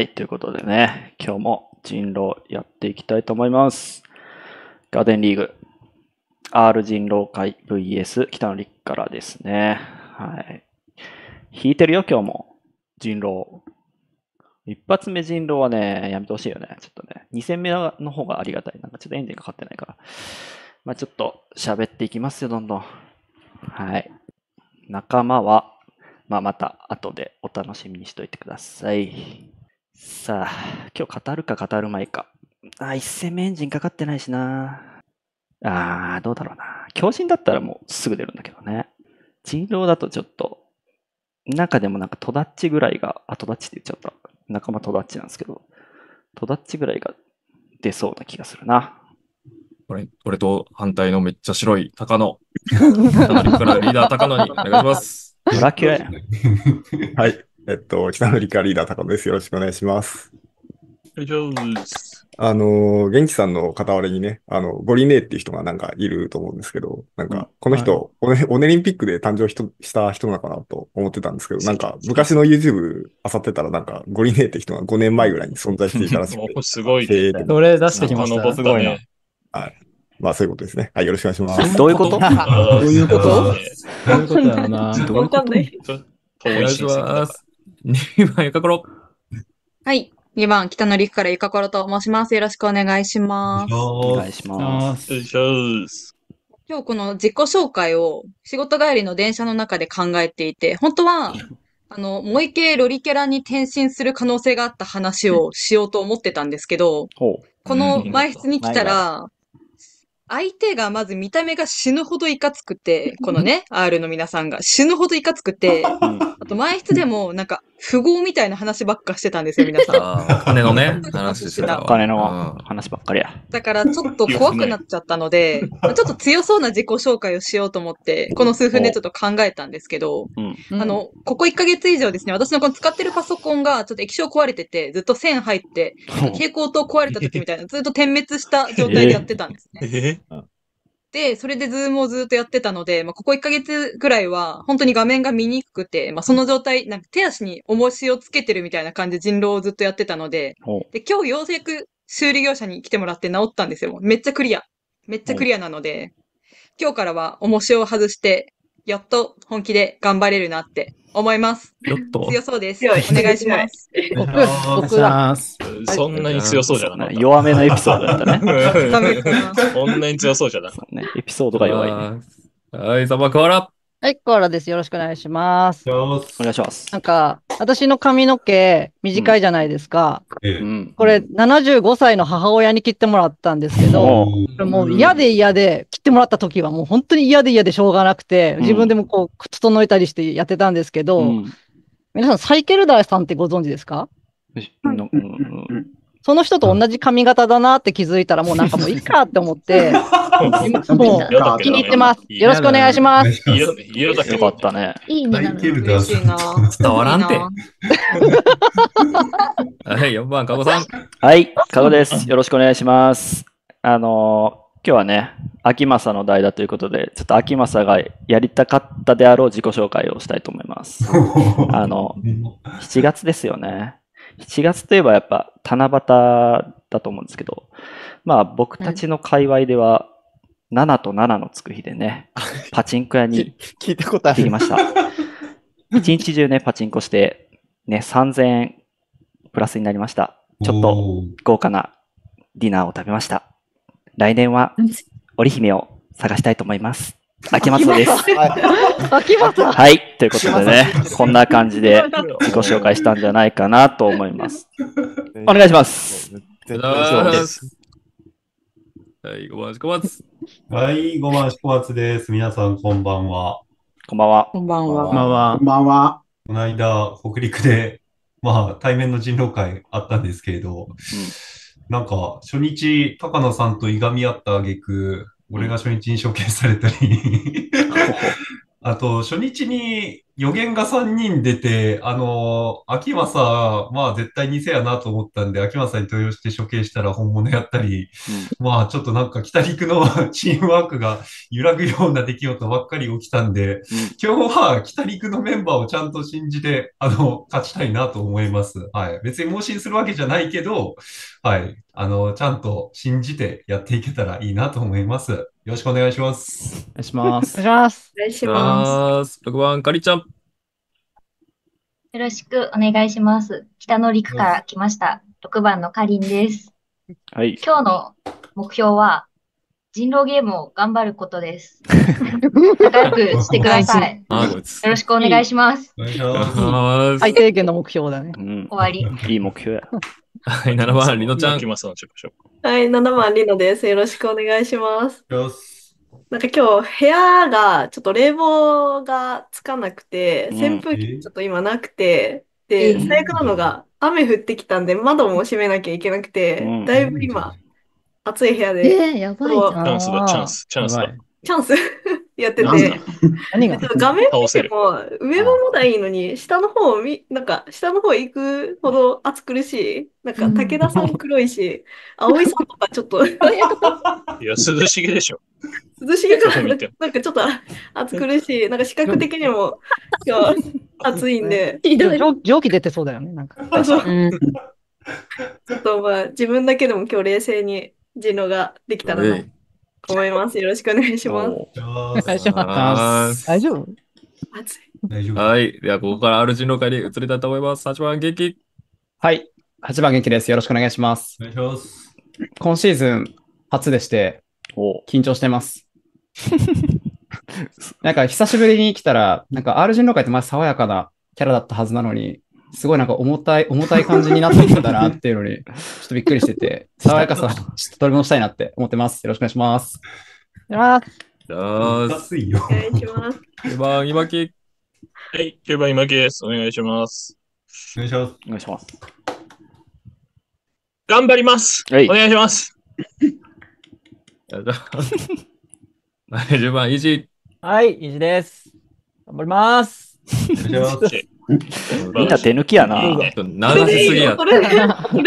はい、ということでね、今日も人狼やっていきたいと思います。ガーデンリーグ、R 人狼会 VS 北の陸からですね。はい。引いてるよ、今日も。人狼。一発目人狼はね、やめてほしいよね。ちょっとね。二戦目の方がありがたい。なんかちょっとエンジンかかってないから。まあちょっと喋っていきますよ、どんどん。はい。仲間は、まあまた後でお楽しみにしといてください。さあ、今日語るか語るまいか。あ、一戦目エンジンかかってないしな。あー、どうだろうな。強振だったらもうすぐ出るんだけどね。人狼だとちょっと、中でもなんか戸ダッチぐらいが、あ、戸ダッチって言っちゃった。仲間戸ダッチなんですけど、戸ダッチぐらいが出そうな気がするな。俺、俺と反対のめっちゃ白い高野。リーダー高野にお願いします。ドラキュラやん。はい。えっと、北アメリカリーダー高野です。よろしくお願いします。大丈夫です。あの、元気さんの片割れにね、あの、ゴリネーっていう人がなんかいると思うんですけど、なんか、この人、はい、オネリンピックで誕生した人なのかなと思ってたんですけど、なんか、昔の YouTube あさってたら、なんか、ゴリネーって人が5年前ぐらいに存在していたらしい。お、すごい、ね。それ出してきましたね。すごいな。はい。まあそういうことですね。はい、よろしくお願いします。どういうことどういうことどういうことだろうな。どういうことお願いします。2番ゆかころ。はい。2番北の陸からゆかころと申します。よろしくお願いします。お願いします。今日この自己紹介を仕事帰りの電車の中で考えていて、本当は、あの、萌え系ロリキャラに転身する可能性があった話をしようと思ってたんですけど、この前室に来たら、相手がまず見た目が死ぬほどいかつくて、このね、R の皆さんが死ぬほどいかつくて、あと前室でもなんか富豪みたいな話ばっかしてたんですよ、皆さん。お金のね、話してた。お金の話ばっかりや。だから、ちょっと怖くなっちゃったので、ちょっと強そうな自己紹介をしようと思って、この数分でちょっと考えたんですけど、うん、あの、ここ1ヶ月以上ですね、私のこの使ってるパソコンがちょっと液晶壊れてて、ずっと線入って、蛍光灯壊れた時みたいな、ずっと点滅した状態でやってたんですね。えーえーで、それでズームをずっとやってたので、まあ、ここ1ヶ月ぐらいは、本当に画面が見にくくて、まあ、その状態、なんか手足に重しをつけてるみたいな感じで人狼をずっとやってたので、で、今日ようやく修理業者に来てもらって治ったんですよ。めっちゃクリア。めっちゃクリアなので、今日からは重しを外して、やっと本気で頑張れるなって思います。強そうです。お願いします。僕は。そんなに強そうじゃない。弱めのエピソードだったね。そんなに強そうじゃない。エピソードが弱い。はい、サバコーラ。はい、コアラです。よろしくお願いします。お願いします。なんか、私の髪の毛、短いじゃないですか。うん、これ、75歳の母親に切ってもらったんですけど、うん、もう嫌で嫌で、切ってもらった時はもう本当に嫌で嫌でしょうがなくて、自分でもこう、整えたりしてやってたんですけど、うん、皆さん、サイケルダーさんってご存知ですか、うん、その人と同じ髪型だなって気づいたら、もうなんかもういいかって思って、もう気に入ってます。よろしくお願いします。よかったね。いいね。嬉しいな。伝わらんて。はい、4番、かごさん。はい、かごです。よろしくお願いします。あの今日はね、秋政の代だということで、ちょっと秋政がやりたかったであろう自己紹介をしたいと思います。あの、7月ですよね。7月といえばやっぱ七夕だと思うんですけど、まあ僕たちの界隈では、7と7のつく日でね、パチンコ屋に聞いたことありました。一日中ね、パチンコして、ね、3000円プラスになりました。ちょっと豪華なディナーを食べました。来年は織姫を探したいと思います。秋松です。秋松はい、ということでね、こんな感じで自己紹介したんじゃないかなと思います。お願いします。はい、し番小松。はい、し番小松です。皆さん、こんばんは。こんばんは。こんばんは。こんばんは。こんばんは。この間、北陸で、まあ、対面の人狼会あったんですけれど、うん、なんか、初日、高野さんといがみ合った挙句、俺が初日に処刑されたり あと、初日に予言が3人出て、あのー、秋政、まあ絶対偽やなと思ったんで、秋政に投与して処刑したら本物やったり、うん、まあちょっとなんか北陸の チームワークが揺らぐような出来事ばっかり起きたんで、うん、今日は北陸のメンバーをちゃんと信じて、あの、勝ちたいなと思います。はい。別に盲信するわけじゃないけど、はい。あの、ちゃんと信じてやっていけたらいいなと思います。よろしくお願いします。お願いします。お願いします。お願いします。6番、かりちゃん。よろしくお願いします。北の陸から来ました。6番のかりんです。はい。今日の目標は、人狼ゲームを頑張ることです。仲良くしてください。よろしくお願いします。最低限の目標だね。うん、終わり。いい目標や。はい、7番、りのちゃん。はい、7番、りのです。よろしくお願いします。よし。なんか今日部屋がちょっと冷房がつかなくて、扇風機ちょっと今なくて、で、最悪なのが雨降ってきたんで窓も閉めなきゃいけなくて、だいぶ今暑い部屋えで、ー、やばいなチャンスだ、チャンス、チャンスばだい。チャンス やってチャて、だ。何がでも画面倒見せてる。も、上はまだいいのに、下の方を見、なんか、下の方行くほど暑苦しい。なんか、武田さん黒いし、葵さんとかちょっといや、涼しげでしょ。涼しいかななんかちょっと暑苦しい、なんか視覚的にも今日暑いんで。蒸気出てそうだよね、なんか。ちょっとまあ自分だけでも今日冷静にジノができたらなと思います。よろしくお願いします。お願いします。大丈夫暑い。はい。では、ここからる人狼会に移りたいと思います。8番元気。はい。8番元気です。よろしくお願いします。お願いします。今シーズン初でして、緊張してます。なんか久しぶりに来たら、なんか R 人狼会って前爽やかなキャラだったはずなのに、すごいなんか重たい、重たい感じになってきたなっていうのに、ちょっとびっくりしてて、爽やかさ、ちょっと取り戻したいなって思ってます。よろしくお願いします。よろしくお願いします。よお願いします。9番、今木。はい、9番、今木です。お願いします。お願いします。お願いします。頑張ります。はい、お願いします。70番、イジ。はい、イジです。頑張ります。みんな手抜きやな。長すぎや。これ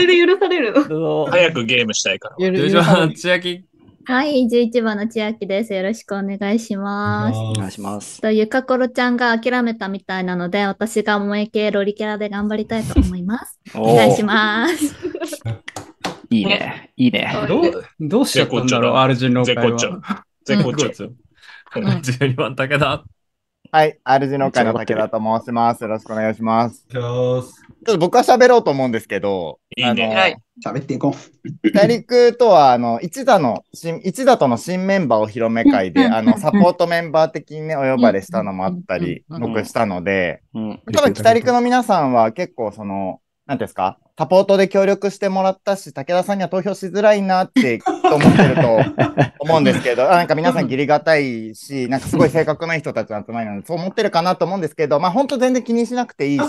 で許される早くゲームしたいから。千秋。はい、11番の千秋です。よろしくお願いします。お願いします。と、ゆかころちゃんが諦めたみたいなので、私が萌え系ロリキャラで頑張りたいと思います。お願いします。いいね。いいね。どう、どうしちゃったんだろう、R 字の会は。絶好調。絶好調。12番、武田。はい、R 字の会の武田と申します。よろしくお願いします。ちょっと僕は喋ろうと思うんですけど、いいね。喋っていこう。北陸とは、あの、一座の、一座との新メンバーお披露目会で、あの、サポートメンバー的にね、お呼ばれしたのもあったり、僕したので、多分北陸の皆さんは結構その、なんですかサポートで協力してもらったし、武田さんには投票しづらいなって思ってると 思うんですけど、なんか皆さん義理がたいし、なんかすごい性格のいい人たちの集まりなので、そう思ってるかなと思うんですけど、まあ本当全然気にしなくていいし、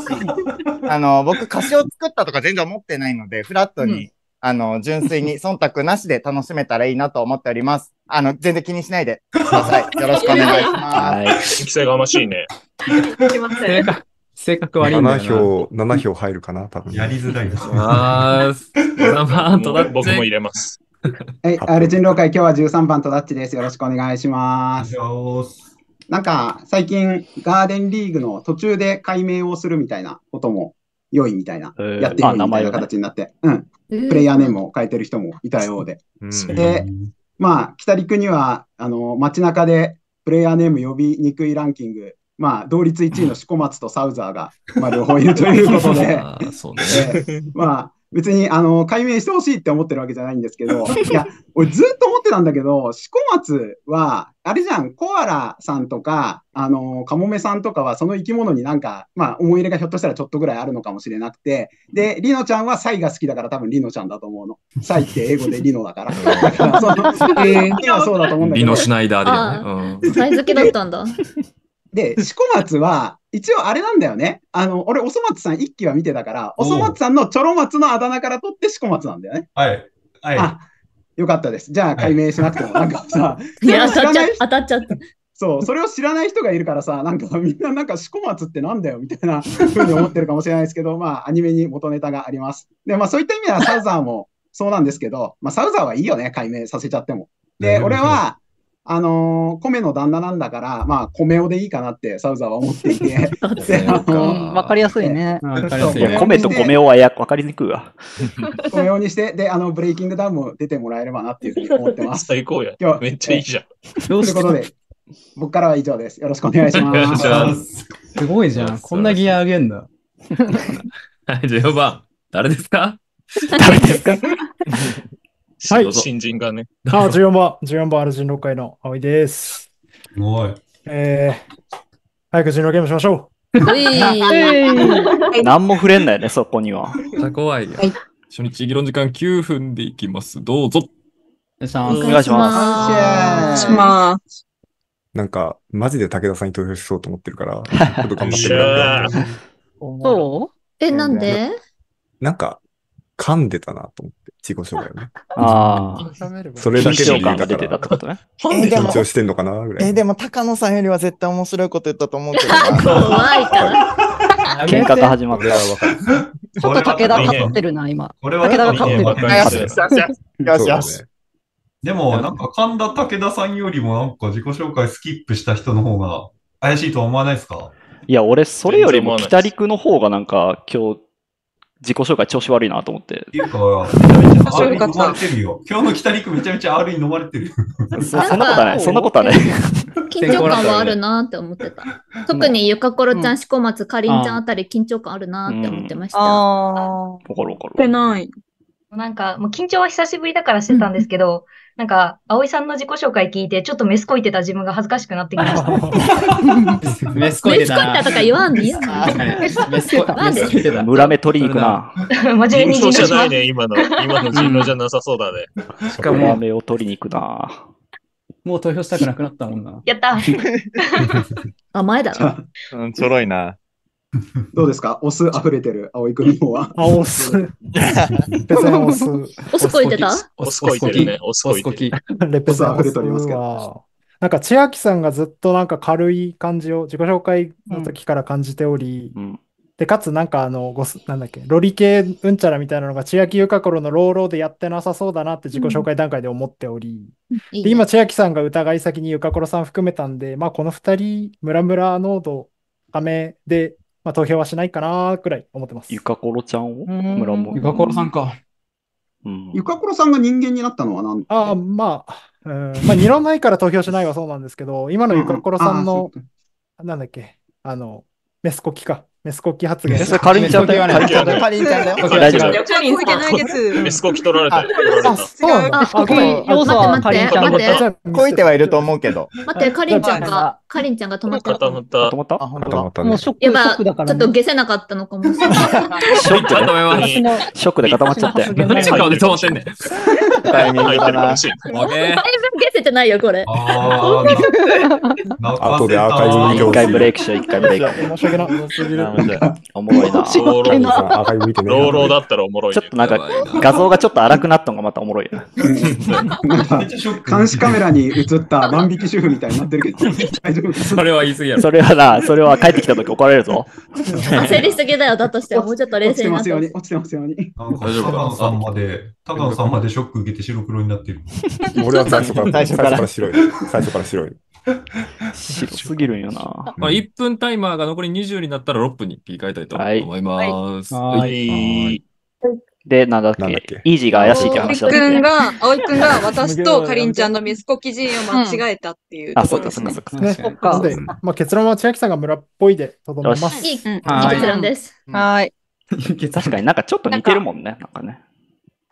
あの、僕歌詞を作ったとか全然思ってないので、フラットに、うん、あの、純粋に忖度なしで楽しめたらいいなと思っております。あの、全然気にしないでください。よろしくお願いします。はい。規制がましいね。すいません。性格悪いんだよ7票、七票入るかな、多分。やりづらいですね。あー、まあ、トラッ僕も入れます。はい、アル人狼会、今日は13番とダッチです。よろしくお願いします。上なんか、最近、ガーデンリーグの途中で解明をするみたいなことも良いみたいな、やってみるみたいな形になって、うん、ププレイヤーネームを変えてる人もいたようで。うんで、まあ、北陸には、あの、街中でプレイヤーネーム呼びにくいランキングまあ、同率1位の四股松とサウザーが、まあ、両方いるということで、まあ、別にあの解明してほしいって思ってるわけじゃないんですけど、いや、俺ずっと思ってたんだけど、四股松は、あれじゃん、コアラさんとか、あのカモメさんとかは、その生き物になんか、まあ、思い入れがひょっとしたらちょっとぐらいあるのかもしれなくて、で、リノちゃんはサイが好きだから、多分リノちゃんだと思うの。サイって英語でリノだから。だからその、えー、はそうだと思うんだけど。リノシナイダーで、ね。うん、サイ好きだったんだ。で、四股松は、一応あれなんだよね。あの、俺、おそ松さん一期は見てたから、おそ松さんのちょろ松のあだ名から取って四股松なんだよね。はい。はい。あ、よかったです。じゃあ、解明しなくても、はい、なんかさ、いや、当たっちゃ当たっちゃった。そう、それを知らない人がいるからさ、なんかみんななんか四股松ってなんだよみたいなふうに思ってるかもしれないですけど、まあアニメに元ネタがあります。で、まあそういった意味ではサウザーもそうなんですけど、まあサウザーはいいよね、解明させちゃっても。で、俺はあのー、米の旦那なんだから、まあ、米をでいいかなってサウザーは思っていて。わかりやすいね。米と米をはや、わかりにくいわ。米をにして、で、あの、ブレイキングダウンも出てもらえればなっていうふうに思ってます。最高や。今日めっちゃいいじゃん。ということで、僕からは以上です。よろしくお願いします。ますすごいじゃん。こんなギア上げんだ。はい、じゃあ4番、誰ですか誰ですかはい、新人がね。あ、14番、14番、ある人狼会の葵です。すごい。えー、早く人狼ゲームしましょう。何も触れんないね、そこには。怖いよ。はい、初日、議論時間9分でいきます。どうぞ。お願いします。お願いします。なんか、マジで武田さんに投票しそうと思ってるから、ちょっと頑張ってくださそうえ、なんでなんか、噛んでたなと思って。自己紹介ね。ああ。それだけの理由が出てたってことね。緊張してんのかなぐらい。えでも、高野さんよりは絶対面白いこと言ったと思うけど。怖いから。喧嘩が始まった。ちょっと武田勝ってるな、今。俺は武田が勝ってる。よしよしよし。でも、なんか神田武田さんよりもなんか自己紹介スキップした人の方が怪しいとは思わないですかいや、俺、それよりも北陸の方がなんか今日自己紹介調子悪いなと思って。っていうか、めちゃめちゃ R に飲まれてるよ。今日の北陸めちゃめちゃ R に飲まれてるそ。そんなことはない。そんなことはない。緊張感はあるなって思ってた。特にゆかころちゃん、しこまつ、かりんちゃんあたり緊張感あるなって思ってました。ああ。わかるわかる。ってない。なんか、もう緊張は久しぶりだからしてたんですけど、なんか、葵さんの自己紹介聞いて、ちょっとメスこいてた自分が恥ずかしくなってきました。メスこいてた。とか言わんでいいか。メスこいてた。村目取りに行くな。真面目人狼じゃないね、今の。今の人狼じゃなさそうだね。しかも、目を取りに行くな。もう投票したくなくなったもんな。やった。甘えだろ。うん、ちょろいな。どうですかオス溢れてる、青いくんの方は。あ、オス。別 にオス。オスこいてたオスこいてるね。オスこいてる。レペオス溢れておりますけど。なんか千秋さんがずっとなんか軽い感じを自己紹介の時から感じており、うん、で、かつなんかあの、ごす、なんだっけ、ロリ系うんちゃらみたいなのが千秋ゆかころのローローでやってなさそうだなって自己紹介段階で思っており、うん、で今千秋さんが疑い先にゆかころさん含めたんで、まあこの2人、ムラムラ濃度、メでまあ、投票はしないかなくらい思ってます。ゆかころちゃんを村も。ゆかころさんか。ゆかころさんが人間になったのは何あまあ、うん、まあ、二のないから投票しないはそうなんですけど、今のゆかころさんの、うん、なんだっけ、あの、メスコキか。メスコキ発言。それ、かりんちゃんだよ。かりんちゃんだよ。かりんちゃんだよ。メスコキ取られた。あ、そうなんだ。要素はちゃんだっこいてはいると思うけど。待って、カリンちゃんが、かりちゃんが止まった。止まった。止まったあ、本当もうショックちょっと消せなかったのかもしれない。ショックショックで固まっちゃって。何時間で止まってんねん。タイミングだな。だいぶゲスないよ、これ。あ後でアーカイブ見てほしい。一回ブレイクしよう、一回ブレイク。申し訳ない。おもろいな。アーカイブ見てみよう。だったらおもろい。ちょっとなんか、画像がちょっと荒くなったのがまたおもろいな。監視カメラに映った万引き主婦みたいになってるけど、大丈夫それは言い過ぎやろ。それはな、それは帰ってきた時怒られるぞ。焦 りすぎだよ、だとしては。もうちょっと冷静に落ちますように、落ちてますように。大丈夫かな、3まで。高尾さんまでショック受けて白黒になってる。俺は最初から、最初から白い。最初から白い。白すぎるんよな。まあ、1分タイマーが残り20になったら6分に切り替えたいと思います。はい。はい、はいで、なんだっけ、イージーが怪しいって話だった、ね。葵くんが、葵くんが 私とかりんちゃんのミスコジンを間違えたっていううん、あ、そうか、そうか。ね、まあ結論は千秋さんが村っぽいでとどめます。いい結論です。はい。確かになんかちょっと似てるもんね、なんかね。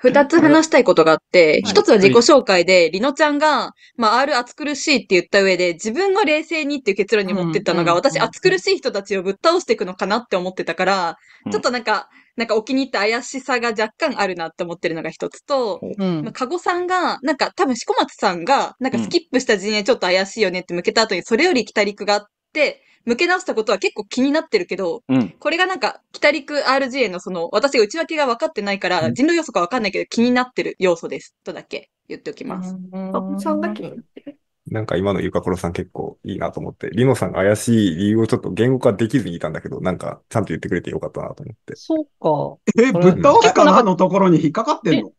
二つ話したいことがあって、一つは自己紹介で、りのちゃんが、まあ、ある暑苦しいって言った上で、自分が冷静にっていう結論に持ってったのが、私、暑苦しい人たちをぶっ倒していくのかなって思ってたから、ちょっとなんか、なんかお気に入った怪しさが若干あるなって思ってるのが一つと、まあ、カゴさんが、なんか多分、しこまつさんが、なんかスキップした陣営ちょっと怪しいよねって向けた後に、それより北た陸があって、向け直したことは結構気になってるけど、うん、これがなんか、北陸 RGA のその、私が内訳が分かってないから、人類要素か分かんないけど、気になってる要素です。とだけ言っておきます。そんな気になってる。なんか今のゆかころさん結構いいなと思って、りのさん怪しい理由をちょっと言語化できずにいたんだけど、なんかちゃんと言ってくれてよかったなと思って。そうか。え、ぶっ倒すかなのところに引っかかってんの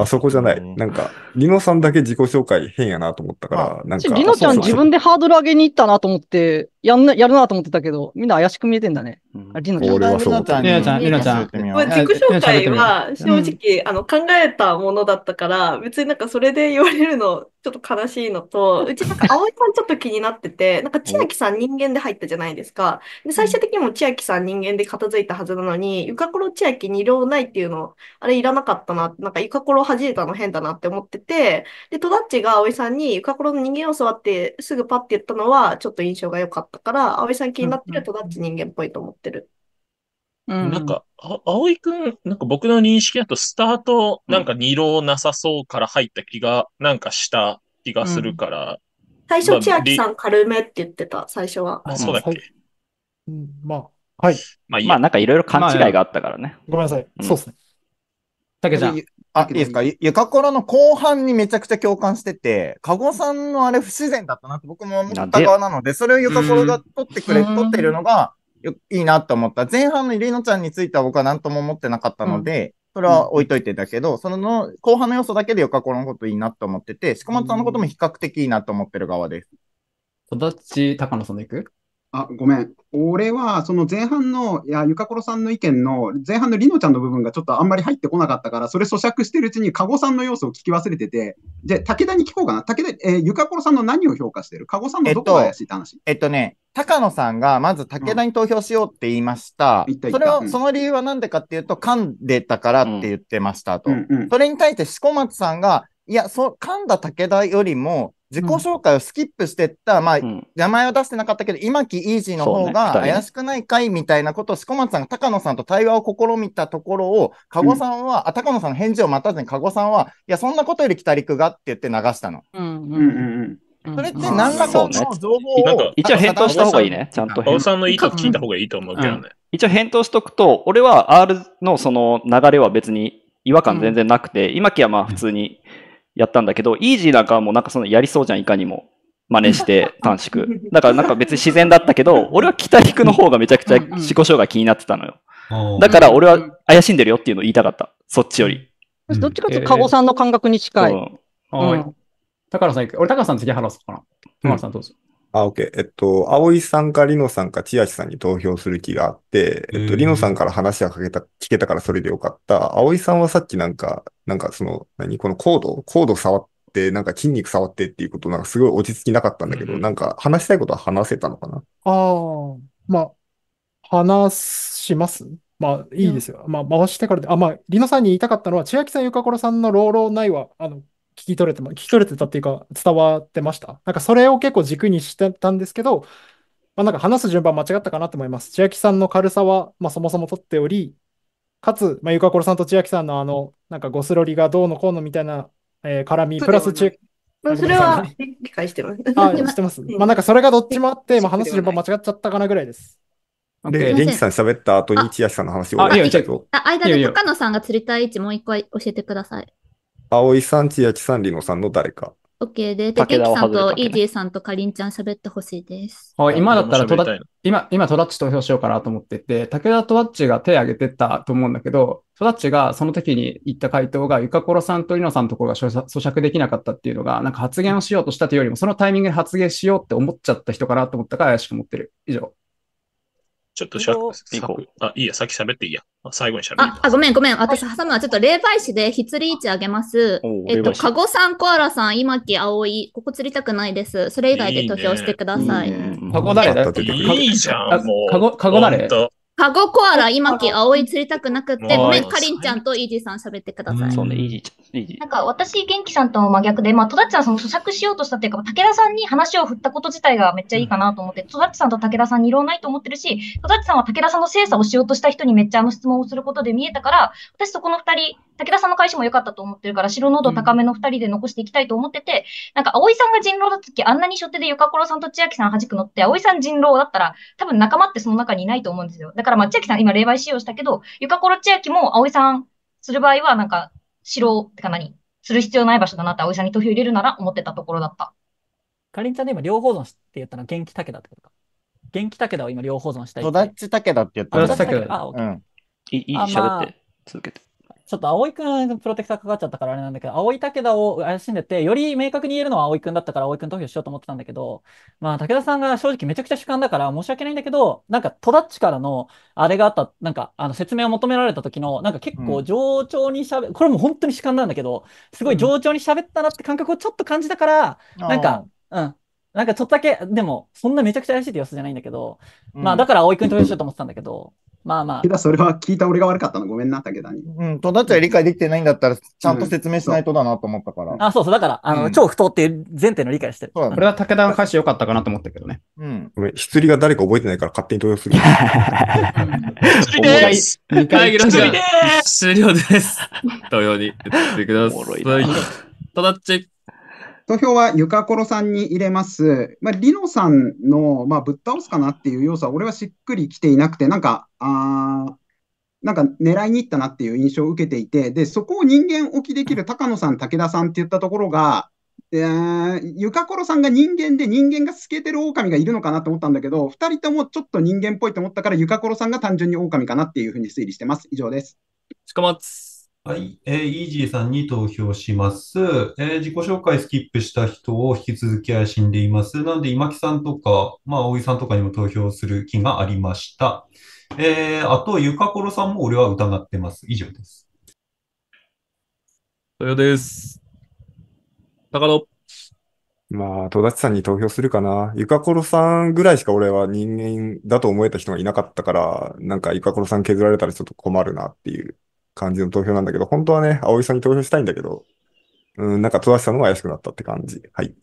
あそこじゃない。なんか、りのさんだけ自己紹介変やなと思ったから、なんか。りのちゃん自分でハードル上げに行ったなと思って、やんな、やるなと思ってたけど、みんな怪しく見えてんだね。あ、りちゃん。りのちゃん、りのちゃん。自己紹介は、正直、あの、考えたものだったから、別になんかそれで言われるの、ちょっと悲しいのと、うちなんか、葵さんちょっと気になってて、なんか、千秋さん人間で入ったじゃないですか。で、最終的にも千秋さん人間で片付いたはずなのに、ゆかころ千秋二両ないっていうの、あれいらなかったな、なんか、ゆかころ弾いたの変だなって思ってて、で、とだっちが葵さんに、ゆかころの人間を座ってすぐパッて言ったのは、ちょっと印象が良かった。ったから、葵さん気になってるとダッチ人間っぽいと思ってる。うんなんか、あ、葵くん、なんか僕の認識だと、スタート、なんか二浪なさそうから入った気が、なんかした気がするから。最初、千秋さん軽めって言ってた、最初は。あ、そうだっけ。まあ、はい。まあいい、まあ、なんかいろいろ勘違いがあったからね。まあ、ごめんなさい。そうですね。たけちゃん。あ、いいですかゆかころの後半にめちゃくちゃ共感してて、かごさんのあれ不自然だったなって僕も思った側なので、それをゆかころが取ってくれ、撮ってるのがいいなと思った。前半のゆりのちゃんについては僕は何とも思ってなかったので、それは置いといてだけど、その後半の要素だけでゆかこのこといいなと思ってて、しこさんのことも比較的いいなと思ってる側です。育ち、高野さんでいくあ、ごめん。俺は、その前半の、いや、ゆかころさんの意見の、前半のりのちゃんの部分がちょっとあんまり入ってこなかったから、それ咀嚼してるうちに、かごさんの要素を聞き忘れてて、じゃあ、武田に聞こうかな。武田、えー、ゆかころさんの何を評価してるかごさんのどこが怪しいって話、えっと。えっとね、高野さんがまず武田に投票しようって言いました。うん、それを、うん、その理由は何でかっていうと、噛んでたからって言ってましたと。それに対して、こま松さんが、いや、そ噛んだ武田よりも、自己紹介をスキップしてった、うん、まあ、名前を出してなかったけど、今木イージーの方が怪しくないかいみたいなことを、四股松さんが高野さんと対話を試みたところを、加護さんは、うん、あ、高野さんの返事を待たずに加護さんは、いや、そんなことより北陸がって言って流したの。うんうんうんそれって何らかの情報を、ね、一応返答した方がいいね。ちゃんとさんの意図聞いた方がいいと思うけどね。うんうん、一応返答しとくと、俺は R のその流れは別に違和感全然なくて、今木はまあ普通に、うんやったんだけど、イージーなんかはもうなんかそのやりそうじゃん、いかにも。真似して 短縮。だからなんか別に自然だったけど、俺は北陸の方がめちゃくちゃ自己障害気になってたのよ。だから俺は怪しんでるよっていうのを言いたかった。そっちより。どっちかというと、加護さんの感覚に近い。高野さん、俺高野さん次話すかな。高野さんどうぞ。あ、OK。えっと、葵さんかリノさんか千秋さんに投票する気があって、えっと、リノさんから話はかけた、聞けたからそれでよかった。葵さんはさっきなんか、なんかその、何このコードコード触って、なんか筋肉触ってっていうこと、なんかすごい落ち着きなかったんだけど、うん、なんか話したいことは話せたのかなああ、まあ、話しますまあ、いいですよ。まあ、回してからで。あ、まあ、リノさんに言いたかったのは、千秋さん、ゆかころさんの老老ないは、あの、聞き取れて、聞き取れてたっていうか、伝わってました。なんかそれを結構軸にしてたんですけど、まあ、なんか話す順番間違ったかなと思います。千秋さんの軽さは、まあ、そもそも取っており、かつ、まあ、ゆかころさんと千秋さんのあの、なんかゴスロリがどうのこうのみたいな、えー、絡み、プラス中、まあ、それは理解してます。あ、あ、してます。まあなんかそれがどっちもあって、まあ、話す順番間違っちゃったかなぐらいです。で、リンキさん喋った後に千秋さんの話をあ、いちょっと。間で高野さんが釣りたい位置もう一回教えてください。葵さん、千秋さん、りのさんの誰か。オ OK で、で、ケ武ン田キさんとイージーさんとかりんちゃん喋ってほしいです。はい、今だったらトラッ、今、今トラッチ投票しようかなと思ってて、武田トラッチが手挙げてたと思うんだけど、トラッチがその時に言った回答が、ゆかころさんとりノさんのところが咀嚼できなかったっていうのが、なんか発言をしようとしたというよりも、そのタイミングで発言しようって思っちゃった人かなと思ったから怪しく思ってる。以上。ちょっとしゃ、いこう。あ、いいや、き喋っていいや。最後に喋る。あ、ごめん、ごめん。私挟むは、ちょっと霊媒師でつりーチあげます。えっと、かごさん、コアラさん、今木、い。ここ釣りたくないです。それ以外で投票してください。かご誰だいいじゃん、かご、かご誰かごコアラ、今木、い釣りたくなくて、ごめん、かりんちゃんとイージーさん喋ってください。そうね、イージーちゃん。なんか私、元気さんと真逆で、まあ、戸田ちゃんその咀嚼しようとしたっていうか、武田さんに話を振ったこと自体がめっちゃいいかなと思って、戸田さんと武田さんに色ないと思ってるし、戸田さんは武田さんの精査をしようとした人にめっちゃあの質問をすることで見えたから、私そこの2人、武田さんの返しも良かったと思ってるから、白濃度高めの2人で残していきたいと思ってて、うん、なんか葵さんが人狼だった時、あんなに初手で床かころさんと千秋さん弾くのって、葵さん人狼だったら、多分仲間ってその中にいないと思うんですよ。だからまあ千秋さん今霊媒使用したけど、床かころ千秋も葵さんする場合は、なんか、城、てか何する必要ない場所だなって、葵さんに投票入れるなら思ってたところだった。かりんちゃんえ今両方存して言ったのは元気武田ってことか。元気武田を今両方存したいて。育ち武田って言ったら、育ち武田あ、うん。いい、いい、あまあって、続けて。ちょっと葵くん、プロテクターかかっちゃったからあれなんだけど、葵武田を怪しんでて、より明確に言えるのは葵くんだったから葵くん投票しようと思ってたんだけど、まあ、武田さんが正直めちゃくちゃ主観だから申し訳ないんだけど、なんか、戸田っちからの、あれがあった、なんか、あの、説明を求められた時の、なんか結構上調に喋、うん、これも本当に主観なんだけど、すごい上調に喋ったなって感覚をちょっと感じたから、うん、なんか、うん。なんかちょっとだけ、でも、そんなめちゃくちゃ怪しいって様子じゃないんだけど、うん、まあだから葵くん投票しようと思ってたんだけど、まあまあ。けど、それは聞いた俺が悪かったの、ごめんな、武田に。うん、とだっちゃ理解できてないんだったら、ちゃんと説明しないとだなと思ったから。うん、あ、そうそう、だから、あの、うん、超不当っていう前提の理解してる。そうだ、ね、これは武田の歌詞良かったかなと思ったけどね。うん。ごめん、失が誰か覚えてないから勝手に投 票する。失礼です失礼です終了です。同様に言ってください。ただっち。投票はゆかころさんに入れます。まあ、りのさんの、まあ、ぶっ倒すかなっていう要素は、俺はしっくりきていなくて、なんか、あなんか狙いに行ったなっていう印象を受けていて、で、そこを人間置きできる高野さん、武田さんって言ったところが、ゆかころさんが人間で人間が透けてる狼がいるのかなと思ったんだけど、2人ともちょっと人間っぽいと思ったから、ゆかころさんが単純に狼かなっていうふうに推理してます。以上です。はい、えー、イージーさんに投票します、えー、自己紹介スキップした人を引き続き怪しんでいます。なので、今木さんとか、まあ、葵さんとかにも投票する気がありました。えー、あと、ゆかころさんも俺は疑ってます。以上です。豊です。高野。まあ、戸田さんに投票するかな。ゆかころさんぐらいしか俺は人間だと思えた人がいなかったから、なんかゆかころさん削られたらちょっと困るなっていう。感じの投票なんだけど、本当はね、葵さんに投票したいんだけど、うん、なんか戸田さんの方が怪しくなったって感じ。はい。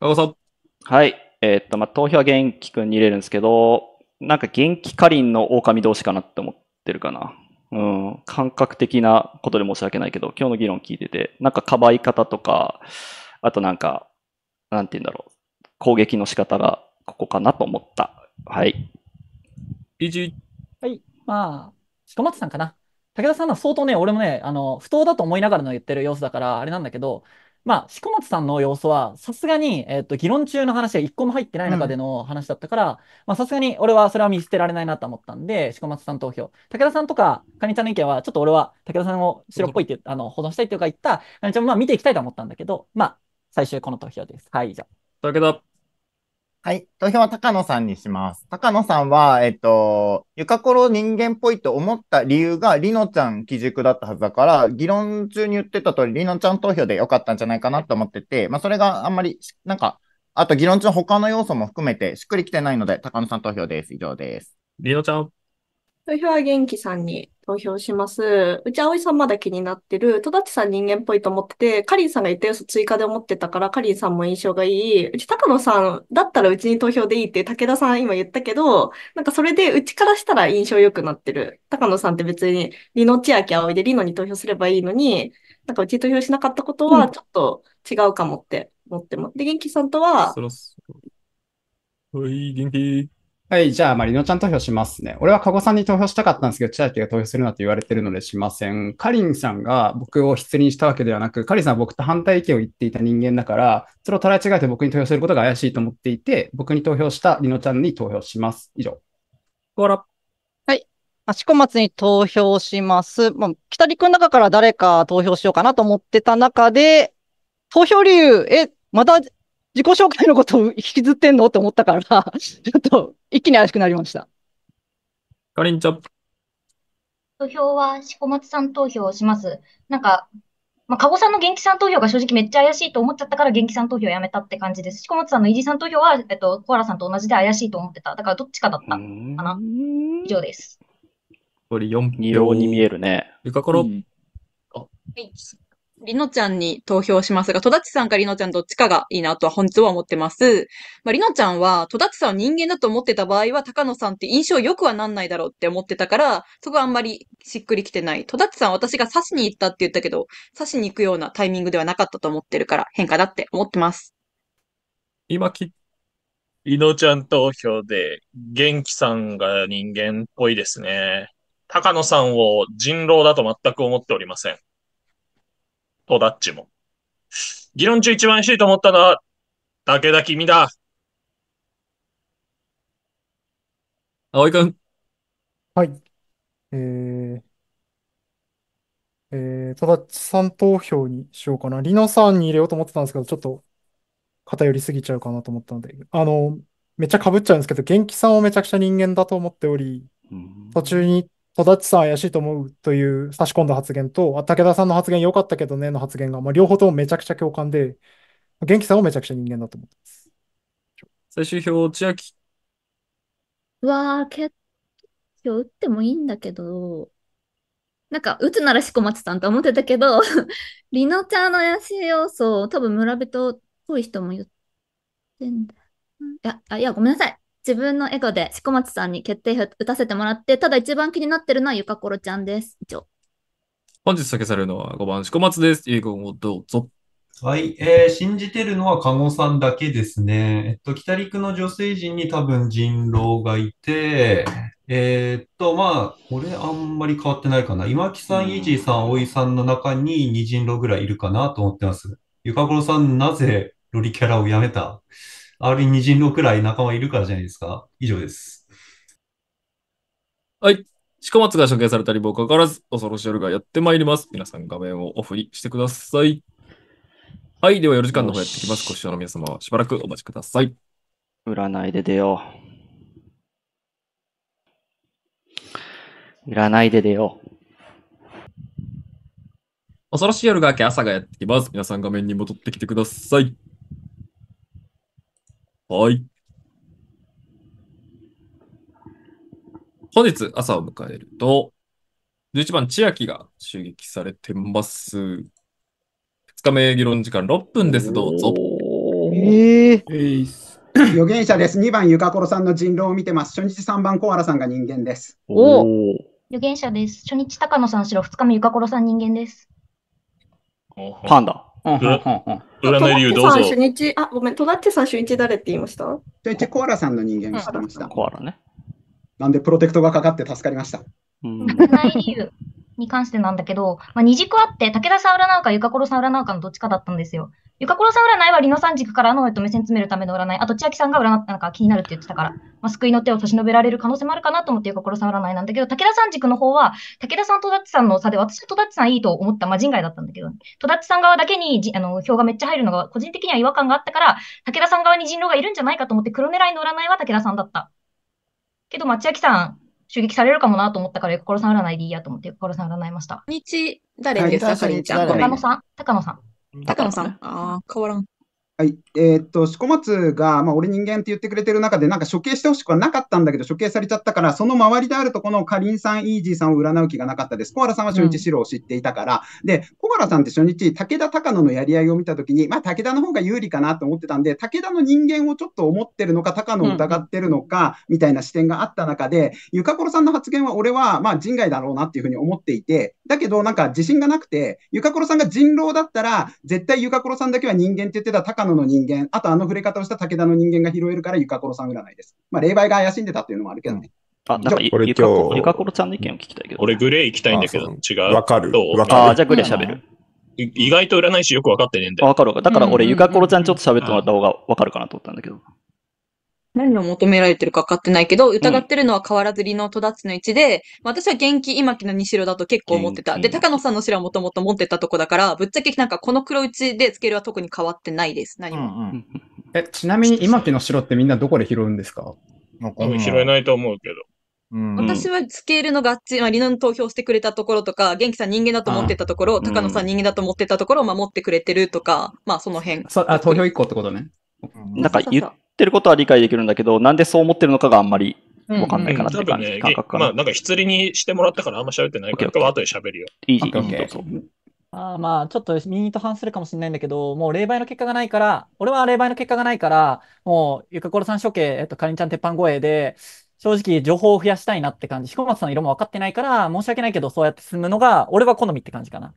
どうぞ。はい。えー、っと、まあ、投票は元気くんに入れるんですけど、なんか元気かりんの狼同士かなって思ってるかな。うん、感覚的なことで申し訳ないけど、今日の議論聞いてて、なんかかばい方とか、あとなんか、なんて言うんだろう、攻撃の仕方がここかなと思った。はい。はい、まあ、近松さんかな。武田さんは相当ね、俺もね、あの、不当だと思いながらの言ってる様子だから、あれなんだけど、まあ、四股松さんの様子は、さすがに、えっ、と、議論中の話が一個も入ってない中での話だったから、まあ、さすがに俺はそれは見捨てられないなと思ったんで、四股松さん投票。武田さんとか、かにちゃんの意見は、ちょっと俺は、武田さんを白っぽいって、あの、保存したいていうか言った、カニちゃんもまあ見ていきたいと思ったんだけど、まあ、最終この投票です。はい、以上。武田。はい。投票は高野さんにします。高野さんは、えっと、ゆかころ人間っぽいと思った理由が、りのちゃん基軸だったはずだから、議論中に言ってた通り、りのちゃん投票で良かったんじゃないかなと思ってて、まあ、それがあんまり、なんか、あと議論中他の要素も含めて、しっくりきてないので、高野さん投票です。以上です。りのちゃん投票は元気さんに投票します。うち、葵さんまだ気になってる。戸立さん人間っぽいと思ってて、かりんさんが言った要素追加で思ってたから、かりんさんも印象がいい。うち、高野さんだったらうちに投票でいいって武田さん今言ったけど、なんかそれでうちからしたら印象良くなってる。高野さんって別に、りの千秋葵でりのに投票すればいいのに、なんかうち投票しなかったことはちょっと違うかもって思ってます。うん、で、元気さんとは、そろそろ。はい、元気。はい、じゃあ、まりのちゃん投票しますね。俺は加護さんに投票したかったんですけど、千秋が投票するなと言われてるのでしません。かりんさんが僕を失恋したわけではなく、かりんさんは僕と反対意見を言っていた人間だから、それを捉え違えて僕に投票することが怪しいと思っていて、僕に投票したりのちゃんに投票します。以上。ゴロ。はい。足小松に投票します。まあ、北陸の中から誰か投票しようかなと思ってた中で、投票理由、え、また自己紹介のことを引きずってんのって思ったから、ちょっと一気に怪しくなりました。かりんちゃん。投票は、しこまつさん投票します。なんか、まあ、かごさんの元気さん投票が正直めっちゃ怪しいと思っちゃったから元気さん投票やめたって感じです。しこまつさんのいじさん投票は、えっと、コアラさんと同じで怪しいと思ってた。だからどっちかだったかな。以上です。これ4票に見えるね。ゆかころ。うん、あ、はい。りのちゃんに投票しますが、戸田地さんかりのちゃんどっちかがいいなとは本日は思ってます。まあ、りのちゃんは、戸田地さんを人間だと思ってた場合は、高野さんって印象良くはなんないだろうって思ってたから、そこはあんまりしっくりきてない。戸田地さん私が刺しに行ったって言ったけど、刺しに行くようなタイミングではなかったと思ってるから、変化だって思ってます。今き、りのちゃん投票で、元気さんが人間っぽいですね。高野さんを人狼だと全く思っておりません。とだっちも。議論中一番しいと思ったのは、武田君だ。葵君。はい。えー、えー、ただっちさん投票にしようかな。りのさんに入れようと思ってたんですけど、ちょっと偏りすぎちゃうかなと思ったので、あの、めっちゃ被っちゃうんですけど、元気さんをめちゃくちゃ人間だと思っており、途中に戸ちさん怪しいと思うという差し込んだ発言と、武田さんの発言良かったけどねの発言が、まあ、両方ともめちゃくちゃ共感で、元気さんもめちゃくちゃ人間だと思ってます。最終票、千秋。わあ、結構打ってもいいんだけど、なんか、打つならしこまちさんと思ってたけど、り のちゃんの怪しい要素、多分村人っぽい人も言ってんだ。いや、あいやごめんなさい。自分のエゴで四股松さんに決定打たせてもらって、ただ一番気になってるのはゆかころちゃんです。以上。本日酒されるのは5番四股松です。英語をどうぞ。はい、えー、信じてるのは加護さんだけですね。えっと、北陸の女性陣に多分人狼がいて、えー、っと、まあ、れあんまり変わってないかな。今木さん、イージーさん、井さんの中に2人狼ぐらいいるかなと思ってます。ゆかころさん、なぜロリキャラをやめた R2 人狼くらい仲間いるからじゃないですか。以上です。はい。鹿松が処刑されたりもかかわらず、恐ろしい夜がやってまいります。皆さん画面をオフにしてください。はい。では、夜時間の方やってきます。ご視聴の皆様はしばらくお待ちください。占いで出よう。占いで出よう。恐ろしい夜が明け朝がやってきます。皆さん画面に戻ってきてください。はい。本日朝を迎えると、11番千秋が襲撃されてます。2日目議論時間6分です。どうぞ。ええー、預言者です。2番ゆかころさんの人狼を見てます。初日3番コアラさんが人間です。おお。預言者です。初日高野さんしろ、2日目ゆかころさん人間です。パンダ。占い理由どうぞ。あ、ごめん、トナッチさん初日誰って言いました初日コアラさんの人間にしてました。コアラね。なんでプロテクトがかかって助かりました。占い理由。に関してなんだけど、まあ、二軸あって、武田さん占うか、ゆかころさん占うかのどっちかだったんですよ。ゆかころさん占いは、リノさん軸からの、えっと、目線詰めるための占い。あと、千秋さんが占ったのか気になるって言ってたから、まあ、救いの手を差し伸べられる可能性もあるかなと思って、ゆかころさん占いなんだけど、武田さん軸の方は、武田さんとだっちさんの差で、私は戸ださんいいと思った、まあ、人外だったんだけど、ね、とださん側だけにじあの票がめっちゃ入るのが、個人的には違和感があったから、武田さん側に人狼がいるんじゃないかと思って、黒狙いの占いは武田さんだった。けど、まあ、千秋さん、襲撃されるかもなと思ったから、心さん占いでいいやと思って、心さん占いました。日、誰ですか、かりんちゃん。高野さん。高野さん。高野さん。ああ、変わらん。はい。えー、っと、四股松が、まあ、俺人間って言ってくれてる中で、なんか処刑してほしくはなかったんだけど、処刑されちゃったから、その周りであるとこのかりんさん、イージーさんを占う気がなかったです。小原さんは初日白を知っていたから、うん、で、小原さんって初日、武田高野のやり合いを見たときに、まあ、武田の方が有利かなと思ってたんで、武田の人間をちょっと思ってるのか、高野を疑ってるのか、みたいな視点があった中で、ゆかころさんの発言は、俺は、まあ、人外だろうなっていうふうに思っていて、だけど、なんか自信がなくて、ゆかころさんが人狼だったら、絶対ゆかころさんだけは人間って言ってた高野野の人間、あとあの触れ方をした武田の人間が拾えるから、ゆかころさん占いです。まあ、霊媒が怪しんでたっていうのもあるけどね。あ、なんかゆ、俺今日ゆかころちゃんの意見を聞きたいけど。俺、グレー行きたいんだけど、違う。わかるわかるああ、じゃあグレー喋る。意外と占い師よく分かってねえんだよ。わかるわかる。だから俺、ゆかころちゃんちょっと喋ってもらった方がわかるかなと思ったんだけど。何を求められてるか分かってないけど、疑ってるのは変わらず理トダ立つの位置で、私は元気今木の西郎だと結構思ってた。で、高野さんの白はもともと持ってたとこだから、ぶっちゃけなんかこの黒打ちでスケールは特に変わってないです。何も。うんうん、え、ちなみに今木の白ってみんなどこで拾うんですかなんか、拾えないと思うけど。うん、私はスケールの合致、まあ、理論投票してくれたところとか、元気さん人間だと思ってたところ、高野さん人間だと思ってたところを守ってくれてるとか、まあその辺。あ、投票一個ってことね。なんか言ってることは理解できるんだけど、なんでそう思ってるのかがあんまり分かんないかなって感じ、うんうん、感覚かな。まあ、なんか、失礼にしてもらったからあんま喋ってないから、後で喋るよ。いい、いあまあ、ちょっと右と反するかもしれないんだけど、もう霊媒の結果がないから、俺は霊媒の結果がないから、もう、ゆかころさん処刑、えっと、かりんちゃん鉄板護衛で、正直情報を増やしたいなって感じ。彦松さんの色も分かってないから、申し訳ないけど、そうやって進むのが、俺は好みって感じかな。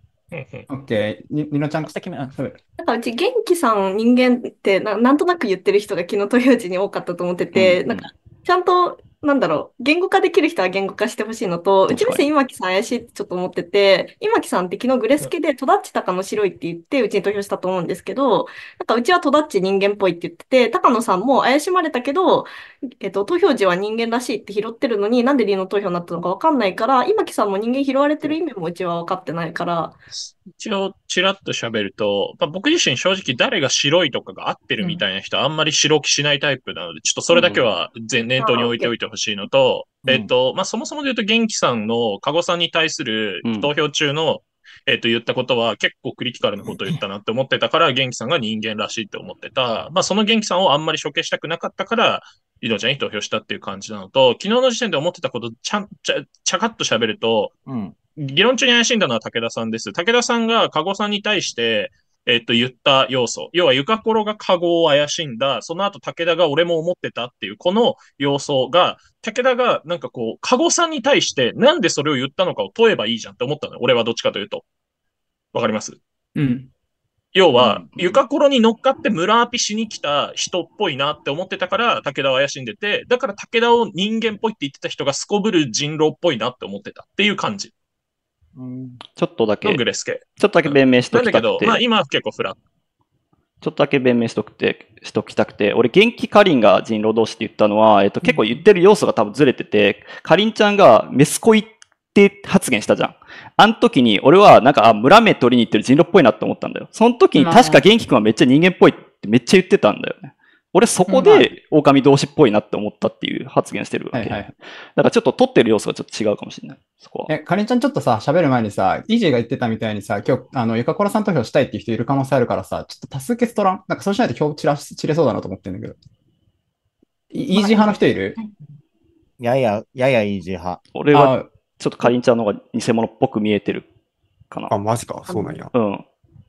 オ OK。に、にのちゃん、先め、あ、そる。なんかうち、元気さん、人間ってな、なんとなく言ってる人が昨日、豊内に多かったと思ってて、うんうん、なんか、ちゃんとなんだろう、言語化できる人は言語化してほしいのと、うちの店、今木さん怪しいってちょっと思ってて、今木さんって昨日グレスケで戸ダッチ高野白いって言って、うちに投票したと思うんですけど、なんかうちは戸ダッチ人間っぽいって言ってて、高野さんも怪しまれたけど、えっ、と、投票時は人間らしいって拾ってるのに、なんで理の投票になったのかわかんないから、今木さんも人間拾われてる意味もうちは分かってないから、一応ちらっと喋ると、まあ、僕自身正直誰が白いとかが合ってるみたいな人、あんまり白気しないタイプなので、ちょっとそれだけは前年頭に置いておいてほしいのと、うん、えっ、と、まあ、そもそもで言うと元気さんの加護さんに対する投票中の、えっ、と、言ったことは結構クリティカルなことを言ったなって思ってたから、元気さんが人間らしいって思ってた。まあ、その元気さんをあんまり処刑したくなかったから、井戸ちゃんに投票したっていう感じなのと、昨日の時点で思ってたこと、ちゃん、ちゃ、ちゃかっと喋ると、うん、議論中に怪しんだのは武田さんです。武田さんが加護さんに対して、えっと、言った要素。要は、ゆかころが加護を怪しんだ。その後、武田が俺も思ってたっていう、この要素が、武田が、なんかこう、加護さんに対して、なんでそれを言ったのかを問えばいいじゃんって思ったの。俺はどっちかというと。わかりますうん。要は、ゆかころに乗っかって村アピしに来た人っぽいなって思ってたから、武田を怪しんでて、だから武田を人間っぽいって言ってた人がすこぶる人狼っぽいなって思ってたっていう感じ。ちょっとだけ。グレスちょっとだけ弁明しときたくて。うん、なんだけど、まあ今結構フラット。ちょっとだけ弁明しとくて、しときたくて、俺、元気かりんが人狼同士って言ったのは、えっと、結構言ってる要素が多分ずれてて、かりんちゃんがメス恋って発言したじゃん。あの時に、俺はなんか、あ、村目取りに行ってる人狼っぽいなって思ったんだよ。その時に確か元気くんはめっちゃ人間っぽいってめっちゃ言ってたんだよね。俺そこで狼同士っぽいなって思ったっていう発言してるわけ。はいはい、だからちょっと取ってる要素がちょっと違うかもしれない。そこは。え、かりんちゃんちょっとさ、喋る前にさ、DJ が言ってたみたいにさ、今日、あの、ゆかこらさん投票したいっていう人いる可能性あるからさ、ちょっと多数決取らんなんかそうしないと票散らし、散れそうだなと思ってんだけど。イージー派の人いる、やや、ややイージー派。俺は、ちょっとかりんちゃんの方が偽物っぽく見えてるかな。あ、マジか。そうなんや。うん。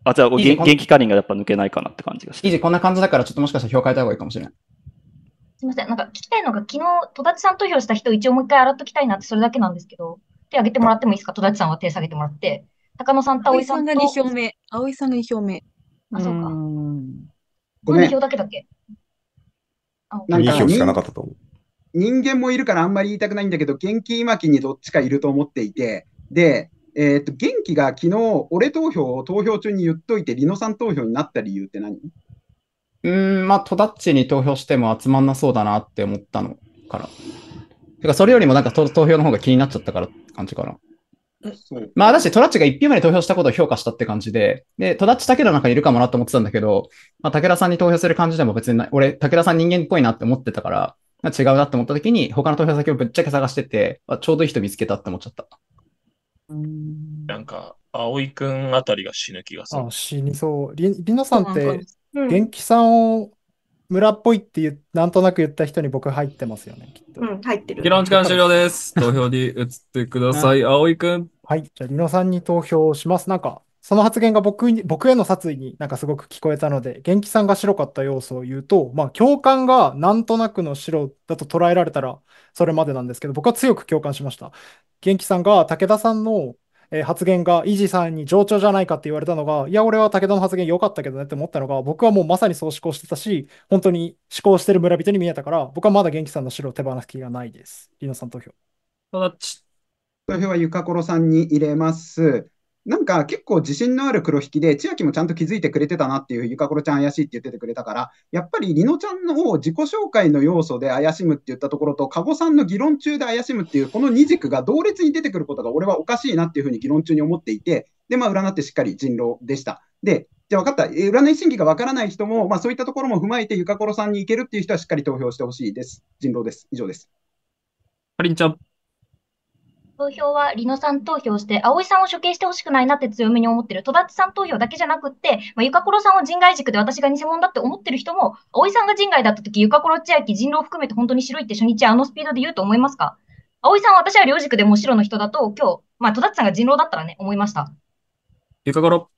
あ、じゃあ、元気カリンがやっぱ抜けないかなって感じがして。いいこんな感じだから、ちょっともしかしたら評価変えた方がいいかもしれない。すみません、なんか聞きたいのが、昨日、戸田さん投票した人、一応もう一回洗っときたいなって、それだけなんですけど、手挙げてもらってもいいですか、戸田さんは手下げてもらって。高野さんと葵さんと。葵さんが2票目。葵さんが2票目。あ、そうか。このん。2票だけだっけなんか2票しかなかったと思う。人間もいるからあんまり言いたくないんだけど、元気今期にどっちかいると思っていて、で、えっ、と、元気が昨日、俺投票を投票中に言っといて、リノさん投票になった理由って何うん、まあ、トダッチに投票しても集まんなそうだなって思ったのから。てか、それよりもなんか投票の方が気になっちゃったから感じかな。まあ、だし、トラッチが1票目に投票したことを評価したって感じで、で、トダッチだけの中にいるかもなと思ってたんだけど、まあ、武田さんに投票する感じでも別に俺、武田さん人間っぽいなって思ってたから、違うなって思った時に、他の投票先をぶっちゃけ探してて、まあ、ちょうどいい人見つけたって思っちゃった。なんか、葵くんあたりが死ぬ気がする。あ、死にそう。り、りなさんっそうなんて、元気さんを村っぽいって言う、なんとなく言った人に僕入ってますよね、きっと。うん、入ってる。議論時間終了です。投票に移ってください。葵くん。はい。じゃあ、りのさんに投票します。なんか、その発言が僕に僕への殺意になんかすごく聞こえたので、元気さんが白かった要素を言うと、まあ、共感がなんとなくの白だと捉えられたらそれまでなんですけど、僕は強く共感しました。元気さんが武田さんの発言がイジさんに冗長じゃないかって言われたのが、いや、俺は武田の発言良かったけどねって思ったのが、僕はもうまさにそう思考してたし、本当に思考してる村人に見えたから、僕はまだ元気さんの白を手放す気がないです。リノさん投票。投票はゆかころさんに入れます。なんか結構自信のある黒引きで、千秋もちゃんと気づいてくれてたなっていう、ゆかころちゃん怪しいって言っててくれたから、やっぱりりのちゃんのを自己紹介の要素で怪しむって言ったところと、加護さんの議論中で怪しむっていう、この二軸が同列に出てくることが俺はおかしいなっていうふうに議論中に思っていて、で、まあ、占ってしっかり人狼でした。で、じゃあ分かった、占い審議が分からない人も、まあ、そういったところも踏まえて、ゆかころさんに行けるっていう人はしっかり投票してほしいです。人狼です。以上です。かりんちゃん。投票はリノさん投票して、葵さんを処刑してほしくないなって強めに思ってる。戸田さん投票だけじゃなくって、まあ、ゆかころさんを人外軸で私が偽物だって思ってる人も、葵さんが人外だった時、ゆかころ千秋、人狼含めて本当に白いって初日あのスピードで言うと思いますか葵さんは私は両軸でも白の人だと、今日、まあ、戸田さんが人狼だったらね、思いました。ゆかころ。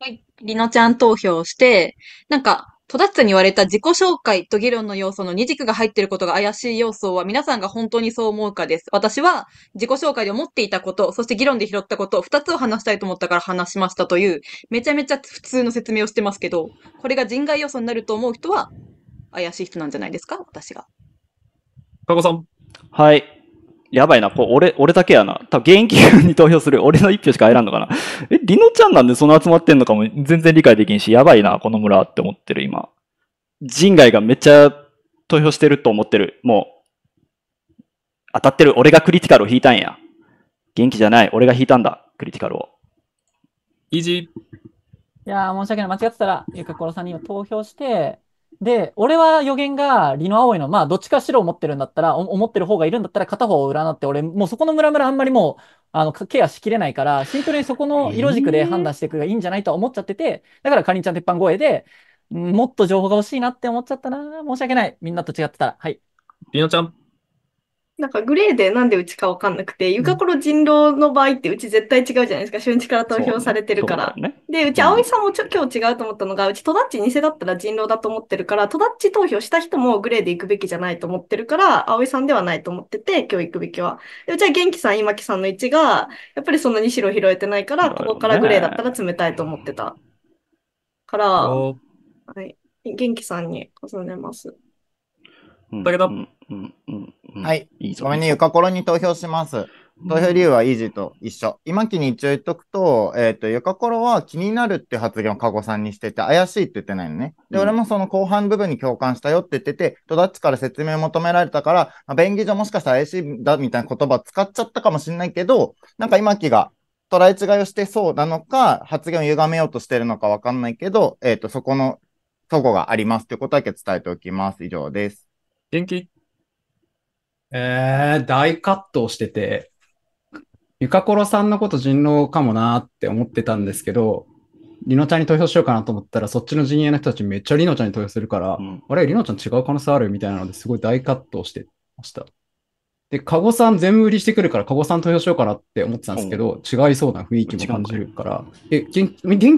はい。リノちゃん投票して、なんか、戸田さんに言われた自己紹介と議論の要素の二軸が入っていることが怪しい要素は皆さんが本当にそう思うかです。私は自己紹介で思っていたこと、そして議論で拾ったこと、二つを話したいと思ったから話しましたという、めちゃめちゃ普通の説明をしてますけど、これが人外要素になると思う人は怪しい人なんじゃないですか私が。加護さん。はい。やばいな、これ俺、俺だけやな。多分現役に投票する。俺の一票しか入らんのかな。え、りのちゃんなんでその集まってんのかも全然理解できんし、やばいな、この村って思ってる、今。人外がめっちゃ投票してると思ってる。もう、当たってる。俺がクリティカルを引いたんや。元気じゃない。俺が引いたんだ。クリティカルを。イージー。いやー、申し訳ない。間違ってたら、ゆかころさんに投票して、で、俺は予言が、リノアオイの、まあ、どっちか白を持ってるんだったら、思ってる方がいるんだったら、片方を占って、俺、もうそこのムラムラあんまりもう、あの、ケアしきれないから、シンプルにそこの色軸で判断していくがいいんじゃないとは思っちゃってて、だから、かりんちゃん鉄板声で、もっと情報が欲しいなって思っちゃったな。申し訳ない。みんなと違ってたら。はい。りのちゃん。なんかグレーでなんでうちかわかんなくて、ゆかころ人狼の場合ってうち絶対違うじゃないですか。初日から投票されてるから。ねで、うち葵さんもちょ今日違うと思ったのが、うち戸ダッち偽だったら人狼だと思ってるから、戸田っち投票した人もグレーで行くべきじゃないと思ってるから、葵さんではないと思ってて、今日行くべきは。で、うちは元気さん、今木さんの位置が、やっぱりそんなに白拾えてないから、ここからグレーだったら冷たいと思ってた。から、はい、元気さんに重ねます。だけど、うんうんうんはい。いいごめんね、ゆかころに投票します。投票理由はイージーと一緒。今期に一応言っとくと、えっ、ー、と、ゆかころは気になるって発言を加護さんにしてて、怪しいって言ってないのね。で、俺もその後半部分に共感したよって言ってて、とだっちから説明を求められたから、まあ、便宜上もしかしたら怪しいだみたいな言葉を使っちゃったかもしれないけど、なんか今期が捉え違いをしてそうなのか、発言を歪めようとしてるのかわかんないけど、えっ、ー、と、そこの、そこがありますっいうことだけ伝えておきます。以上です。元気えー、大葛藤してて、ゆかころさんのこと人狼かもなーって思ってたんですけど、りのちゃんに投票しようかなと思ったら、そっちの陣営の人たちめっちゃりのちゃんに投票するから、うん、あれ、りのちゃん違う可能性あるみたいなのですごい大葛藤してました。で、かごさん全部売りしてくるから、かごさん投票しようかなって思ってたんですけど、うん、違いそうな雰囲気も感じるから、え、現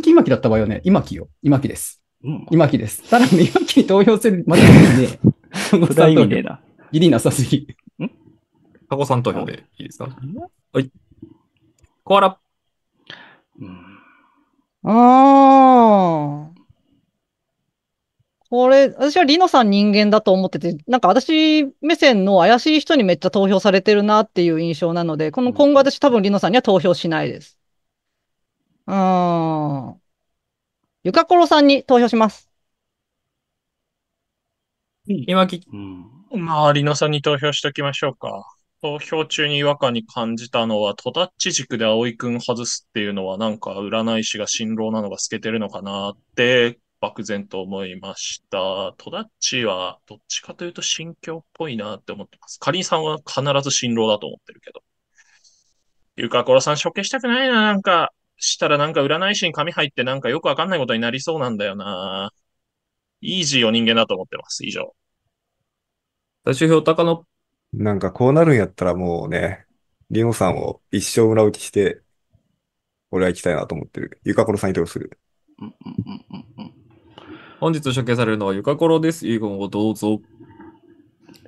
金巻きだった場合はね、今木よ。今木です。今木です。ただ、今木に投票するまでね、その3投だ。ギリなさすぎ。んタコさん投票でいいですかはい。コアラ。うん、あ。これ、私はリノさん人間だと思ってて、なんか私目線の怪しい人にめっちゃ投票されてるなっていう印象なので、この今後私多分リノさんには投票しないです。うん。ゆかころさんに投票します。今き、うん、まあ、りのさんに投票しておきましょうか。投票中に違和感に感じたのは、戸田ッチ軸で葵くん外すっていうのは、なんか占い師が新郎なのが透けてるのかなって、漠然と思いました。戸田ッチは、どっちかというと心境っぽいなって思ってます。かりんさんは必ず新郎だと思ってるけど。ゆかころさん、処刑したくないな、なんか。したらなんか占い師に紙入ってなんかよくわかんないことになりそうなんだよな。イージーを人間だと思ってます。以上。最終票高の。なんかこうなるんやったらもうね、リンさんを一生裏打ちして、俺は行きたいなと思ってる。ゆかころさんに投票する。本日処刑されるのはゆかころです。遺言をどうぞ。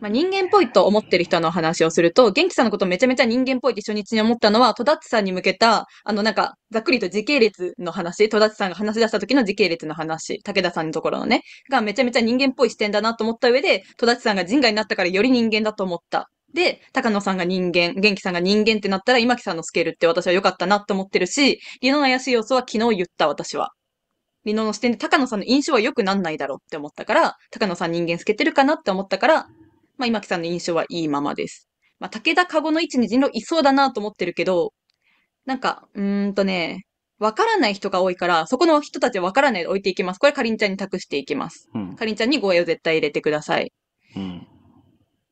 まあ、人間っぽいと思ってる人の話をすると、元気さんのことめちゃめちゃ人間っぽいって初日に思ったのは、戸田さんに向けた、あの、なんか、ざっくりと時系列の話、戸田さんが話し出した時の時系列の話、武田さんのところのね、がめちゃめちゃ人間っぽい視点だなと思った上で、戸田さんが人外になったからより人間だと思った。で、高野さんが人間、元気さんが人間ってなったら、今木さんのスケールって私は良かったなと思ってるし、理の怪しい要素は昨日言った私は。リノの視点で高野さんの印象は良くなんないだろうって思ったから、高野さん人間透けてるかなって思ったから、まあ、今木さんの印象はいいままです。まあ、武田籠の位置に人狼いそうだなと思ってるけど、なんか、うーんとね、わからない人が多いから、そこの人たちはわからないで置いていきます。これ、かりんちゃんに託していきます。うん、かりんちゃんに護衛を絶対入れてください。うん。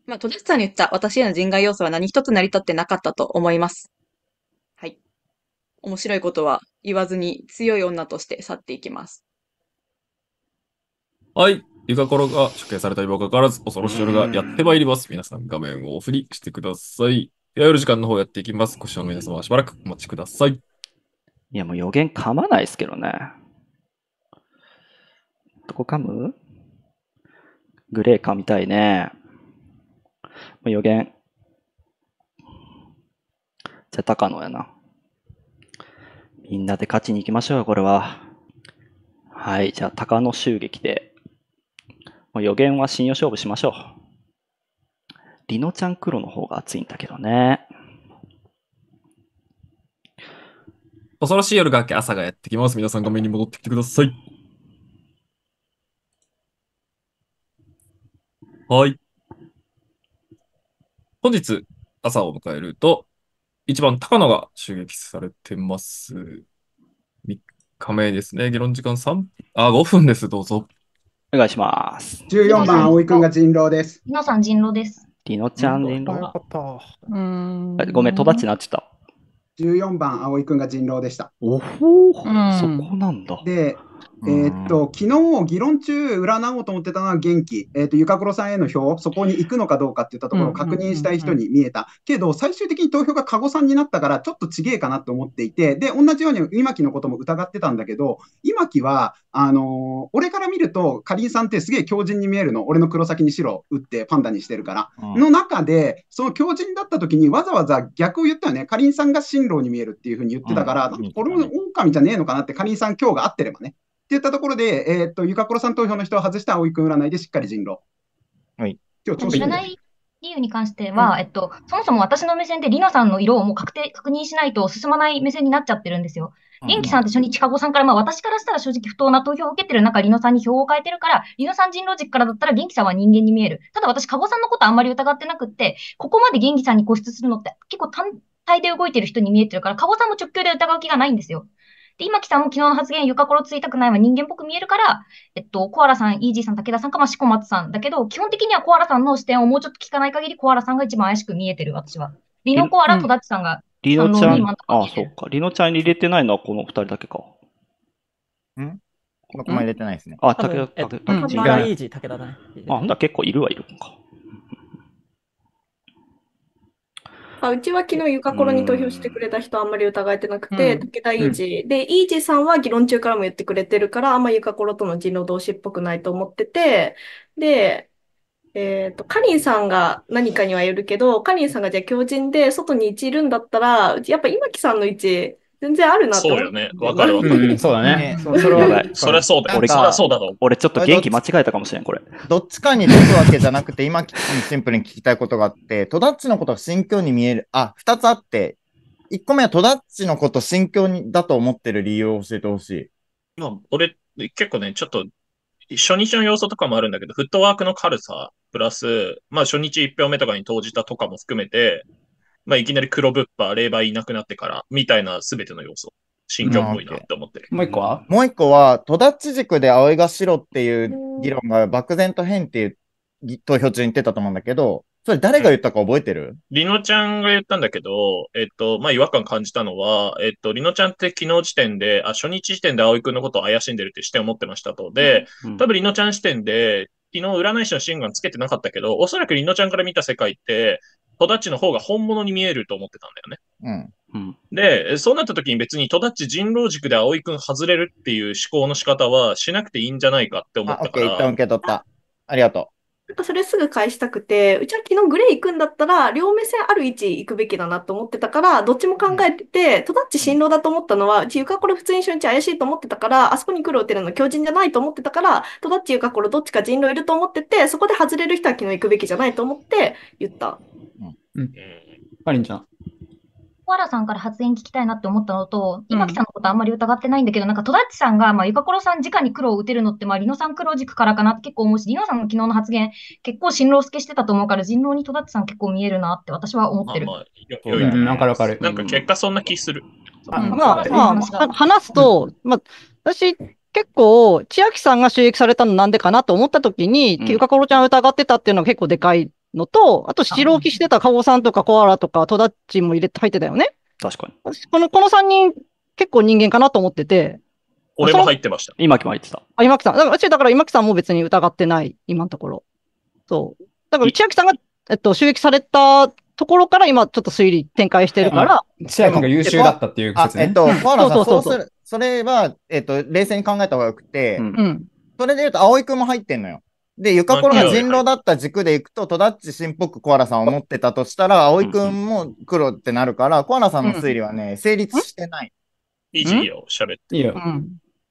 まあ、戸田さんに言った私への人外要素は何一つ成り立ってなかったと思います。はい。面白いことは言わずに強い女として去っていきます。はい。床ころが処刑されたにもかかわらず、恐ろしい夜がやってまいります。皆さん画面をオフにしてください。では夜時間の方やっていきます。ご視聴の皆様はしばらくお待ちください。いや、もう予言噛まないですけどね。どこ噛むグレー噛みたいね。もう予言。じゃあ、高野やな。みんなで勝ちに行きましょうよ、これは。はい、じゃあ、高野襲撃で。もう予言は信用勝負しましょう。りのちゃん黒の方が熱いんだけどね。恐ろしい夜が明け朝がやってきます。皆さん画面に戻ってきてください。はい。本日朝を迎えると、一番高野が襲撃されてます。3日目ですね。議論時間3、あ、5分です。どうぞ。お願いします。十四番、葵くんが人狼です。皆さん人狼です。りのちゃん人狼だ。ったごめん、とばっちなっちゃった。十四番、葵くんが人狼でした。おほそこなんだ。で、えー、っと、昨日議論中、占おうと思ってたのは元気、えー、っと、ゆかころさんへの票、そこに行くのかどうかっていったところを確認したい人に見えた。けど、最終的に投票が加護さんになったから、ちょっとちげえかなと思っていて、で、同じように今木のことも疑ってたんだけど、今木は、あのー、俺から見ると、かりんさんってすげえ強靭に見えるの。俺の黒先に白打ってパンダにしてるから。うん、の中で、その強靭だった時にわざわざ逆を言ったよね。かりんさんが進路に見えるっていうふうに言ってたから、うん、俺も狼じゃねえのかなって、かりんさん今日が合ってればね。言ったところで、えー、っと、ゆかころさん投票の人は外した葵く占いでしっかり人狼。はい。今日調子理由に関しては、うん、えっと、そもそも私の目線でリノさんの色をもう確定確認しないと進まない目線になっちゃってるんですよ。元気さんと一緒に近子さんから、まあ私からしたら正直不当な投票を受けてる中、リノさんに票を変えてるから、リノさん人ロジックからだったら元気さんは人間に見える。ただ私、かごさんのことあんまり疑ってなくって、ここまで元気さんに固執するのって結構単体で動いてる人に見えてるから、かごさんも直球で疑う気がないんですよ。で、今木さんも昨日の発言、床ころついたくないは人間っぽく見えるから、えっと、コアラさん、イージーさん、武田さんか、まあ、しこまつさんだけど、基本的にはコアラさんの視点をもうちょっと聞かない限り、コアラさんが一番怪しく見えてる、私は。リノコアラ、ッチさんが。リノちゃん、ああ、そうか。リノちゃんに入れてないのはこの二人だけか。んこ僕も入れてないですね。あ、武田、えっと、武田、イージー、武田だね。あ、ほんだ結構いるはいるのか。かうちは昨日ゆかころに投票してくれた人あんまり疑えてなくて、武田イージー。で、イージーさんは議論中からも言ってくれてるから、あんまゆかころとの人狼同士っぽくないと思ってて、で、えっ、ー、と、カリンさんが何かにはよるけど、カリンさんがじゃあ強人で外に1いるんだったら、やっぱ今木さんの位置、全然あるなそうよね。わかるわかる。そうだね。それは、それはそうだ。俺、それはそうだと俺ちょっと元気間違えたかもしれん、これ。どっちかに出すわけじゃなくて、今、シンプルに聞きたいことがあって、トダッチのことは心境に見える。あ、二つあって、一個目はトダッチのこと心境にだと思ってる理由を教えてほしい。俺、結構ね、ちょっと、初日の要素とかもあるんだけど、フットワークの軽さ、プラス、まあ初日1票目とかに投じたとかも含めて、まあ、いきなり黒ブッパー、霊媒いなくなってから、みたいなすべての要素。新境っぽいなって思ってる。もう一個はもう一個は、戸田知軸で葵が白っていう議論が漠然と変っていう投票中に言ってたと思うんだけど、それ誰が言ったか覚えてる、り、う、の、ちゃんが言ったんだけど、えっと、まあ、違和感感じたのは、えっと、りのちゃんって昨日時点で、あ、初日時点で葵くんのことを怪しんでるって視点を持ってましたと。で、うんうん、多分りのちゃん視点で、昨日占い師のシンガンつけてなかったけど、おそらくりのちゃんから見た世界って、トダッチの方が本物に見えると思ってたんだよね。うん。で、そうなった時に別にトダッチ人狼軸で葵くん外れるっていう思考の仕方はしなくていいんじゃないかって思ったから。あ、OK、一旦受け取った。ありがとう。なんかそれすぐ返したくて、うちは昨日グレー行くんだったら、両目線ある位置行くべきだなと思ってたから、どっちも考えてて、トタッチ新郎だと思ったのは、うち床これ普通に初日怪しいと思ってたから、あそこにる打てるの強靭じゃないと思ってたから、トタッチ床これどっちか人狼いると思ってて、そこで外れる人は昨日行くべきじゃないと思って言った。うん、かりんちゃん。小原さんから発言聞きたいなって思ったのと、今木さんのことあんまり疑ってないんだけど、うん、なんか戸田ちさんが、まあ、ゆかころさん直に苦労を打てるのって、まあ、リノさん黒軸からかなって結構思うし、リノさんの昨日の発言、結構新郎助してたと思うから、人狼に戸田ちさん結構見えるなって私は思ってる。なんか結果そんな気する。まあ、まあ、話すと、まあ、私、結構、千秋さんが収益されたのなんでかなと思ったときに、ゆかころちゃん疑ってたっていうのが結構でかいのと、あと白置きしてたカゴさんとかコアラとかトダッチも入れて入ってたよね。確かに。この、この3人結構人間かなと思ってて。俺も入ってました。今木も入ってた。あ、今木さん。だから、だから今木さんも別に疑ってない、今のところ。そう。だから、千秋さんが、えっと、襲撃されたところから今ちょっと推理展開してるから。千秋が優秀だったっていう説ね。えっと、コアラさん、そうする。それは、えっと、冷静に考えた方がよくて、うん、それで言うと、葵くんも入ってんのよ。で、ゆかころが人狼だった軸でいくと、戸田っちしっぽくコアラさんを持ってたとしたら、葵くんも黒ってなるから、コアラさんの推理はね、成立してない。いいよ、喋って。いいよ。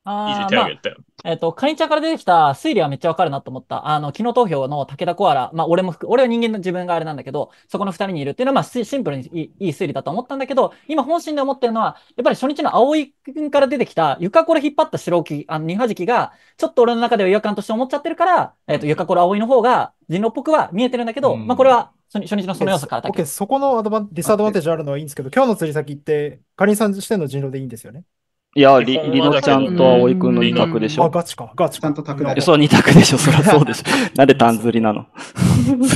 あいじってあげて。まあ、えっ、と、カニちゃんから出てきた推理はめっちゃわかるなと思った。あの、機能投票の武田コアラ、まあ、俺も、俺は人間の自分があれなんだけど、そこの二人にいるっていうのは、まあ、シンプルにいい推理だと思ったんだけど、今本心で思ってるのは、やっぱり初日の葵君から出てきた、床これ引っ張った白木、あの、二はじきが、ちょっと俺の中では違和感として思っちゃってるから、えっ、と、床これ葵の方が、人狼っぽくは見えてるんだけど、うん、まあ、これは初日のその要素からだけ。そこのアドバンディスアドバンテージあるのはいいんですけど、今日の釣り先って、かりんさん視点の人狼でいいんですよね。いや、り、りのちゃんと葵くんの二択でしょ。あ、ガチか。ガチちゃんと択だ。そう、二択でしょ。そりゃそうでしょ。なんで単ずりなの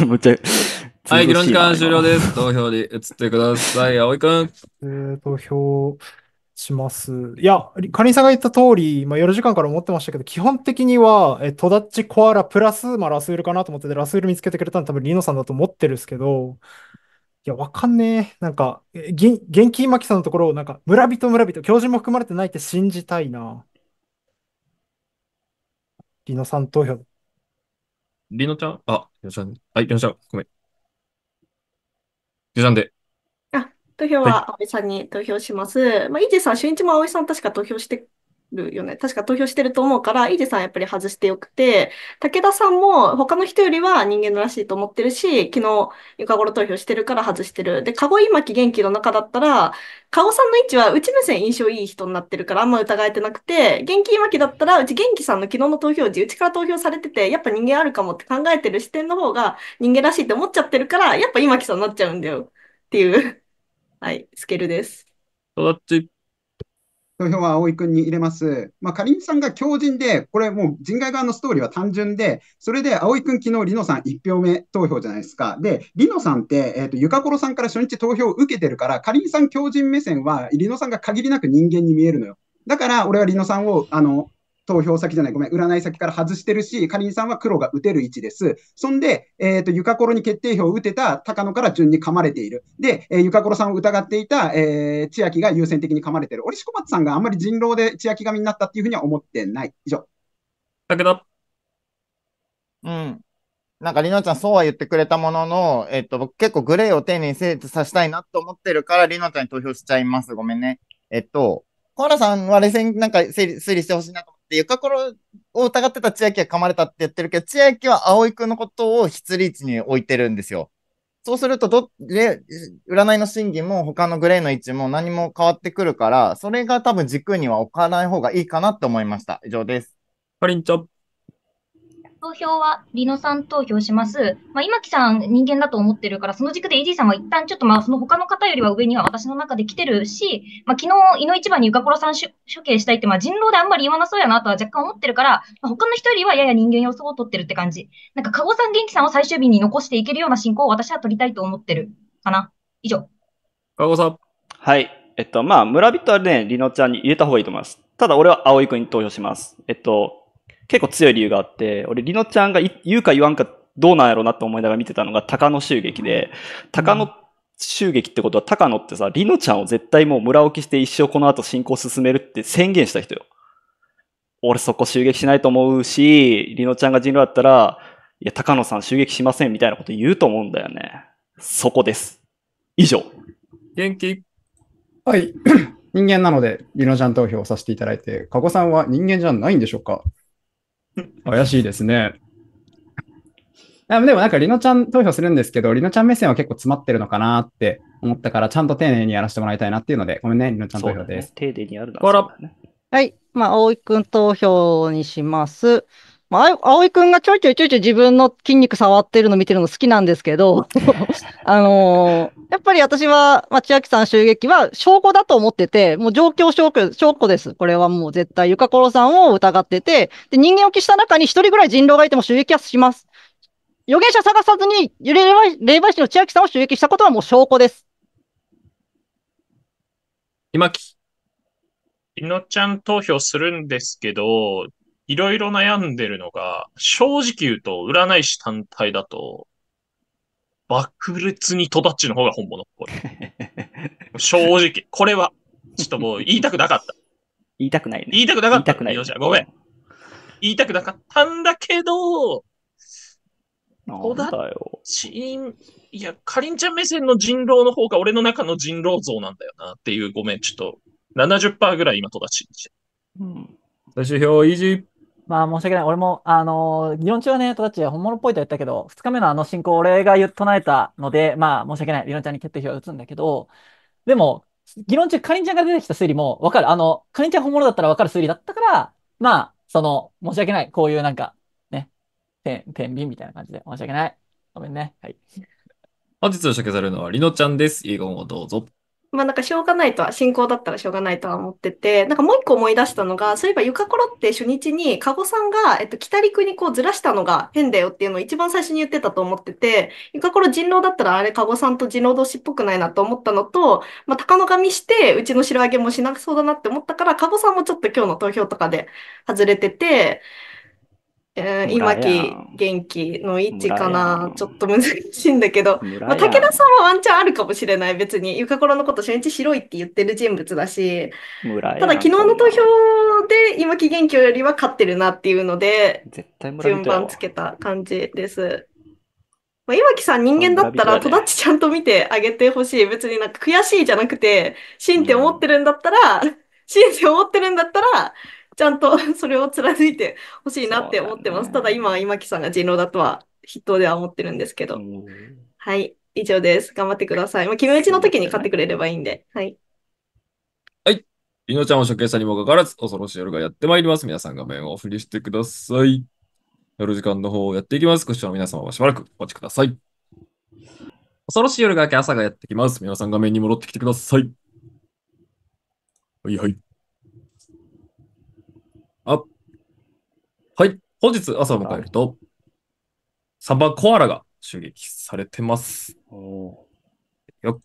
むちゃ。はい、議論時間終了です。投票に移ってください。葵くん。えー、投票します。いや、かりんさんが言った通り、まあ、夜時間から思ってましたけど、基本的には、え、トダッチコアラプラス、まあ、ラスールかなと思ってて、ラスール見つけてくれたの多分リノさんだと思ってるんですけど、いや、わかんねえ。なんか、え現現金巻きさんのところを、なんか、村人村人、教授も含まれてないって信じたいな。リノさん投票。りのちゃんあ、りのちゃん。はい、りのちゃん。ごめん。りのちゃんで。投票はは葵さんに投票します。まあ、イージーさん、俊一も葵さん確か投票してるよね。確か投票してると思うから、イージさんやっぱり外してよくて、武田さんも他の人よりは人間らしいと思ってるし、昨日床頃投票してるから外してる。で、籠井巻元気の中だったら、籠さんの位置は内目線印象いい人になってるからあんま疑えてなくて、元気巻きだったら、うち元気さんの昨日の投票時、うちから投票されてて、やっぱ人間あるかもって考えてる視点の方が人間らしいって思っちゃってるから、やっぱ今木さんになっちゃうんだよ。っていう、はい、スケールです。投票は葵君に入れます。まあ、かりんさんが強靭で、これもう人外側のストーリーは単純で、それで葵君昨日りのさん1票目投票じゃないですか。で、りのさんって、えっ、ー、と、ゆかころさんから初日投票を受けてるから、かりんさん強靭目線は、りのさんが限りなく人間に見えるのよ。だから、俺はりのさんを、あの、投票先じゃない、ごめん、占い先から外してるし、かりんさんは黒が打てる位置です。そんで、えっ、ー、と、ゆかころに決定票を打てた高野から順に噛まれている。で、えー、ゆかころさんを疑っていた、えー、千秋が優先的に噛まれてる。俺、しこまつさんがあんまり人狼で千秋神になったっていうふうには思ってない。以上。だけど、うん。なんか、りのちゃん、そうは言ってくれたものの、えっ、ー、と、僕結構グレーを丁寧に成立させたいなと思ってるから、りのちゃんに投票しちゃいます。ごめんね。えっと、コアラさんは冷静になんか整理してほしいなとって、ゆかころを疑ってた千秋は噛まれたって言ってるけど、千秋は葵くんのことを失率に置いてるんですよ。そうするとど、占いの審議も他のグレーの位置も何も変わってくるから、それが多分軸には置かない方がいいかなって思いました。以上です。かりんちゃん。投票はリノさん投票します。まあ、今木さん人間だと思ってるから、その軸で AD さんは一旦ちょっとまあその他の方よりは上には私の中で来てるし、まあ、昨日、井の一番にゆかころさん処刑したいって、まあ、人狼であんまり言わなそうやなとは若干思ってるから、まあ、他の人よりはやや人間予想を取ってるって感じ。なんか、かごさん元気さんを最終日に残していけるような進行を私は取りたいと思ってるかな。以上。かごさん。はい。えっと、まあ、村人はね、リノちゃんに入れた方がいいと思います。ただ、俺は葵くんに投票します。えっと、結構強い理由があって、俺、リノちゃんが言うか言わんかどうなんやろうなって思いながら見てたのが高野襲撃で、高野襲撃ってことは高野ってさ、リノちゃんを絶対もう村置きして一生この後進行進めるって宣言した人よ。俺そこ襲撃しないと思うし、リノちゃんが人狼だったら、いや、高野さん襲撃しませんみたいなこと言うと思うんだよね。そこです。以上。元気はい。人間なので、リノちゃん投票させていただいて、加古さんは人間じゃないんでしょうか怪しいですね。でもなんか、りのちゃん投票するんですけど、りのちゃん目線は結構詰まってるのかなって思ったから、ちゃんと丁寧にやらせてもらいたいなっていうので、ごめんね、りのちゃん投票です。ね、丁寧にやるな。ね、はい。まあ、葵くん投票にします。まあ、葵くんがちょいちょいちょいちょい自分の筋肉触ってるの見てるの好きなんですけど、あのー、やっぱり私は、まあ、千秋さん襲撃は証拠だと思ってて、もう状況証拠、証拠です。これはもう絶対、ゆかころさんを疑ってて、で、人間を消した中に一人ぐらい人狼がいても襲撃はします。予言者探さずに、霊媒師の千秋さんを襲撃したことはもう証拠です。今き、いのちゃん投票するんですけど、いろいろ悩んでるのが、正直言うと、占い師単体だと、爆裂にトダッチの方が本物っぽい。正直、これは、ちょっともう言いたくなかった。言いたくない、ね、言いたくなかった。言いたくない、ね。ごめん。言いたくなかったんだけど、トダッチ、いや、かりんちゃん目線の人狼の方が俺の中の人狼像なんだよなっていう、ごめん、ちょっと、70%ぐらい今トダッチにして。うん。私票2まあ申し訳ない。俺も、あのー、議論中はね、トラッチ本物っぽいと言ったけど、二日目のあの進行、俺が言唱えたので、まあ申し訳ない。理論ちゃんに決定票を打つんだけど、でも、議論中、かりんちゃんが出てきた推理もわかる。あの、かりんちゃん本物だったらわかる推理だったから、まあ、その、申し訳ない。こういうなんか、ね、てん、てびんみたいな感じで、申し訳ない。ごめんね。はい。本日紹介されるのは、りのちゃんです。英語もどうぞ。まあなんかしょうがないとは、進行だったらしょうがないとは思ってて、なんかもう一個思い出したのが、そういえばゆかころって初日に、かごさんが、えっと、北陸にこうずらしたのが変だよっていうのを一番最初に言ってたと思ってて、ゆかころ人狼だったらあれかごさんと人狼同士っぽくないなと思ったのと、まあ鷹の神して、うちの白揚げもしなそうだなって思ったから、かごさんもちょっと今日の投票とかで外れてて、え今木元気の位置かな、ちょっと難しいんだけど、まあ、武田さんはワンチャンあるかもしれない、別に、ゆかころのこと、初日白いって言ってる人物だし、ただ、昨日の投票で今木元気よりは勝ってるなっていうので、順番つけた感じです。まあ、木さん人間だったら、戸田っちちゃんと見てあげてほしい。別になんか悔しいじゃなくて、しんって思ってるんだったら、し、うんって思ってるんだったら、ちゃんとそれを貫いてほしいなって思ってます。ただ今、今木さんが人狼だとは筆頭では思ってるんですけど。はい、以上です。頑張ってください。まあ、決め打ちの時に買ってくれればいいんで。はい。はい。りちゃんを処刑したにもかかわらず、恐ろしい夜がやってまいります。皆さん画面をオフにしてください。夜時間の方をやっていきます。ご視聴の皆様はしばらくお待ちください。恐ろしい夜が明け朝がやってきます。皆さん画面に戻ってきてください。はいはい。はい。本日朝を迎えると、サバコアラが襲撃されてます。4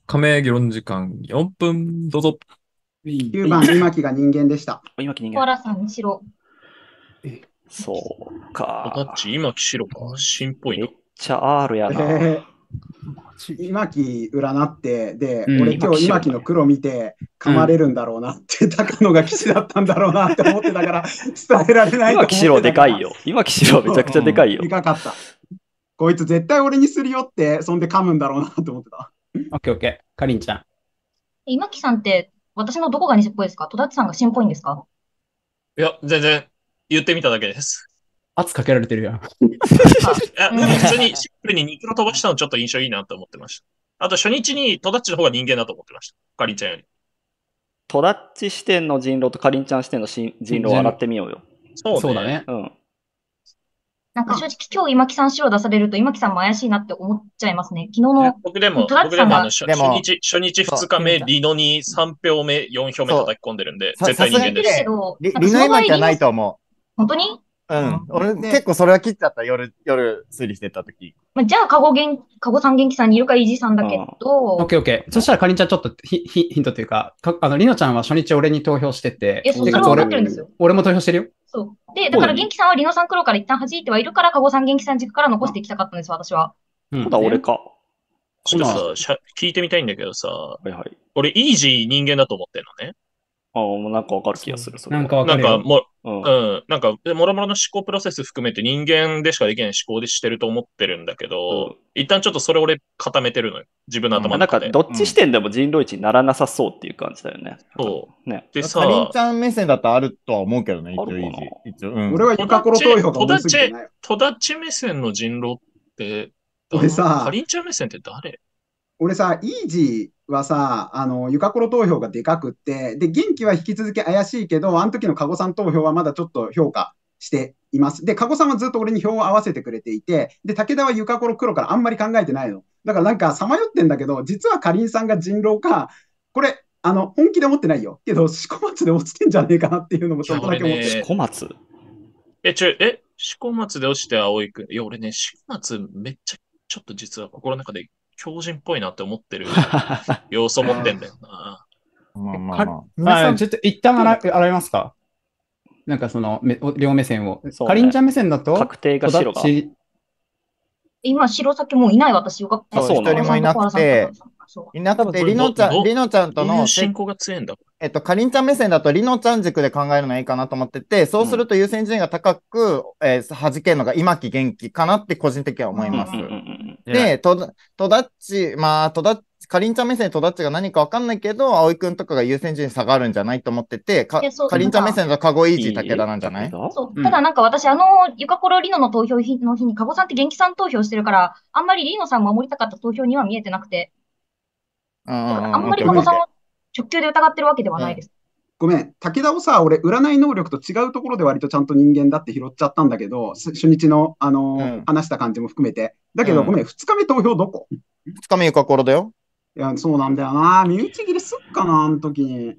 日目、議論時間4分、どうぞ。9番、今木が人間でした。今気にコアラさんにろ。そうか。タっち今、白か。新っぽいめっちゃ R やな。今木占って、で、うん、俺今日今木の黒見て、噛まれるんだろうなって、うん、高野が騎士だったんだろうなって思ってたから、伝えられないと思ってたから。今木白でかいよ。今木白めちゃくちゃでかいよ。でかかった。こいつ絶対俺にするよって、そんで噛むんだろうなって思ってた。オッケーオッケー。かりんちゃん。今木さんって、私のどこが西っぽいですか戸田さんが新っぽいんですかいや、全然、言ってみただけです。圧かけられてるやん。あで普通にシンプルに肉の飛ばしたのちょっと印象いいなと思ってました。あと初日に戸田っちの方が人間だと思ってました。かりんちゃんより。戸田っち視点の人狼とかりんちゃん視点の人狼を洗ってみようよ。そうね、そうだね。うん。なんか正直今日今木さん白出されると今木さんも怪しいなって思っちゃいますね。昨日の。僕でも、僕でもの初日、初日2日目、リノに3票目、4票目叩き込んでるんで、絶対人間です。リノ今じゃないと思う。本当にうん。俺、ね、結構それは切っちゃった。夜、夜、推理してた時。まあ、じゃあ、カゴかごさん元気さんにいるか、イージさんだけど。オッケーオッケー。そしたら、かりんちゃんちょっとヒヒントというか、かあの、りのちゃんは初日俺に投票してて。いや、それはってるんですよ。俺も投票してるよ。そう。で、だから元気さんはりのさん黒から一旦弾いてはいるから、かごさん元気さん軸から残していきたかったんです、私は。うん。ただ俺か。ちょっとさ、聞いてみたいんだけどさ、はいはい、俺、イージー人間だと思ってんのね。ああ、なんかわかる気がする。なんかわかる。なんかも、うん、なんか、もろもろの思考プロセス含めて人間でしかできない思考でしてると思ってるんだけど、一旦ちょっとそれ俺固めてるのよ。自分の頭で。なんか、どっち視点でも人類一にならなさそうっていう感じだよね。そう。ね。でさ、かりんちゃん目線だとあるとは思うけどね、一応一応。俺はゆかころ投票が多ない。戸田目線の人狼って、俺さ、かりんちゃん目線って誰俺さ、イージーはさ、あの、ゆかころ投票がでかくって、で、元気は引き続き怪しいけど、あの時のカゴさん投票はまだちょっと評価しています。で、加護さんはずっと俺に票を合わせてくれていて、で、武田はゆかころ黒からあんまり考えてないの。だからなんかさまよってんだけど、実はかりんさんが人狼か、これ、あの、本気で思ってないよ。けど、四股松で落ちてんじゃねえかなっていうのもちょっとだけ思って。四股松え、ちょ、え、四股松で落ちて青いくん。いや、俺ね、四股松めっちゃ、ちょっと実は心の中で狂人っぽいなって思ってる 要素持ってんだよな。まあまあまあ。まあ、ちょっと一旦洗洗いますかなんかそのめ両目線を。かりんちゃん目線だと確定が白が。今、白崎もいない私よかった。そう、一人もいなくて、いなくて、りのちゃん、ちゃんとの、えっと、かりんちゃん目線だと、りのちゃん軸で考えるのがいいかなと思ってて、そうすると優先順位が高く、うん、えー、弾けるのが今期元気かなって個人的には思います。うんうんうんで、と、とだっち、まあ、とだかりんちゃん目線とだっちが何かわかんないけど、葵くんとかが優先順位下がるんじゃないと思ってて、かりんちゃん目線がカゴイージー武田なんじゃないそう。ただなんか私、あの、ゆかころりのの投票の日に、かごさんって元気さん投票してるから、あんまりりのさん守りたかった投票には見えてなくて。あんまり加の直球で疑ってるわけではないです。ごめん、武田をさ、俺、占い能力と違うところで割とちゃんと人間だって拾っちゃったんだけど、初日の、あのーうん、話した感じも含めて。だけど、うん、ごめん、2日目投票どこ ?2 日目ゆかころだよ。いや、そうなんだよな。身内切りすっかな、あの時に。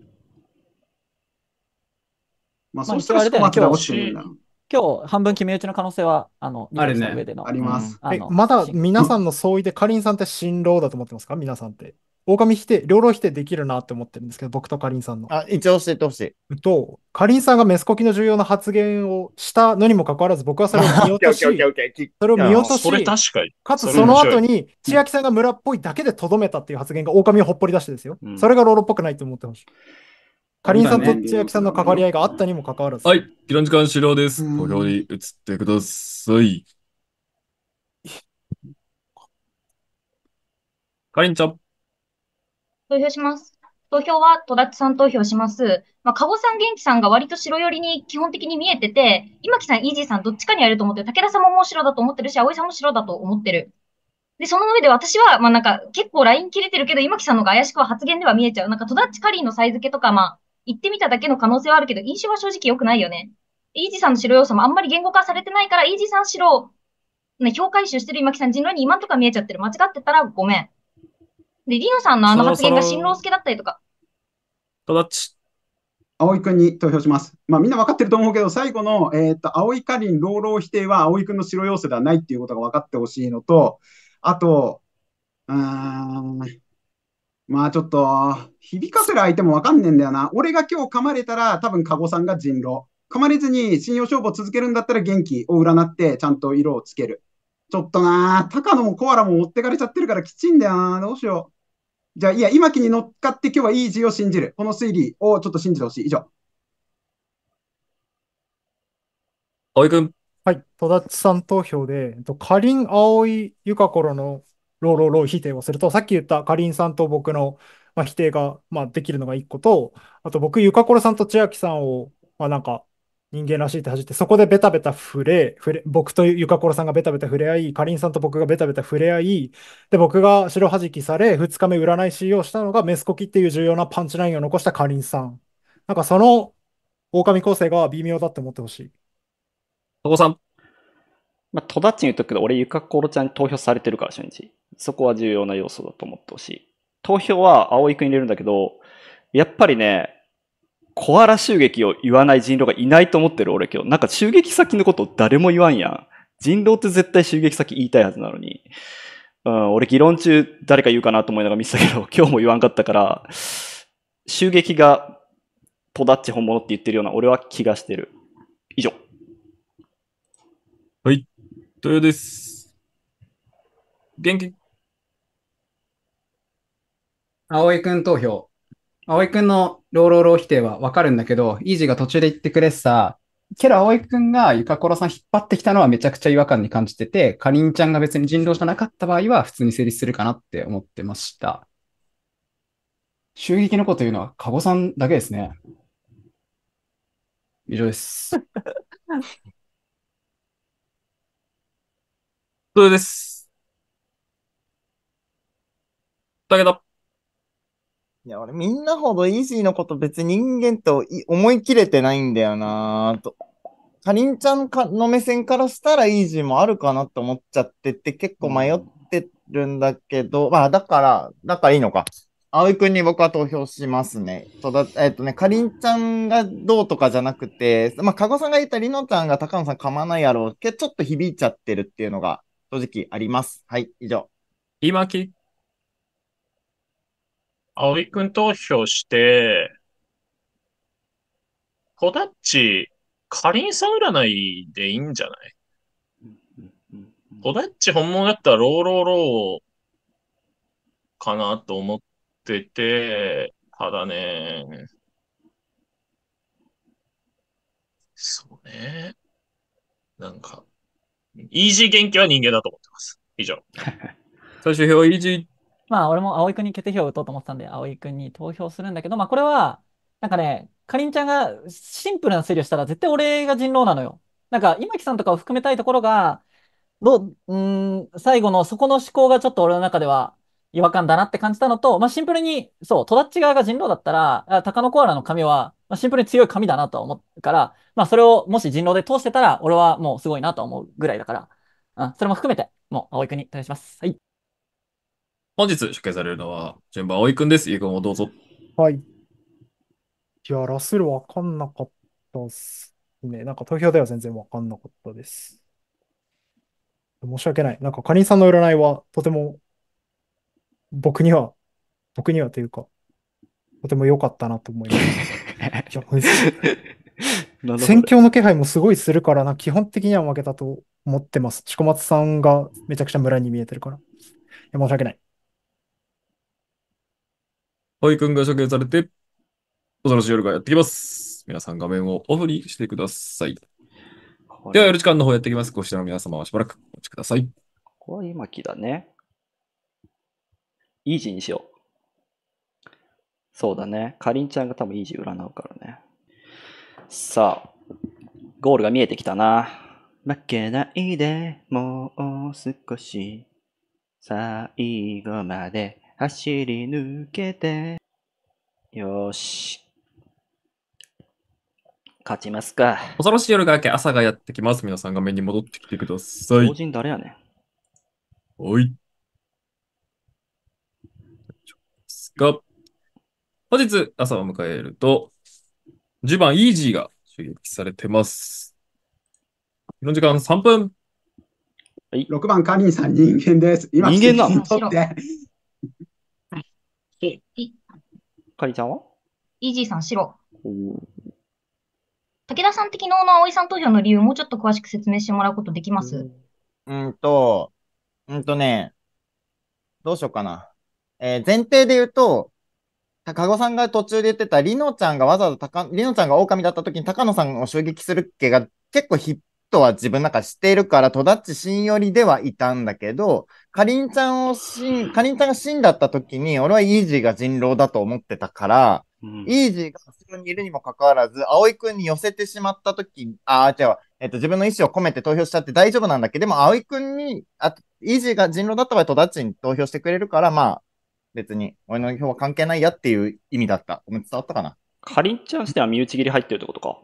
まあ、そうしたらあれだよ、ね、今日、今日半分決め打ちの可能性は、あの、あるね。上でのあります、うん、まだ皆さんの相違で、かりんさんって新郎だと思ってますか皆さんって。狼否定、両論否定できるなって思ってるんですけど、僕とかりんさんの。あ、一応教えてほしい。と、かりんさんがメスコキの重要な発言をしたのにもかかわらず、僕はそれを見落とし、それを見落とし、かかつその後に、千秋さんが村っぽいだけでとどめたっていう発言が狼をほっぽり出してですよ。うん、それがローロっぽくないと思ってほしい。かりんさんと千秋さんの関わり合いがあったにもかかわらず。はい、議論時間終了です。投票に移ってください。かりんちゃん。投票します。投票は戸田さん投票します。まあ、加護さん、元気さんが割と白寄りに基本的に見えてて、今木さん、イージーさん、どっちかにやると思ってる。武田さんももう白だと思ってるし、葵さんも白だと思ってる。で、その上で私は、まあ、なんか、結構ライン切れてるけど、今木さんのが怪しくは発言では見えちゃう。なんか、戸田ちカリーのサイズ系けとか、まあ、言ってみただけの可能性はあるけど、印象は正直良くないよね。イージーさんの白要素もあんまり言語化されてないから、イージーさん白、ね、評価回収してる今木さん人狼に今んとか見えちゃってる。間違ってたらごめん。で、リノさんのあの発言が新郎助だったりとか。とだち。葵くんに投票します。まあみんな分かってると思うけど、最後の、えー、っと、葵かりん老老否定は葵くんの白要素ではないっていうことが分かってほしいのと、あと、うん、まあちょっと、響かせる相手も分かんねえんだよな。俺が今日噛まれたら、多分加護さんが人狼。噛まれずに信用勝負を続けるんだったら元気を占って、ちゃんと色をつける。ちょっとな高野もコアラも持ってかれちゃってるからきちいんだよなどうしよう。じゃあ、いや、今期に乗っかって今日はイージーを信じる。この推理をちょっと信じてほしい。以上。葵君。はい。戸田さん投票で、えっと、かりん、おい、ゆかころのローローロー否定をすると、さっき言ったかりんさんと僕の、まあ、否定が、まあ、できるのが一個と、あと僕、ゆかころさんと千秋さんを、まあ、なんか、人間らしいって走って、そこでベタベタ触れ、触れ僕とゆかころさんがベタベタ触れ合い、かりんさんと僕がベタベタ触れ合い、で、僕が白はじきされ、二日目占い師をしたのがメスコキっていう重要なパンチラインを残したかりんさん。なんかその狼構成が微妙だって思ってほしい。そこさん。まあ、戸田っちに言っとくけど、俺、ゆかころちゃんに投票されてるから、初日。そこは重要な要素だと思ってほしい。投票は青いん入れるんだけど、やっぱりね、コアラ襲撃を言わない人狼がいないと思ってる俺今日、なんか襲撃先のこと誰も言わんやん。人狼って絶対襲撃先言いたいはずなのに。うん、俺議論中誰か言うかなと思いながら見てたけど、今日も言わんかったから、襲撃がポダッチ本物って言ってるような俺は気がしてる。以上。はい、豊です。元気。井くん投票。葵くんのローローロー否定はわかるんだけど、イージーが途中で言ってくれさ、けど葵くんがゆかころさん引っ張ってきたのはめちゃくちゃ違和感に感じてて、かりんちゃんが別に人狼じゃなかった場合は普通に成立するかなって思ってました。襲撃のこと言うのはカゴさんだけですね。以上です。それです。けど。いや、俺みんなほどイージーのこと別に人間と思い切れてないんだよなぁと。かりんちゃんかの目線からしたらイージーもあるかなって思っちゃってて結構迷ってるんだけど、うん、まあだから、だからいいのか。葵くんに僕は投票しますね。とだえっ、ー、とね、かりんちゃんがどうとかじゃなくて、まあ、かごさんが言ったりのちゃんが高野さん噛まないやろうけちょっと響いちゃってるっていうのが正直あります。はい、以上。今き葵くん投票して、ポダッチ、かりんさん占いでいいんじゃないポダッチ本物だったらローローローかなと思ってて、ただね、そうね、なんか、イージー元気は人間だと思ってます。以上。最終票イージまあ、俺も葵くんに決定票を打とうと思ってたんで、葵くんに投票するんだけど、まあ、これは、なんかね、かりんちゃんがシンプルな推理をしたら絶対俺が人狼なのよ。なんか、今木さんとかを含めたいところが、どう、うん、最後のそこの思考がちょっと俺の中では違和感だなって感じたのと、まあ、シンプルに、そう、戸田っち側が人狼だったら、タカノコアラの髪は、まあ、シンプルに強い髪だなとは思うから、まあ、それをもし人狼で通してたら、俺はもうすごいなと思うぐらいだから、うん、それも含めて、もう、葵くんに対します。はい。本日出演されるのは、順番、葵くんです。ゆうくんをどうぞ。はい。いや、ラスルわかんなかったっすね。なんか投票では全然わかんなかったです。申し訳ない。なんか、かりんさんの占いは、とても、僕には、僕にはというか、とても良かったなと思います。いや戦況の気配もすごいするからな、基本的には負けたと思ってます。千小松さんがめちゃくちゃ村に見えてるから。いや申し訳ない。ホイ君が処刑されて、恐ろしい夜がやってきます。皆さん画面をオフにしてください。では、夜時間の方やっていきます。ご視聴の皆様はしばらくお待ちください。ここは今木だね。イージーにしよう。そうだね。かりんちゃんが多分イージー占うからね。さあ、ゴールが見えてきたな。負けないで、もう少し、最後まで走り抜けて。よし。勝ちますか。恐ろしい夜が明け、朝がやってきます。皆さん画面に戻ってきてください。老人誰やねおい。が、本日朝を迎えると、10番イージーが襲撃されてます。この時間3分。はい、6番カリンさん人間です。今人間なので、かりちゃんはジーさん、白。武田さん的日の葵さん投票の理由、もうちょっと詳しく説明してもらうことできますうんと、うんとね、どうしようかな。えー、前提で言うと、高ごさんが途中で言ってた、りのちゃんがわざわざか、りのちゃんが狼だった時に高野さんを襲撃するっけが結構引っトは自分なんか知っているから、戸田っちよりではいたんだけど、かりんちゃんを死ん、かりんちゃんが死んだった時に、俺はイージーが人狼だと思ってたから、うん、イージーが後ろにいるにもかかわらず、葵くんに寄せてしまった時、あ、ゃあ、えっと、自分の意思を込めて投票しちゃって大丈夫なんだけど、でも葵くんに、あ、イージーが人狼だった場合、戸田っちに投票してくれるから、まあ、別に、俺の票は関係ないやっていう意味だった。おめ伝わったかなかりんちゃんしては身内切り入ってるってことか。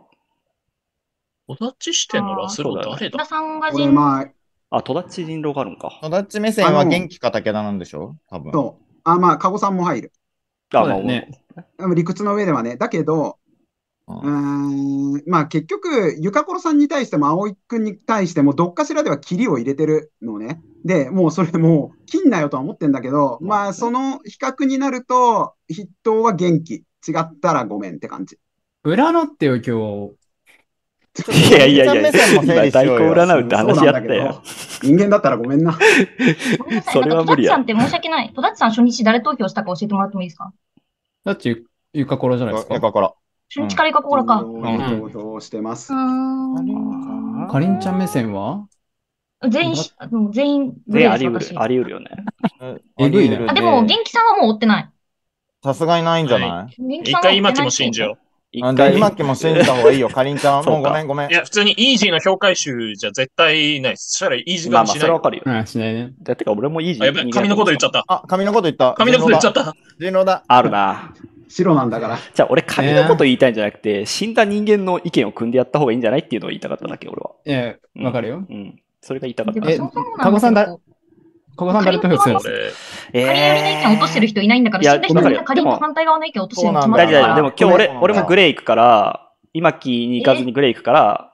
戸田地支店のラスロー誰だ田さんが人まあ、あ、戸田知人狼があるんか。戸田っち目線は元気か武田なんでしょ多分。そう。あ、まあ、加護さんも入る。あ、そうねでも理屈の上ではね。だけど、うん、まあ結局、ゆかころさんに対しても、葵くんに対しても、どっかしらではキリを入れてるのね。で、もうそれもう、金なよとは思ってんだけど、まあその比較になると、筆頭は元気。違ったらごめんって感じ。浦野ってよ、今日。いやいやいや、今代行占うって話やったよ。人間だったらごめんな。それは無理や。トダッさんって申し訳ない。トダッさん初日誰投票したか教えてもらってもいいですかだってゆ、ゆかころじゃないですか。ゆかこら。初日からゆかこらか。投票してます。かりんちゃん目線は全員、全員、全員あり得る、あり得るよね。えぐいね。あ、でも、元気さんはもう追ってない。さすがにないんじゃない元気さん一回今ちも信じよう。一今家も信じた方がいいよ。かりんちゃん。もうごめんごめん。いや、普通にイージーの評価集じゃ絶対ないです。したらイージーがしない。まあ、それはわかるよ。うん、しないね。だってか、俺もイージー。やべ、紙のこと言っちゃった。あ、紙のこと言った。紙のこと言っちゃった。人狼だ。あるな。白なんだから。じゃあ俺紙のこと言いたいんじゃなくて、死んだ人間の意見を組んでやった方がいいんじゃないっていうのを言いたかっただけ、俺は。ええわかるよ。うん。それが言いたかった。え、加ゴさんだ、加賀さん誰と票するんですかカリン寄りの意見落としてる人いないんだから、死んだ人みんなカリンと反対側の意見落としてるの決まってるから。でも今日俺、俺もグレー行くから、今木に行かずにグレー行くから、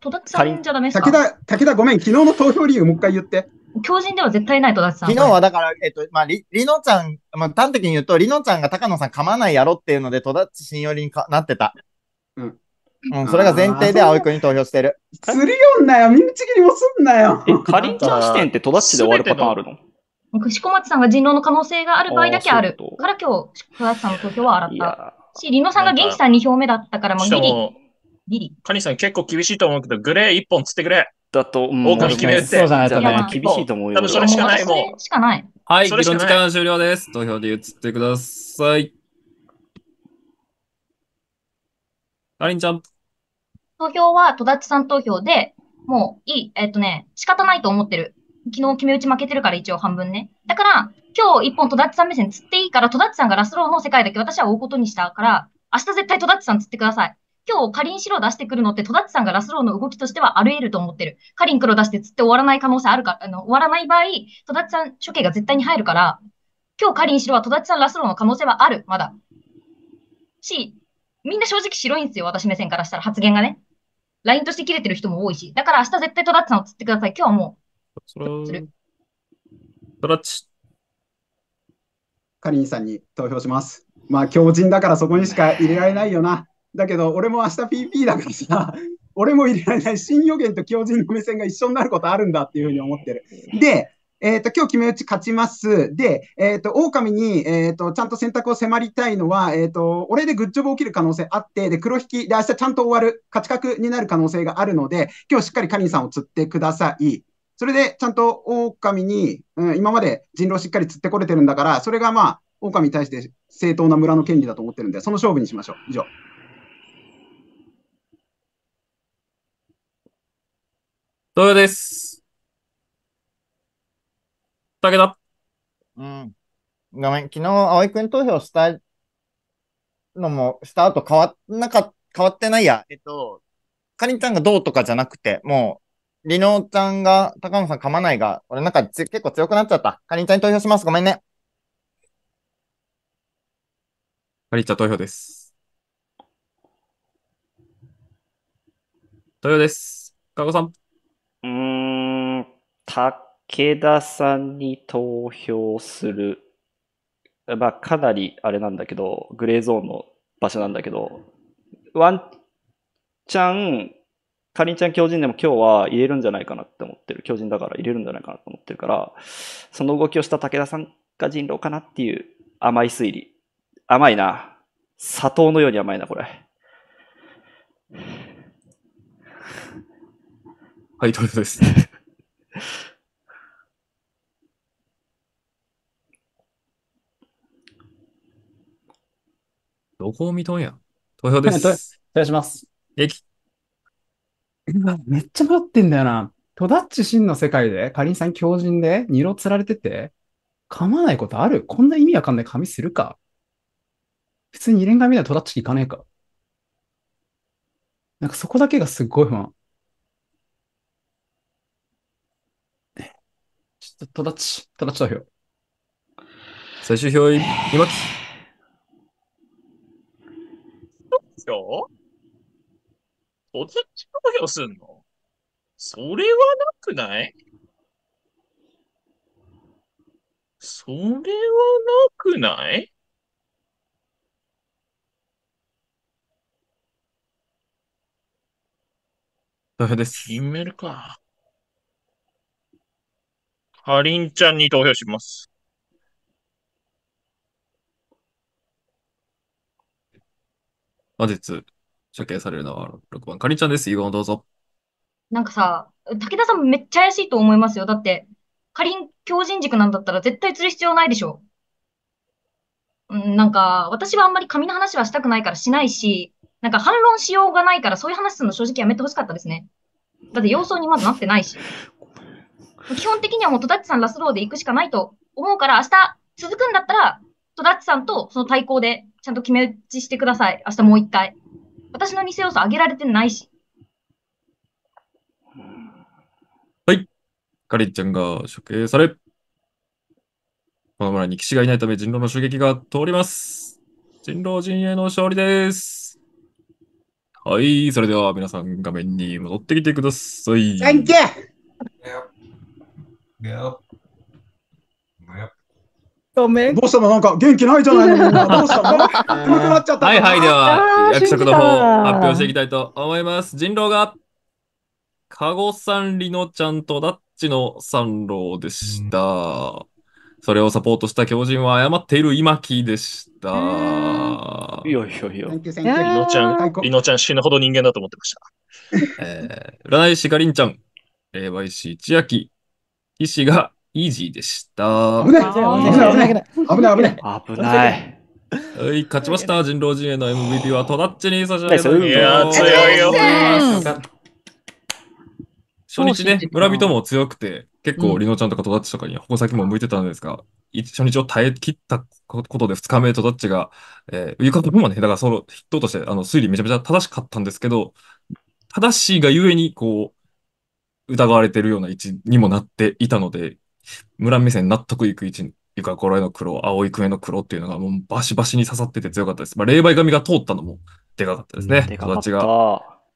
戸田さんじゃダメですか武田、武田ごめん、昨日の投票理由もう一回言って。強人では絶対ないとださん。昨日はだから、えっと、まあ、り、りのちゃん、まあ、端的に言うと、りのちゃんが高野さん噛まないやろっていうので、戸田信よりにかなってた。うん。うん、それが前提で葵君に投票してる。すり寄んなよ、身内切りもすんなよ。え、かりんちゃん視点って戸田市で終わるパターンあるのこまちさんが人狼の可能性がある場合だけあるから今日、小松さんの投票は洗った。し、りのさんが元気さん2票目だったから、もうギリ。ギリ。かりんさん結構厳しいと思うけど、グレー1本つってくれ。だと、もう、決めるって。そうじゃないとね、厳しいと思うよ。多分それしかないもん。しかない。はい、議論時間終了です。投票で移ってください。かりんちゃん。投票は戸田さん投票で、もういい、えっ、とね、仕方ないと思ってる。昨日決め打ち負けてるから一応半分ね。だから、今日一本戸田さん目線釣っていいから、戸田さんがラスローの世界だけ私は追うことにしたから、明日絶対戸田さん釣ってください。今日、かりん白出してくるのって、戸田さんがラスローの動きとしてはあり得ると思ってる。かりん黒出して釣って終わらない可能性あるから、あの、終わらない場合、戸田さん処刑が絶対に入るから、今日、かりん白は戸田さんラスローの可能性はある、まだ。し、みんな正直白いんですよ、私目線からしたら発言がね。LINE として切れてる人も多いし。だから明日絶対トラッチさんを釣ってください。今日はもう。それトラッチ。カリンさんに投票します。まあ、強人だからそこにしか入れられないよな。だけど、俺も明日 PP だからさ、俺も入れられない。新予言と強人の目線が一緒になることあるんだっていうふうに思ってる。で、えっ、ー、と、今日決め打ち勝ちます。で、えっ、ー、と、狼に、えっ、ー、と、ちゃんと選択を迫りたいのは、えっ、と、俺でグッジョブ起きる可能性あって、で、黒引きで明日ちゃんと終わる、勝ち確になる可能性があるので、今日しっかりカリンさんを釣ってください。それで、ちゃんと狼に、うん、今まで人狼しっかり釣ってこれてるんだから、それがまあ、狼に対して正当な村の権利だと思ってるんで、その勝負にしましょう。以上。どうです。けだ。うん。ごめん、昨日、葵くん投票したのも、した後変わなか、変わってないや。えっと、かりんちゃんがどうとかじゃなくて、もう、りのちゃんが、高野さん噛まないが、俺なんか結構強くなっちゃった。かりんちゃんに投票します。ごめんね。かりんちゃん投票です。投票です。かごさん。うん、た、池田さんに投票する、まあ、かなりあれなんだけど、グレーゾーンの場所なんだけど、ワンチャン、かりんちゃん巨人でも今日は入れるんじゃないかなって思ってる。巨人だから入れるんじゃないかなと思ってるから、その動きをした武田さんが人狼かなっていう甘い推理。甘いな。砂糖のように甘いな、これ。はい、どうぞです。どこを見とんや。投票です。お願いします。駅。めっちゃ迷ってんだよな。トダッチ真の世界で、かりんさん強靭で、二郎釣られてて、噛まないことあるこんな意味わかんない紙するか普通に二連紙ではトダッチいかねえかなんかそこだけがすっごい不安。ちょっとトダッチ、トダッチ投票。最終票、今き。票そっち投票すんのそれはなくないそれはなくない投票です。決めるか。かりんちゃんに投票します。本日、処刑されるのは6番、かりちゃんです。遺言どうぞ。なんかさ、武田さんめっちゃ怪しいと思いますよ。だって、かりん強人軸なんだったら絶対釣る必要ないでしょ。うん、なんか、私はあんまり紙の話はしたくないからしないし、なんか反論しようがないからそういう話するの正直やめてほしかったですね。だって様相にまだなってないし。基本的にはもう戸立さんラスローで行くしかないと思うから、明日続くんだったら、とダッチさんとその対抗でちゃんと決め打ちしてください。明日もう一回。私の偽要素上げられてないし。はい。カリちゃんが処刑され、この村に騎士がいないため人狼の襲撃が通ります。人狼陣営の勝利です。はい。それでは皆さん画面に戻ってきてください。Thank you! ごめん。ボスなんか元気ないじゃないの。どうしたの？眠くなっちゃった。はいはいでは約束の方発表していきたいと思います。人狼がかごさんりのちゃんとダッチの三郎でした。それをサポートした狂人は謝っている今木でした。いよいよいよ。りのちゃん、りのちゃん死ぬほど人間だと思ってました。えー、占い師かりんちゃん、霊媒師千秋、医師がイージーでした。危ない危ない危ない危ない危ない危ない。はい、勝ちました。人狼陣営の MVP はトナッチに差し上げます。いや、強いよ。初日ね、村人も強くて、結構、リノちゃんとかトナッチとかに矛先も向いてたんですが、初日を耐え切ったことで、2日目、トナッチが、えー、かともね、だからその筆頭として、あの、推理めちゃめちゃ正しかったんですけど、正しいがゆえに、こう、疑われてるような位置にもなっていたので、村目線納得いく位置に。ゆかころへの黒、青いくへの黒っていうのがもうバシバシに刺さってて強かったです。まあ、霊媒神が通ったのもでかかったですね。形かか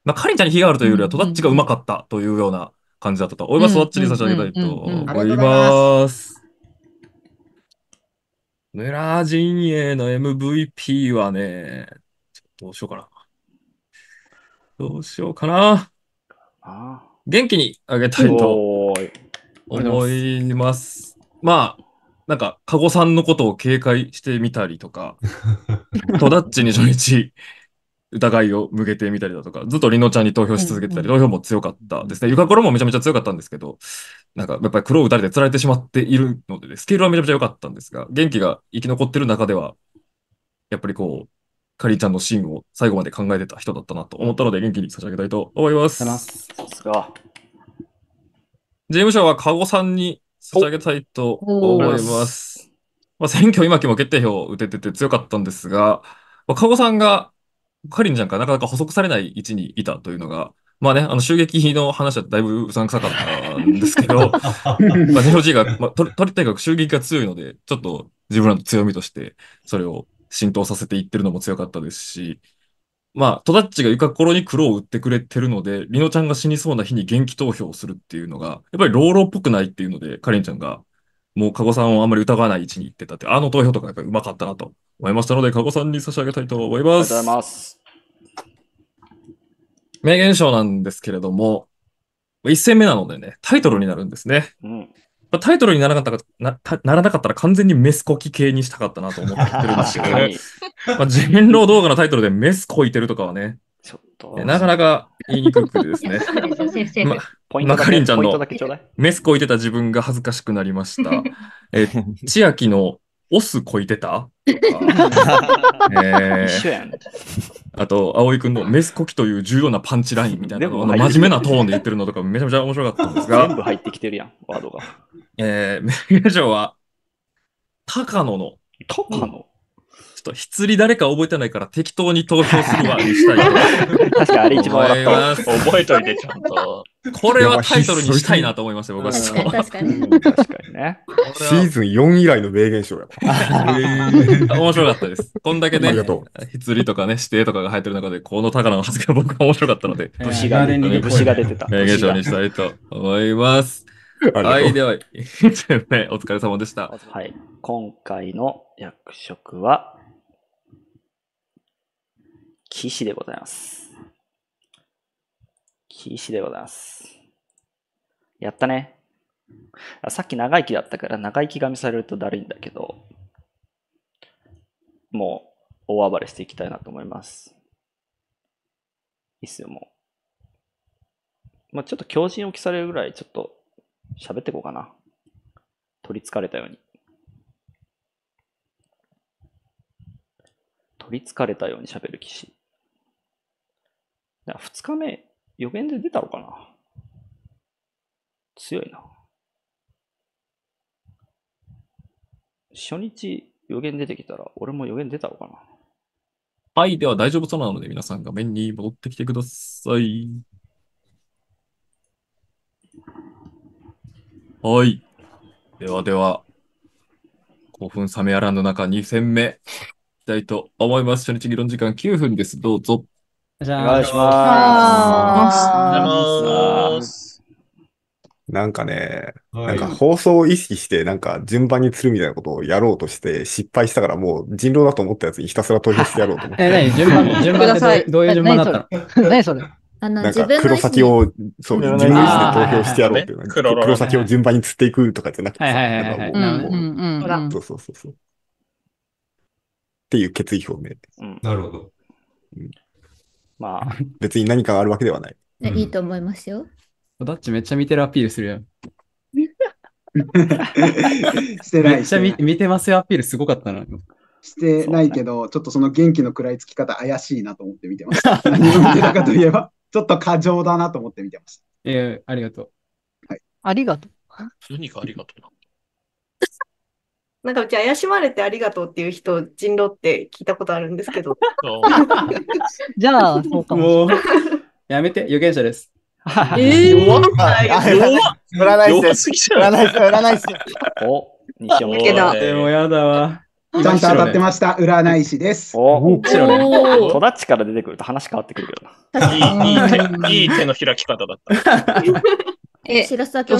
まあ、カリンちゃんに火があるというよりは、とだっちがうまかったというような感じだったと。おいはそっちに差し上げたいと思います。村陣営の MVP はね、どうしようかな。どうしようかな。元気にあげたいと思います。まあ、なんか、加護さんのことを警戒してみたりとか、トダッチに初日、疑いを向けてみたりだとか、ずっとりのちゃんに投票し続けてたり、投票も強かったですね。床ろもめちゃめちゃ強かったんですけど、なんかやっぱり黒を打たれて釣られてしまっているので、スケールはめちゃめちゃ良かったんですが、元気が生き残ってる中では、やっぱりこう、かりんちゃんのシーンを最後まで考えてた人だったなと思ったので、元気に差し上げたいと思います。さすが。事務所は加護さんに差し上げたいと思います。まあ、選挙今期も決定票を打ててて強かったんですが、まあ、加護さんが、カリンちゃんからなかなか補足されない位置にいたというのが、まあね、あの、襲撃の話はだいぶうさんくさかったんですけど、まあ、JOG が、まあ、とりたいか襲撃が強いので、ちょっと自分らの強みとして、それを浸透させていってるのも強かったですし、まあ、トダッチが床頃に黒を売ってくれてるので、リノちゃんが死にそうな日に元気投票をするっていうのが、やっぱり老老っぽくないっていうので、カレンちゃんが、もうカゴさんをあんまり疑わない位置に行ってたって、あの投票とかやっぱりうまかったなと思いましたので、カゴさんに差し上げたいと思います。ありがとうございます。名言賞なんですけれども、1戦目なのでね、タイトルになるんですね。うん、まあ、タイトルにならなかったなならなかったら完全にメスこき系にしたかったなと思ってるんですけど、まあ、人狼動画のタイトルでメスこいてるとかはね、ちょっとなかなか言いにくくてですね。まマカリンちゃんのメスこいてた自分が恥ずかしくなりました。え千秋のオスこいてたとか、えー、あと、葵くんのメスコキという重要なパンチラインみたいなの真面目なトーンで言ってるのとかめちゃめちゃ面白かったんですが。全部入ってきてるやん、ワードが。えー、メガジョは、高野の。高野、ちょっと、ひつり誰か覚えてないから適当に投票するわにしたい。確かあれ一番笑った。覚えといて、ちゃんと。これはタイトルにしたいなと思いました、僕は。確かに。確かにね。シーズン4以来の名言賞やった。面白かったです。こんだけね、ひつりとかね、指定とかが入ってる中で、この高野の発言は僕は面白かったので、武士が出てた。名言賞にしたい と思います。はい、では、1名、お疲れ様でした。はい、今回の役職は、騎士でございます。必死でございます。やったね。さっき長生きだったから長生きがみされるとだるいんだけど、もう大暴れしていきたいなと思います。いいっすよ、もう。まあ、ちょっと強靭を着されるぐらいちょっと喋ってこうかな。取りつかれたように。取りつかれたように喋る騎士。2日目予言で出たのかな強いな。初日予言出てきたら、俺も予言出たのかなはい、では大丈夫そうなので、皆さん画面に戻ってきてください。はい。ではでは、興奮冷めやらンの中2戦目、いきたいと思います。初日議論時間9分です。どうぞ。お願いします。なんかね、なんか放送を意識して、なんか順番に釣るみたいなことをやろうとして失敗したから、もう人狼だと思ったやつにひたすら投票してやろうと思って。え、何順番、順番どういう順番だったの何それあの、なんか黒先を、そう、自分の意思で投票してやろうっていうの、黒先を順番に釣っていくとかじゃなくてははいいはい。そうそうそう。っていう決意表明。なるほど。うんまあ。別に何かあるわけではない。いいいと思いますよ。ダッチめっちゃ見てるアピールするやん。してないめっちゃ見見てますよアピールすごかったな。してないけど、ちょっとその元気の食らいつき方怪しいなと思って見てました。何を見てたかといえば、ちょっと過剰だなと思って見てました。ええー、ありがとう。はい、ありがとう。何かありがとうな。なんかうち怪しまれてありがとうっていう人、人狼って聞いたことあるんですけど。じゃあ、そうかも。やめて、預言者です。えー、弱っ占い師です。占い師、占い師。お、西尾。でもやだわ。ちゃんと当たってました。占い師です。おお、白ね。戸田っちから出てくると話変わってくるけど いい手の開き方だった。え、教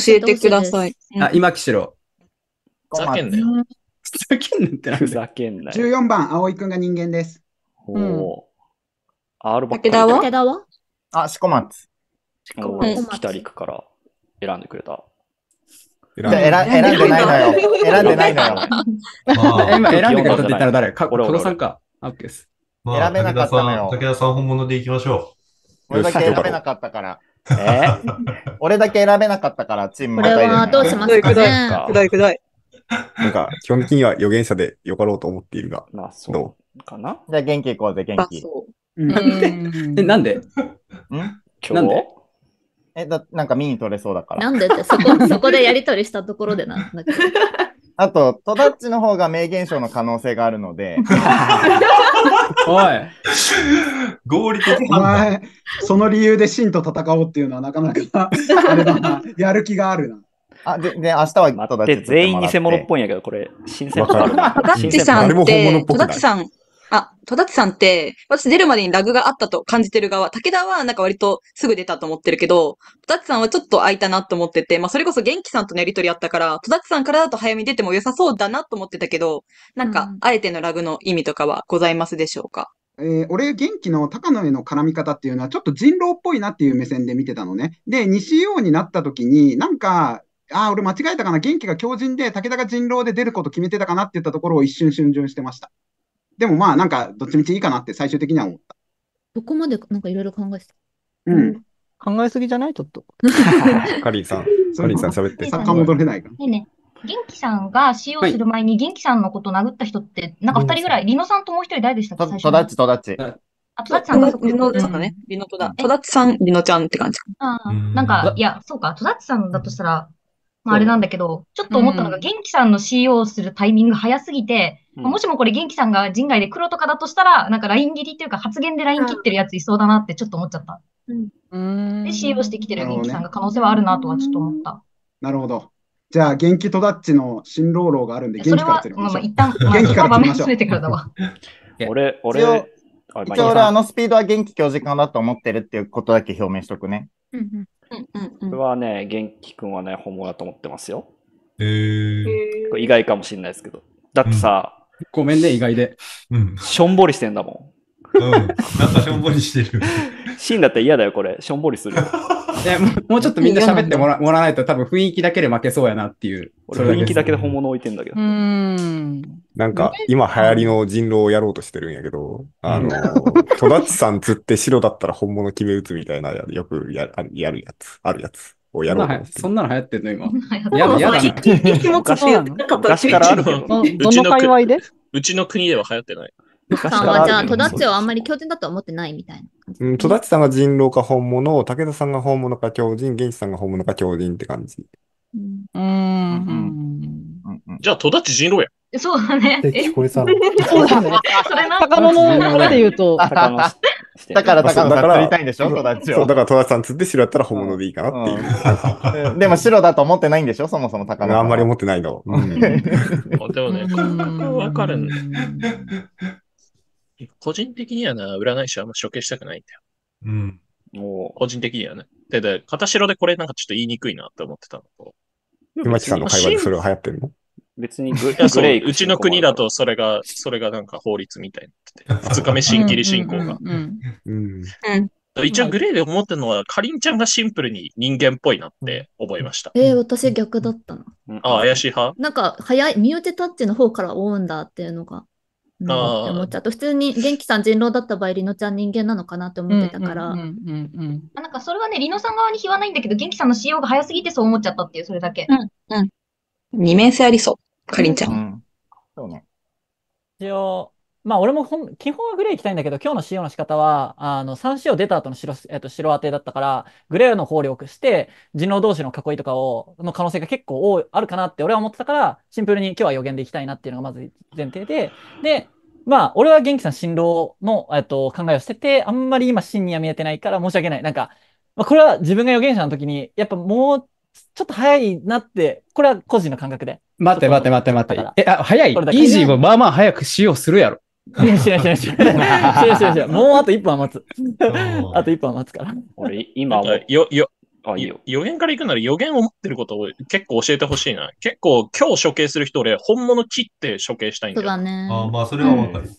えてください。あ、今、岸郎。ざけんなよ。ふざけんなってなんふだよざけんなよ。14番、葵くんが人間です。ほう。R ばっかり武田はあ、四股松。しかもん北陸から選んでくれた。選んで選んでないのよ。選んでないのよ。今選んでくれたって言ったら誰か、これさんか。あ、OK です。まあ、選な武田さん、武田さん本物でいきましょ俺だけ選べなかったから。え 俺だけ選べなかったから、チームまたいではどうしますかくだいくだい。なんか、基本的には予言者でよかろうと思っているが。まあ、そうかなじゃあ元気いこうぜ、元気。なんでえ、なんでんなんでえ、だ、なんか見に取れそうだから。なんでって、そこ、そこでやりとりしたところでな。な あと、トダッチの方が名言賞の可能性があるので。おい。合理的判その理由で真と戦おうっていうのはなかなか、あれだな。やる気があるな。あ、で、で、明日はまただて全員偽物っぽいんやけど、これ、新鮮かな戸田っさんって、戸く田さん、あ、戸田っさんって、私出るまでにラグがあったと感じてる側、武田はなんか割とすぐ出たと思ってるけど、戸田っさんはちょっと空いたなと思ってて、まあそれこそ元気さんとのやりとりあったから、戸田っさんからだと早めに出ても良さそうだなと思ってたけど、なんかあえてのラグの意味とかはございますでしょうかえー俺、元気の高野への絡み方っていうのは、ちょっと人狼っぽいなっていう目線で見てたのね。で、西洋になった時に、なんか、ああ、俺間違えたかな、元気が強靭で、武田が人狼で出ること決めてたかなって言ったところを一瞬瞬順してました。でもまあ、なんか、どっちみちいいかなって最終的には思った。どこまでなんかいろいろ考えてた。うん。考えすぎじゃないちょっと。カリーさん、カリーさん喋って。作家戻れないかね元気さんが CO する前に元気さんのことを殴った人って、なんか2人ぐらい、リノさんともう1人誰でしたかトダち、チ、トダッチ。あ、トちさんがそこリノさんだね。リノトダ。さん、リノちゃんって感じ。ああ、なんか、いや、そうか、戸田っちさんだとしたら、まあ、あれなんだけど、ちょっと思ったのが、うん、元気さんの CO をするタイミング早すぎて、うん、もしもこれ元気さんが人外で黒とかだとしたら、なんか LINE 切りっていうか発言で LINE 切ってるやついそうだなってちょっと思っちゃった。うん、で、CO してきてる元気さんが可能性はあるなとはちょっと思った。なるほど。じゃあ、元気とだっちの新郎働があるんで、元気から釣りましょう。それは、まあ、一旦、まあ、元気からてからだわ俺、俺、一応俺、あのスピードは元気今日時間だと思ってるっていうことだけ表明しとくね。うんうんこれはね、元気くんはね、本物だと思ってますよ。へえ。意外かもしれないですけど。だってさ、ごめんね、意外で。うん。しょんぼりしてんだもん。うん。なんかしょんぼりしてる。シーンだったら嫌だよ、これ。しょんぼりする。もうちょっとみんな喋ってもらもらわないと多分雰囲気だけで負けそうやなっていう。俺雰囲気だけで本物置いてんだけど。うん。なんか今流行りの人狼をやろうとしてるんやけど、あの、戸田さん釣って白だったら本物決め打つみたいな、よくややるやつ、あるやつ。をやろうそんなの流行ってんの今。やだやだ 昔からあるけど。の界隈でうちの国では流行ってない。さんはじゃあ、戸田町はあんまり強靭だと思ってないみたいなね、うん、戸田町さんが人狼か本物、武田さんが本物か強靭、源氏さんが本物か強靭って感じ。うん。うん。うんじゃあ、戸田町人狼や。そうだね。え、これさ、そうだね。それな高野のこれで言うと。高野だから、高野さん釣りたいんでしょ戸田町。そう、だから戸田さん釣って白やったら本物でいいかなっていう。でも白だと思ってないんでしょそもそも高野あんまり思ってないの。でもね、わかるん 個人的にはな、占い師はあんま処刑したくないんだよ。うん。もう、個人的にはね。で、で、片白でこれなんかちょっと言いにくいなって思ってたのと。今ち。さんの会話でそれは流行ってるの別にググレイうちの国だとそれが、それがなんか法律みたいになってて。二日目新切り進行が。うん。一応グレイで思ってるのは、かりんちゃんがシンプルに人間っぽいなって思いました。えー、私逆だったな。あ、怪しい派なんか、早い、身内タッチの方から追うんだっていうのが。思っちゃうと普通に元気さん人狼だった場合りのちゃん人間なのかなって思ってたからなんかそれはねりのさん側に非はないんだけど元気さんの仕様が早すぎてそう思っちゃったっていうそれだけうんうん二面性ありそうかりんちゃん、うん、そうね一応まあ俺も基本はグレー行きたいんだけど、今日の使用の仕方は、あの、3用出た後の白、えっと、白当てだったから、グレーの方力して、人狼同士の囲いとかを、の可能性が結構多い、あるかなって俺は思ってたから、シンプルに今日は予言でいきたいなっていうのがまず前提で、で、まあ、俺は元気さん新郎の、えっと、考えをしてて、あんまり今真には見えてないから申し訳ない。なんか、まあ、これは自分が予言者の時に、やっぱもうちょっと早いなって、これは個人の感覚で。待って待って待って待って。え、あ、早いイージーもまあまあ早く使用するやろ。いや、知らい知らん、もうあと1分は待つ。あと1分は待つから。俺、今よ、よ、あ、いいよ。予言から行くなら予言を持ってることを結構教えてほしいな。結構今日処刑する人俺、本物切って処刑したいんだよ。そうだね。あまあ、それはわかる。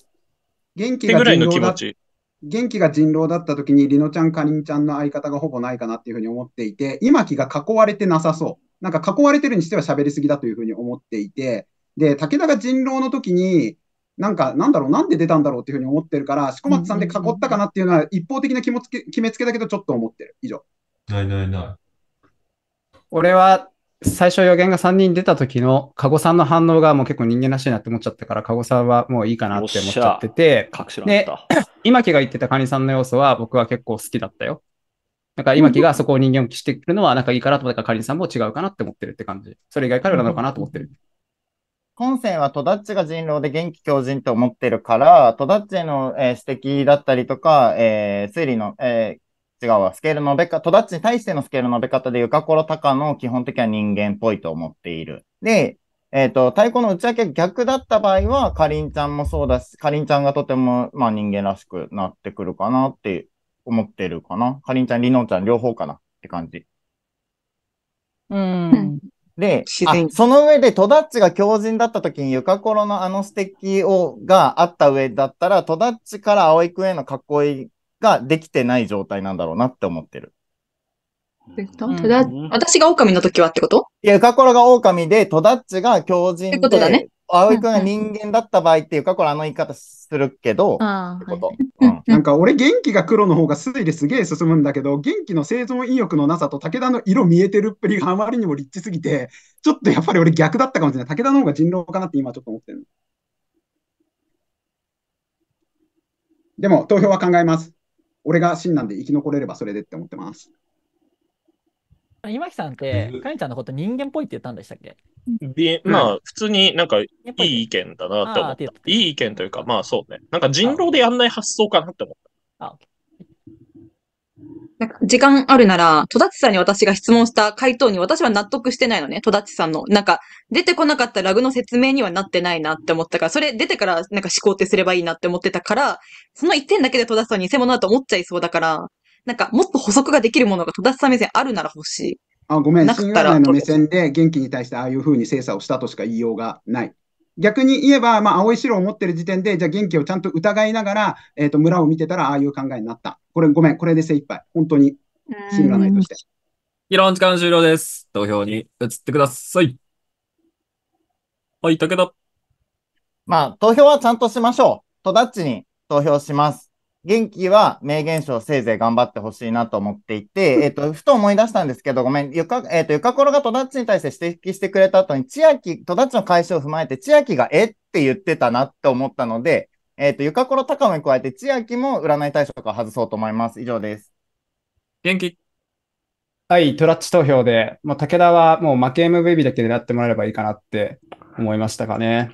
元気がぐらいの気持ち。元気が人狼だった時に、りのちゃん、かりんちゃんの相方がほぼないかなっていうふうに思っていて、今気が囲われてなさそう。なんか囲われてるにしては喋りすぎだというふうに思っていて、で、武田が人狼の時に、なんか、なんだろう、なんで出たんだろうっていうふうに思ってるから、四股松さんで囲ったかなっていうのは、一方的な気もつけ決めつけだけど、ちょっと思ってる。以上。ないないない。俺は、最初予言が3人出た時の、加護さんの反応がもう結構人間らしいなって思っちゃったから、加護さんはもういいかなって思っちゃってて、で、今木が言ってたカニさんの要素は僕は結構好きだったよ。なんか今木がそこを人間をしてくるのは仲いいかなと、だからカニさんも違うかなって思ってるって感じ。それ以外彼らなのかなと思ってる。本線は戸田っちが人狼で元気強靭と思ってるから、戸田っちの、えー、指摘だったりとか、えー、推理の、えー、違うわ、スケールのべか、戸田っちに対してのスケールのべ方で、ゆかころたかの基本的には人間っぽいと思っている。で、えっ、ー、と、太鼓の打ち明け逆だった場合は、かりんちゃんもそうだし、かりんちゃんがとても、まあ人間らしくなってくるかなって思ってるかな。かりんちゃん、りのんちゃん両方かなって感じ。うん。で、その上で、戸田っちが強人だった時に、ユカころのあの素敵を、があった上だったら、戸田っちから葵くんへの囲いができてない状態なんだろうなって思ってる。私が狼の時はってこといや、ユカころが狼で、戸田っちが強人で。ってことだね。葵くんが人間だった場合っていうか、これあの言い方するけど、うん、なんか俺、元気が黒の方が推理すげえ進むんだけど、元気の生存意欲のなさと武田の色見えてるっぷりがあまりにも立地すぎて、ちょっとやっぱり俺逆だったかもしれない。武田の方が人狼かなって今ちょっと思ってる。でも投票は考えます。俺が真なんで生き残れればそれでって思ってます。今木さんって、かえんちゃんのこと人間っぽいって言ったんでしたっけで、まあ、普通になんかいい意見だなって思った。いい意見というか、まあそうね。なんか人狼でやんない発想かなって思った。あ、なんか時間あるなら、戸立さんに私が質問した回答に私は納得してないのね、戸立さんの。なんか、出てこなかったラグの説明にはなってないなって思ったから、それ出てからなんか思考ってすればいいなって思ってたから、その一点だけで戸立さん偽物だと思っちゃいそうだから、なんかもっと補足ができるものが戸田さん目線あるなら欲しい。あごめん、信用内の目線で元気に対してああいうふうに精査をしたとしか言いようがない。逆に言えば、まあ、青い白を持ってる時点で、じゃあ元気をちゃんと疑いながら、えっ、ー、と、村を見てたら、ああいう考えになった。これ、ごめん、これで精一杯。本当に、信用ないとして。議論時間終了です。投票に移ってください。はい、武田。まあ、投票はちゃんとしましょう。戸田っちに投票します。元気は名言賞せいぜい頑張ってほしいなと思っていて、えっ、と、ふと思い出したんですけど、ごめん、ゆか、えっ、と、ゆかころが戸田っちに対して指摘してくれた後に、千秋、戸田っちの解消を踏まえて、千秋がえって言ってたなって思ったので、えっ、と、ゆかころ高野に加えて、千秋も占い対象とか外そうと思います。以上です。元気はい、トラッチ投票で、もう武田はもう負け m v b だけ狙ってもらえればいいかなって思いましたかね。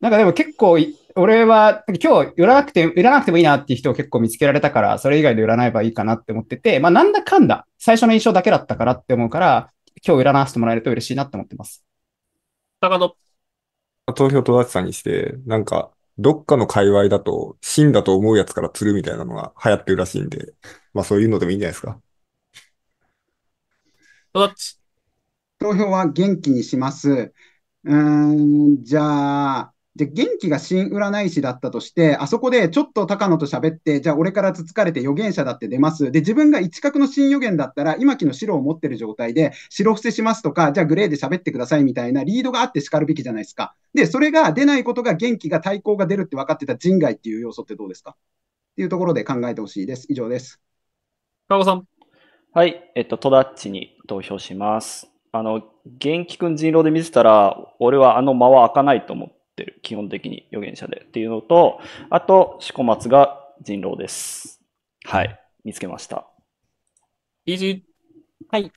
なんかでも結構、俺は、今日売らなくて、売らなくてもいいなっていう人を結構見つけられたから、それ以外で売らないばいいかなって思ってて、まあなんだかんだ、最初の印象だけだったからって思うから、今日売らなせてもらえると嬉しいなって思ってます。高野。投票戸田さんにして、なんか、どっかの界隈だと、死んだと思うやつから釣るみたいなのが流行ってるらしいんで、まあそういうのでもいいんじゃないですか。どっち投票は元気にします。うん、じゃあ、じゃ元気が新占い師だったとして、あそこでちょっと高野と喋って、じゃあ俺からつつかれて預言者だって出ます。で、自分が一角の新予言だったら、今木の白を持ってる状態で、白伏せしますとか、じゃあグレーで喋ってくださいみたいなリードがあって叱るべきじゃないですか。で、それが出ないことが元気が対抗が出るって分かってた人外っていう要素ってどうですかっていうところで考えてほしいです。以上です。川尾さん。はい、えっと、トダッチに投票します。あの、元気くん人狼で見せたら、俺はあの間は開かないと思ってってる。基本的に預言者でっていうのと、あと、四股松が人狼です。はい。見つけました。イージー。はい。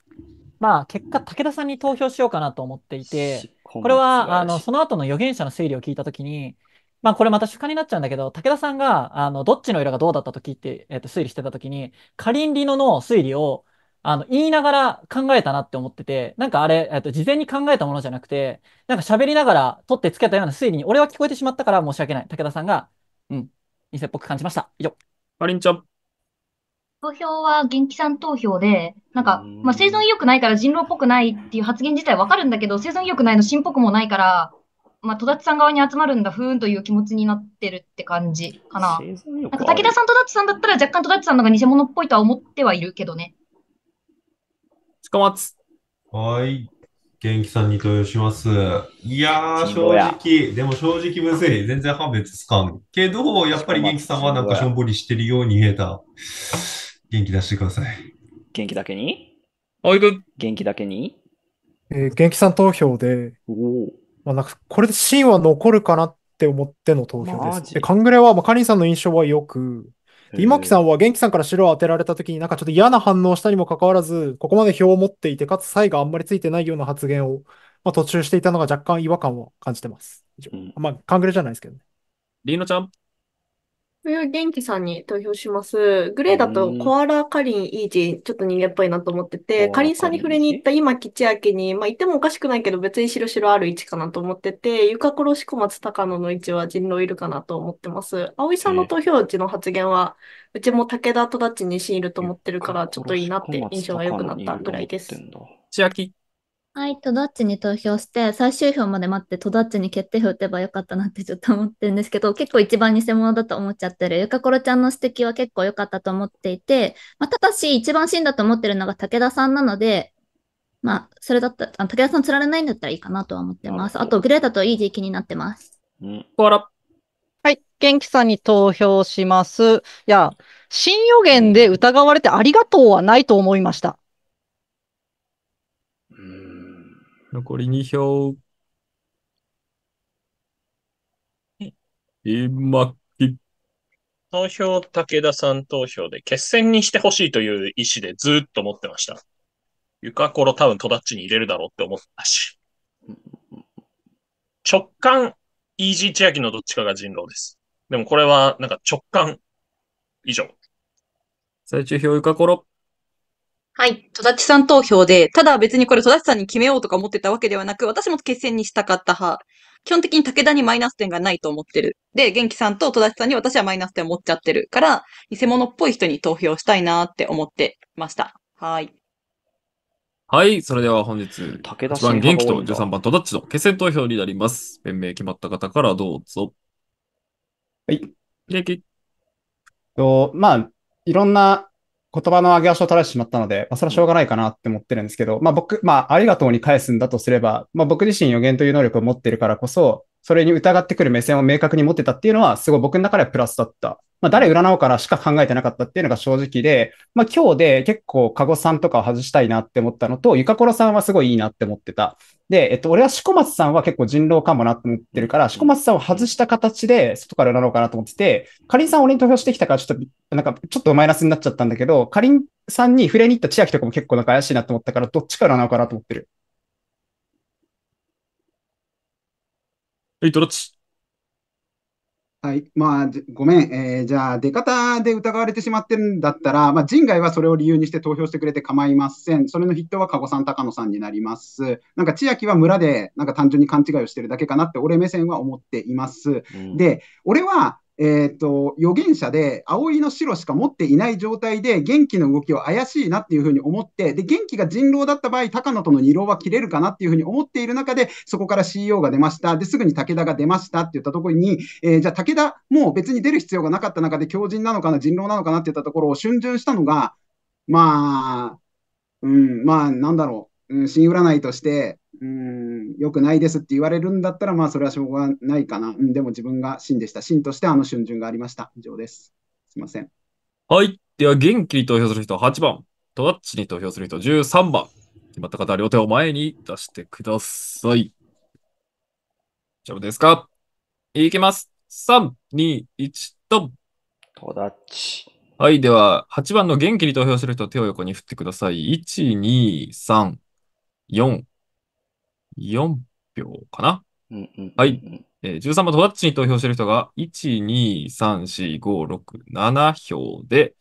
まあ、結果、武田さんに投票しようかなと思っていて、これは、あの、その後の預言者の推理を聞いたときに、まあ、これまた主観になっちゃうんだけど、武田さんが、あの、どっちの色がどうだったときって、えっ、ー、と、推理してたときに、カリンリノの推理を、あの、言いながら考えたなって思ってて、なんかあれ、えっと、事前に考えたものじゃなくて、なんか喋りながら取ってつけたような推理に、俺は聞こえてしまったから申し訳ない。武田さんが、うん、偽っぽく感じました。以上。かリンちゃん。投票は元気さん投票で、なんか、まあ、生存意欲ないから人狼っぽくないっていう発言自体わかるんだけど、生存意欲ないの新っぽくもないから、まあ、戸田さん側に集まるんだ、ふーんという気持ちになってるって感じかな。なんか武田さん、戸田さんだったら若干戸田さんのが偽物っぽいとは思ってはいるけどね。つかまつ。はい。元気さんに投与します。いやー、正直、でも正直むずい。全然判別つかん。けど、やっぱり元気さんはなんかしょんぼりしてるように見えた。元気出してください。元気だけにおいく。元気だけにえー、元気さん投票で、まあ、なんかこれで芯は残るかなって思っての投票です。で、カングレは、まあ、カリンさんの印象はよく、今木さんは元気さんから白を当てられた時になんかちょっと嫌な反応したにもかかわらず、ここまで票を持っていて、かつ才があんまりついてないような発言を、まあ、途中していたのが若干違和感を感じてます。うん、まあ、カングレじゃないですけどね。リーのちゃん元気さんに投票します。グレーだとコアラ、カリン、イージー、ちょっと人間っぽいなと思ってて、コアカラリンさんに触れに行った今、吉明に、まあ言ってもおかしくないけど、別に白白ある位置かなと思ってて、床殺し小松高野の位置は人狼いるかなと思ってます。葵さんの投票時の発言は、うちも武田とだちににいると思ってるから、ちょっといいなって印象が良くなったぐらいです。千秋はいトダッチに投票して、最終票まで待って、トダッチに決定票打てばよかったなってちょっと思ってるんですけど、結構一番偽物だと思っちゃってる。ゆかころちゃんの指摘は結構良かったと思っていて、まあ、ただし、一番真だと思ってるのが武田さんなので、まあ、それだったら、あ武田さん釣られないんだったらいいかなとは思ってます。あと、グレーだとイージー気になってます。うん。はい。元気さんに投票します。いや、新予言で疑われてありがとうはないと思いました。残り2票。い今、き投票、武田さん投票で、決戦にしてほしいという意思でずーっと持ってました。ゆかころ多分戸田っちに入れるだろうって思ったし。直感、イージー千秋のどっちかが人狼です。でもこれは、なんか直感以上。最中票ゆかころ。はい。戸立さん投票で、ただ別にこれ戸立さんに決めようとか思ってたわけではなく、私も決戦にしたかった派。基本的に武田にマイナス点がないと思ってる。で、元気さんと戸立さんに私はマイナス点を持っちゃってるから、偽物っぽい人に投票したいなって思ってました。はい。はい。それでは本日、1番元気と13番戸立の決戦投票になります。弁明決まった方からどうぞ。はい。元気と、まあ、いろんな言葉の上げ足を垂らしてしまったので、まあ、それはしょうがないかなって思ってるんですけど、まあ僕、まあありがとうに返すんだとすれば、まあ僕自身予言という能力を持っているからこそ、それに疑ってくる目線を明確に持ってたっていうのは、すごい僕の中ではプラスだったまあ、誰占うからしか考えてなかったっていうのが正直で、まあ、今日で結構、加護さんとかを外したいなって思ったのと、ゆかころさんはすごいいいなって思ってた。で、えっと、俺はしこまさんは結構人狼かもなって思ってるから、しこまさんを外した形で外から占おうかなと思ってて、かりんさん俺に投票してきたからちょっと、なんかちょっとマイナスになっちゃったんだけど、かりんさんに触れに行った千秋とかも結構なんか怪しいなと思ったから、どっちから占おうかなと思ってる。えっと、どっちはい。まあ、ごめん。えー、じゃあ、出方で疑われてしまってるんだったら、まあ、人外はそれを理由にして投票してくれて構いません。それの筆頭は加護さん、高野さんになります。なんか、千秋は村で、なんか単純に勘違いをしてるだけかなって、俺目線は思っています。うん、で、俺は、えっ、ー、と、預言者で、葵の白しか持っていない状態で、元気の動きは怪しいなっていうふうに思って、で、元気が人狼だった場合、高野との二郎は切れるかなっていうふうに思っている中で、そこから CEO が出ました。で、すぐに武田が出ましたって言ったところに、えー、じゃあ武田、もう別に出る必要がなかった中で、強靭なのかな、人狼なのかなって言ったところを逡巡したのが、まあ、うん、まあ、なんだろう、うん、新占いとして、うん、くないですって言われるんだったら、まあ、それはしょうがないかな。うん、でも自分が真でした。真としてあの瞬順がありました。以上です。すいません。はい。では、元気に投票する人8番、トラッチに投票する人13番。決まった方は両手を前に出してください。大丈夫ですかいきます。3、2、1、ドン。トダッチ。はい。では、8番の元気に投票する人手を横に振ってください。1、2、3、4、4票かな。はい。えー、13番、トダッチに投票してる人が、1、2、3、4、5、6、7票で、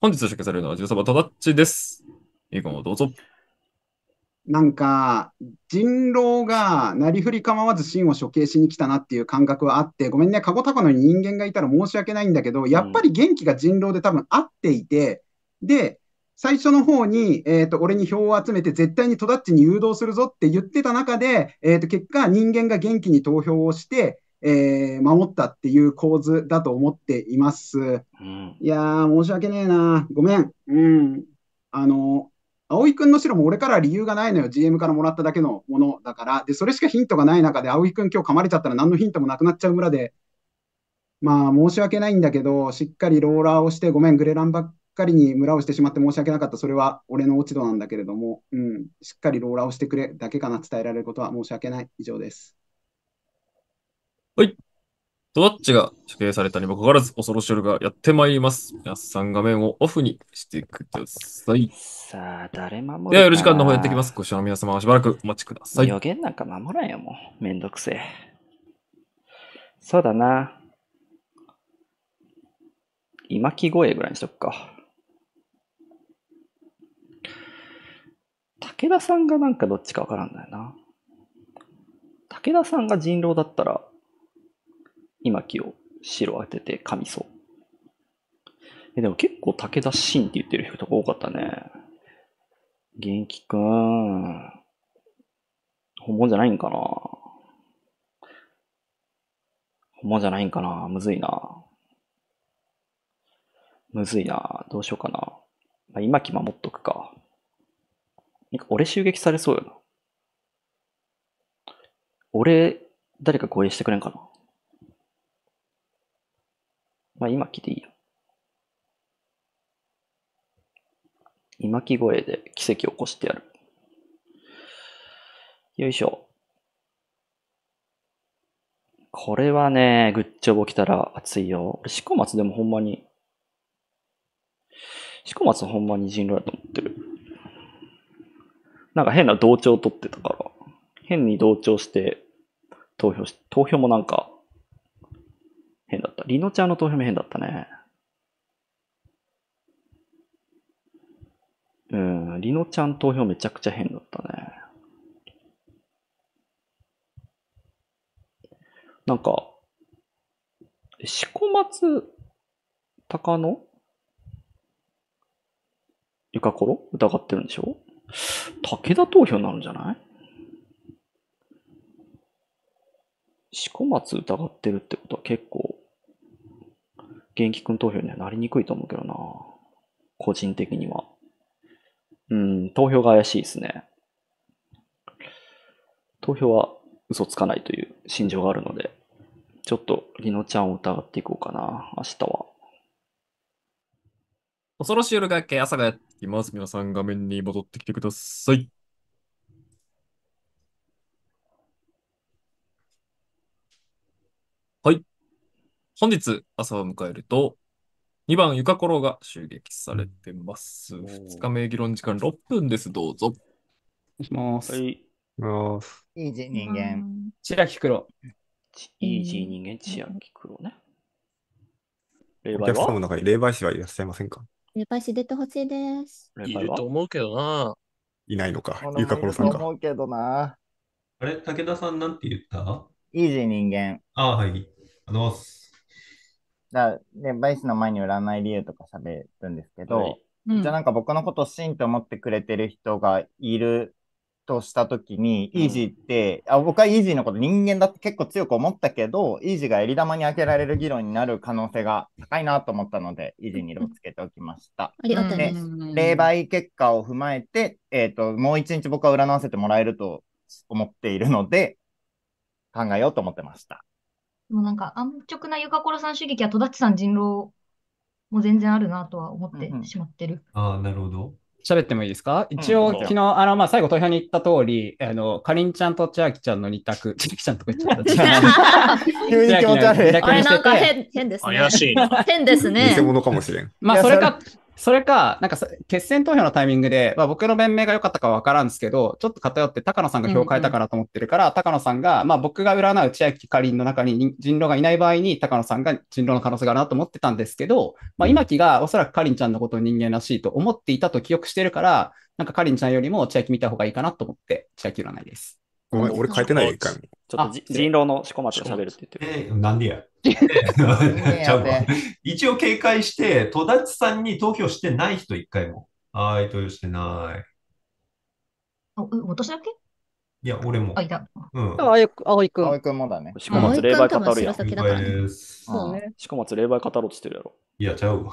本日出介されるのは13番、トダッチです。英語もどうぞ。なんか、人狼がなりふり構わず真を処刑しに来たなっていう感覚はあって、ごめんね、カゴタコのに人間がいたら申し訳ないんだけど、やっぱり元気が人狼で多分合っていて、で、最初の方に、えっ、ー、と、俺に票を集めて絶対に戸田っちに誘導するぞって言ってた中で、えっ、ー、と、結果人間が元気に投票をして、えー、守ったっていう構図だと思っています。うん、いやー、申し訳ねえなごめん。うん。あの葵くんの白も俺から理由がないのよ。GM からもらっただけのものだから。で、それしかヒントがない中で、葵くん今日噛まれちゃったら何のヒントもなくなっちゃう村で、まあ申し訳ないんだけど、しっかりローラーをして、ごめん、グレランバッかりに村をしてしまって申し訳なかった、それは俺の落ち度なんだけれども、うん、しっかりローラーをしてくれだけかな、伝えられることは申し訳ない。以上です。はい。ドワッチが処刑されたにもかかわらず、恐ろし夜がやってまいります。皆さん画面をオフにしてください。さあ、誰守るでは、夜時間の方やってきます。ご視聴の皆様はしばらくお待ちください。予言なんか守らんよ、もう。めんどくせえ。そうだな。今こ声ぐらいにしとくか。武田さんがなんかどっちかわからんだよな。武田さんが人狼だったら、今木を白当てて噛みそう。え、でも結構武田信って言ってる人が多かったね。元気くん。本物じゃないんかな本物じゃないんかなむずいな。むずいな。どうしようかな。まあ、今木守っとくか。俺襲撃されそうよな。俺、誰か護衛してくれんかな。まあ今来ていいよ。今来声で奇跡を起こしてやる。よいしょ。これはね、グッジョブ来たら熱いよ。俺、四股松でもほんまに、四股松ほんまに人狼だと思ってる。なんか変な同調を取ってたから、変に同調して投票し、投票もなんか変だった。りのちゃんの投票も変だったね。うん、りのちゃん投票めちゃくちゃ変だったね。なんか、四股松つ、野ゆかころ疑ってるんでしょ武田投票になるんじゃない四股松疑ってるってことは結構、元気君投票にはなりにくいと思うけどな。個人的には。うん、投票が怪しいですね。投票は嘘つかないという心情があるので、ちょっとりのちゃんを疑っていこうかな、明日は。恐ろしい夜がけ朝がやって今、皆さん画面に戻ってきてください。はい。本日、朝を迎えると、2番、ゆかころが襲撃されてます。2日目議論時間6分です。どうぞ。お願いします。はい。イいジ人間。千秋黒。イーいー人間、千秋黒ね。霊媒師はいらっしゃいませんかネパシ出てほしいです。いると思うけどな。いないのか。ゆかころさんか。思うけどな。あれ、武田さんなんて言ったイージー人間。ああ、はい。ありがとうございます。バイスの前に占い理由とか喋るんですけど、はいじゃあなんか僕のことを真と思ってくれてる人がいるとしたときに、イージーって、あ、僕はイージーのこと人間だって結構強く思ったけど、イージーが襟玉に開けられる議論になる可能性が高いなと思ったので、イージーに色をつけておきました。ありがざいます。霊媒結果を踏まえて、えっ、ー、と、もう一日僕は占わせてもらえると思っているので、考えようと思ってました。もうなんか、安直なゆかころさん主義は戸立さん人狼も全然あるなとは思ってしまってる。うんうん、ああ、なるほど。喋ってもいいですか一応、うん、昨日、あの、まあ、最後投票に行った通り、あの、かりんちゃんと千秋ちゃんの二択、千秋ちゃんとか言っちゃった。急 に気持ち悪い。あれなんか変、変ですね。怪しい。変ですね。偽物かもしれん。まあ、それか、それか、なんか決選投票のタイミングで、まあ、僕の弁明が良かったかは分からんですけど、ちょっと偏って高野さんが票を変えたかなと思ってるから、うんうん、高野さんが、まあ、僕が占う千秋かりんの中に人狼がいない場合に、高野さんが人狼の可能性があるなと思ってたんですけど、まあ、今木がおそらくかりんちゃんのことを人間らしいと思っていたと記憶してるから、なんかかりんちゃんよりも千秋見た方がいいかなと思って、千秋占いです。ごめん、俺変えてないかちょっと人狼のしこまが喋るって言ってる。えなんでや。一応警戒して、戸田さんに投票してない人一回も。はい、投票してない。あう私だけいや、俺もあ、。いた。うん。あ、あい、あおいくん。青。井くんもだね。しこま霊媒語るやん。先だですそうね。しか霊媒語ろうとしてるやろ。いや、ちゃう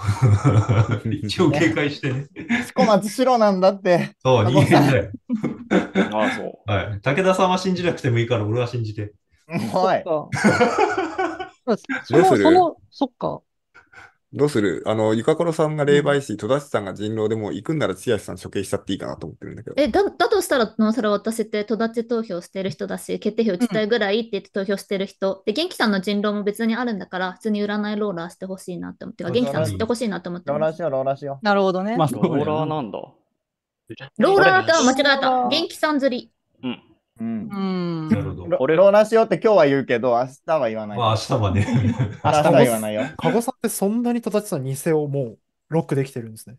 一応警戒してね。しこまつ白なんだって。そう、人間だよ。ああ、そう。はい。武田さんは信じなくてもいいから、俺は信じて。はい。そそっか。どうするあの、ゆかころさんが霊媒師、戸田さんが人狼でも行くんなら、千谷さん処刑しちゃっていいかなと思ってるんだけど。え、だだとしたら、なおさら渡って戸田投票してる人だし、決定票たいぐらいって言って投票してる人。うん、で、元気さんの人狼も別にあるんだから、普通に占いローラーしてほしいなって思って、元気さん知ってほしいなと思って。ローラーしよう、ローラーしよう。なるほどね。まあ、ローラーなんだ。ローラーと間違えた。元気さん釣り。うん。うん。なるほど。俺、ローランしようって今日は言うけど、明日は言わない。まあ、明日はね。明日は言わないよ。カゴさんってそんなに正しさ偽をもうロックできてるんですね。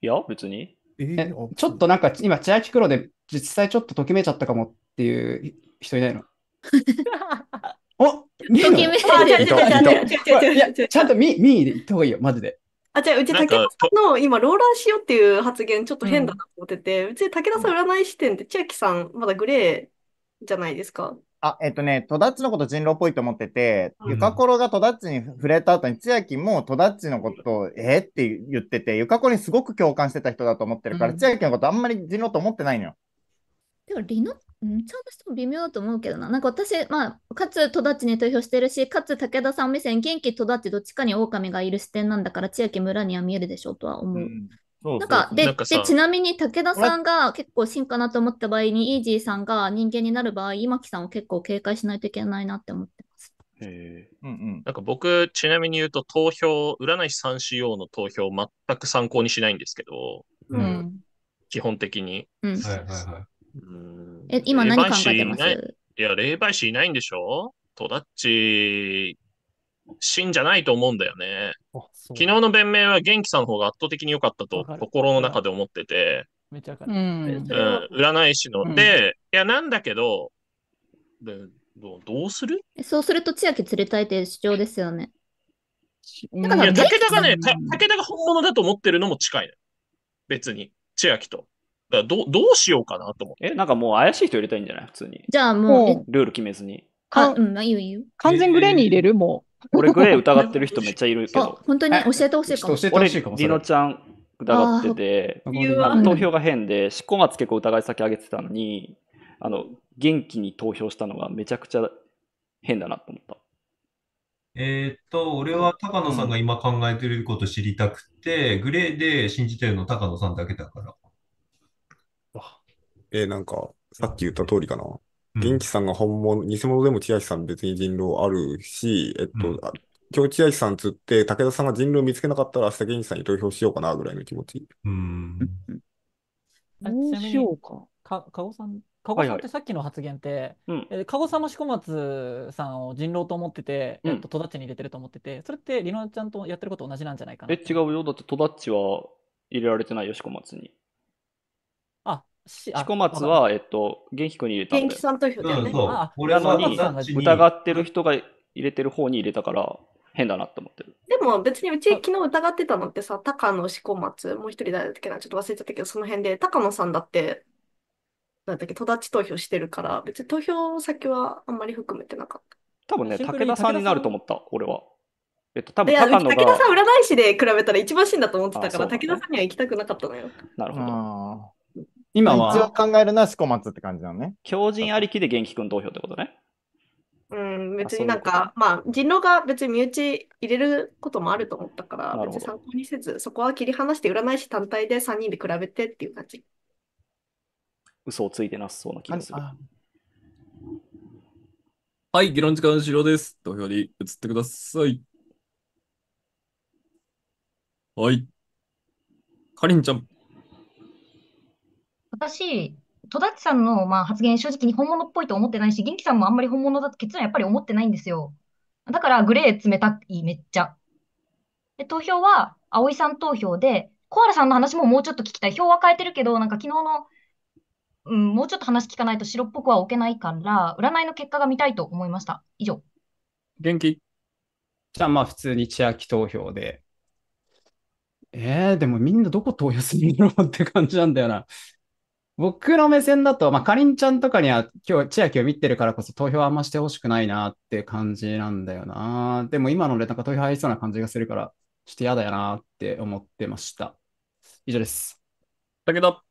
いや、別に。えー、ちょっとなんか今、千秋ロで実際ちょっとときめいちゃったかもっていう人いないの おときめいちゃった。ちゃんとミーで言った方がいいよ、マジで。あ、じゃあ、うち、なん武田か、さんの今、ローラーしようっていう発言、ちょっとう変だん。なと思ってて、うち、武田さん、占い視点って、千秋さん、まだグレーじゃないですか。あ、えっとね、戸田っちのこと人狼っぽいと思ってて、ゆかころが戸田っちに触れた後に、千秋も戸田っちのことを、えーって言ってて、ゆかこにすごく共感してた人だと思ってるから、千秋のことあんまり人狼と思ってないのよ。でも、りの、うん、ちゃんとしても微妙だと思うけどな。なんか私、まあ、かつ戸田ちに投票してるし、かつ武田さん目線、元気戸田ちどっちかに狼がいる視点なんだから、千秋村には見えるでしょうとは思う。うんそうそうなんか、で、で、ちなみに武田さんが結構進化なと思った場合に、イージーさんが人間になる場合、今木さんを結構警戒しないといけないなって思ってます。へうんうん、なんか僕、ちなみに言うと、投票、占い師三仕様の投票、全く参考にしないんですけど、うん、基本的に、うんはいはいはい。え、今何考えてますいや、霊媒師いないんでしょトダッチ、んじゃないと思うんだよね。昨日の弁明は元気さんの方が圧倒的に良かったと心の中で思ってて。めちゃかる、うん。占い師の。うん、で、いや、なんだけど、でどどうするそうすると千秋連れたいって主張ですよね。だから武田がね、武田が本物だと思ってるのも近い、ね、別に、千秋と。だどどうしようかなと思って。え、なんかもう怪しい人入れたいんじゃない普通に。じゃあもう、ルール決めずに。か、うん、いいよいいよ。完全グレーに入れるも俺グレー疑ってる人めっちゃいるけあど。、本当に教えてほしいかも。ちょ教え俺、てほしいかも。リノちゃん疑ってて、投票が変で、執行松結構疑い先上げてたのに、あの、元気に投票したのがめちゃくちゃ変だなと思った。えーっと、俺は高野さんが今考えてること知りたくて、グレーで信じてるの高野さんだけだから。え、なんか、さっき言った通りかな。うん元気さんが本物、偽物でも千秋さん別に人狼あるし、えっうと、あ今日千秋さんつって、武田さんが人狼見つけなかったら明日元気さんに投票しようかなぐらいの気持ち。うん。あどうしようか。か、加護さん、かごさんってさっきの発言って、うんえか加護さんも四股松さんを人狼と思ってて、えっと、戸田ちに入れてると思ってて、それって、りのちゃんとやってること同じなんじゃないかなえ、違うよ。だって、戸田っちは入れられてないよ、四股松に。彦松は、えっと、元気君に入れたん元気さん投票だよね。そうそうあ俺はなのに疑ってる人が入れてる方に入れたから、変だなと思ってる。でも別にうち昨日疑ってたのってさ、高野、こま松、もう一人誰だっけな、ちょっと忘れちゃったけど、その辺で、高野さんだって、なんだっけ、戸田地ち投票してるから、別に投票先はあんまり含めてなかっ多分ね、武田さんになると思った、俺は。えっと、多た。分高野武田さん、占い師で比べたら一番死んだと思ってたから、武田さんには行きたくなかったのよ。なるほど。今は。一応考えるのはしこまつって感じなのね。強人ありきで元気君投票ってことね。うん、別になんか、まあ、人狼が別に身内入れることもあると思ったから、別に参考にせず、そこは切り離して占い師単体で3人で比べてっていう感じ。嘘をついてなさそうな気がする。はい、議論時間終了です。投票に移ってください。はい。かりんちゃん。私、戸田さんのまあ発言、正直に本物っぽいと思ってないし、元気さんもあんまり本物だと結論やっぱり思ってないんですよ。だから、グレー冷たい、めっちゃ。で、投票は、葵さん投票で、コアラさんの話ももうちょっと聞きたい。票は変えてるけど、なんか昨日の、うん、もうちょっと話聞かないと白っぽくは置けないから、占いの結果が見たいと思いました。以上。元気じゃあまあ普通に千秋投票で。えー、でもみんなどこ投票するのって感じなんだよな。僕の目線だと、まあ、かりんちゃんとかには今日、千秋を見てるからこそ投票あんましてほしくないなって感じなんだよな。でも今のでなんか投票入りそうな感じがするから、ちょっと嫌だよなって思ってました。以上です。だけど。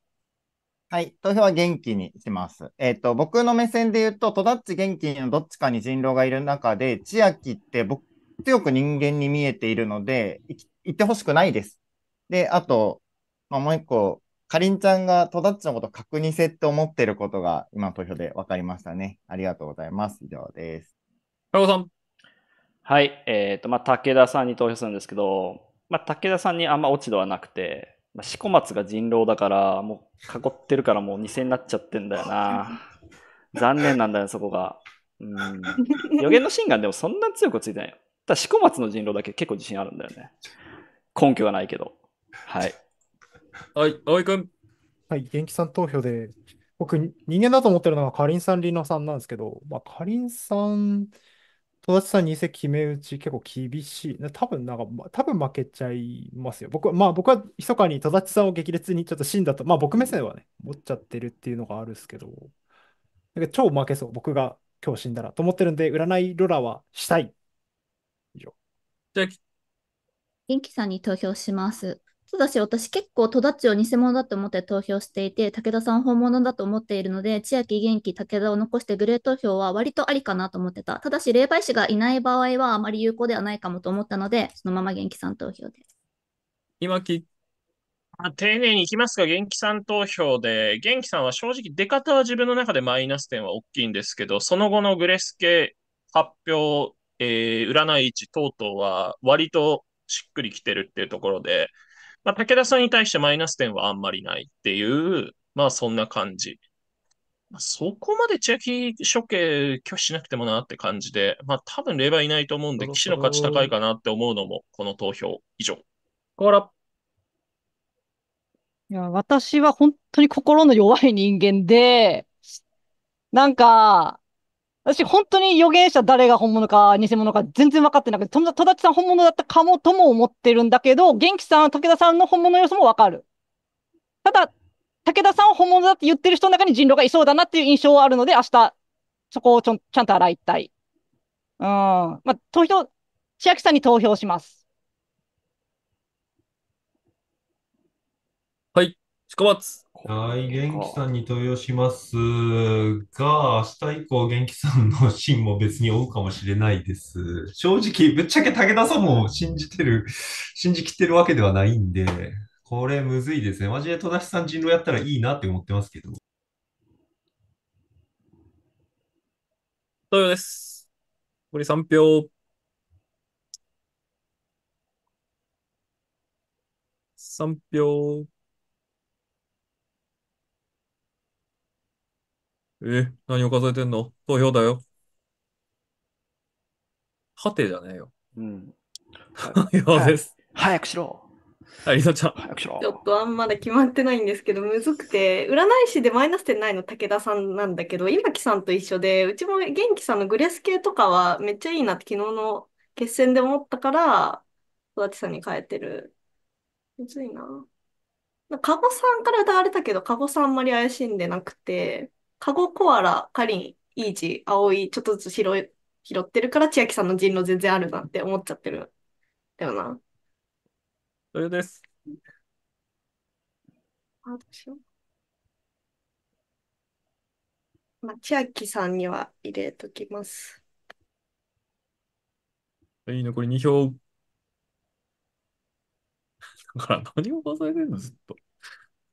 はい、投票は元気にします。えっ、ー、と、僕の目線で言うと、戸田っち元気のどっちかに人狼がいる中で、千秋って僕、強く人間に見えているので、いってほしくないです。で、あと、まあ、もう一個、かりんちゃんが戸田っちのこと確認せって思ってることが今投票で分かりましたね。ありがとうございます。以上です。さん。はい。えっ、ー、と、まあ、武田さんに投票するんですけど、まあ、武田さんにあんま落ち度はなくて、まあ、四股松が人狼だから、もう囲ってるからもう偽になっちゃってんだよな。残念なんだよ、そこが。うん。予言の心眼でもそんな強くついてないよ。ただ、四股松の人狼だけ結構自信あるんだよね。根拠がないけど。はい。はい、葵く君。はい、元気さん投票で、僕、人間だと思ってるのはかりんさん、りのさんなんですけど、まあ、かりんさん、戸田さん、偽決め打ち、結構厳しい。多分なんか、多分負けちゃいますよ。僕は、まあ、僕は密かに戸田さんを激烈にちょっと死んだと、まあ、僕目線はね、持っちゃってるっていうのがあるんですけど、なんか超負けそう、僕が今日死んだらと思ってるんで、占いロラはしたい。以上。じゃあ、元気さんに投票します。そうだし、私結構戸田地を偽物だと思って投票していて、武田さん本物だと思っているので、千秋元気、武田を残してグレー投票は割とありかなと思ってた。ただし、霊媒師がいない場合はあまり有効ではないかもと思ったので、そのまま元気さん投票で。今きあ丁寧にいきますが、元気さん投票で、元気さんは正直出方は自分の中でマイナス点は大きいんですけど、その後のグレスケ発表、えー、占い位置等々は割としっくりきてるっていうところで、まあ、武田さんに対してマイナス点はあんまりないっていう、まあそんな感じ。まあ、そこまで千秋処刑拒否しなくてもなって感じで、まあ多分レバいないと思うんで、騎士の価値高いかなって思うのも、この投票以上。コーラ。いや、私は本当に心の弱い人間で、なんか、私、本当に予言者誰が本物か偽物か全然分かってなくて、戸だちさん本物だったかもとも思ってるんだけど、元気さん、武田さんの本物要素も分かる。ただ、武田さんを本物だって言ってる人の中に人狼がいそうだなっていう印象はあるので、明日、そこをちょちゃんと洗いたい。うん。まあ、投票、千秋さんに投票します。はい、近松。はい、元気さんに投与しますが、明日以降、元気さんの芯も別に追うかもしれないです。正直、ぶっちゃけ武田さんも信じてる、信じきってるわけではないんで、これむずいですね。マジで戸田さん人狼やったらいいなって思ってますけど。投与です。残り3票。3票。え、何を数えてんの投票だよ。はてじゃねえよ。うん。投 うです。早くしろ。はい、りさちゃん。早くしろ。ちょっとあんまだ決まってないんですけど、むずくて、占い師でマイナス点ないの武田さんなんだけど、今木さんと一緒で、うちも元気さんのグレス系とかはめっちゃいいなって昨日の決戦で思ったから、育ちさんに変えてる。むずいな。加護さんから歌われたけど、加護さんあんまり怪しんでなくて、カゴコアラ、カリン、イージ、アオイ、ちょっとずつ拾拾ってるから、千秋さんの人狼全然あるなって思っちゃってる。だよな。それです。あ、どうしよう。まあ、千秋さんには入れときます。いいの、これ2票。だから何を忘れてるの、ずっと。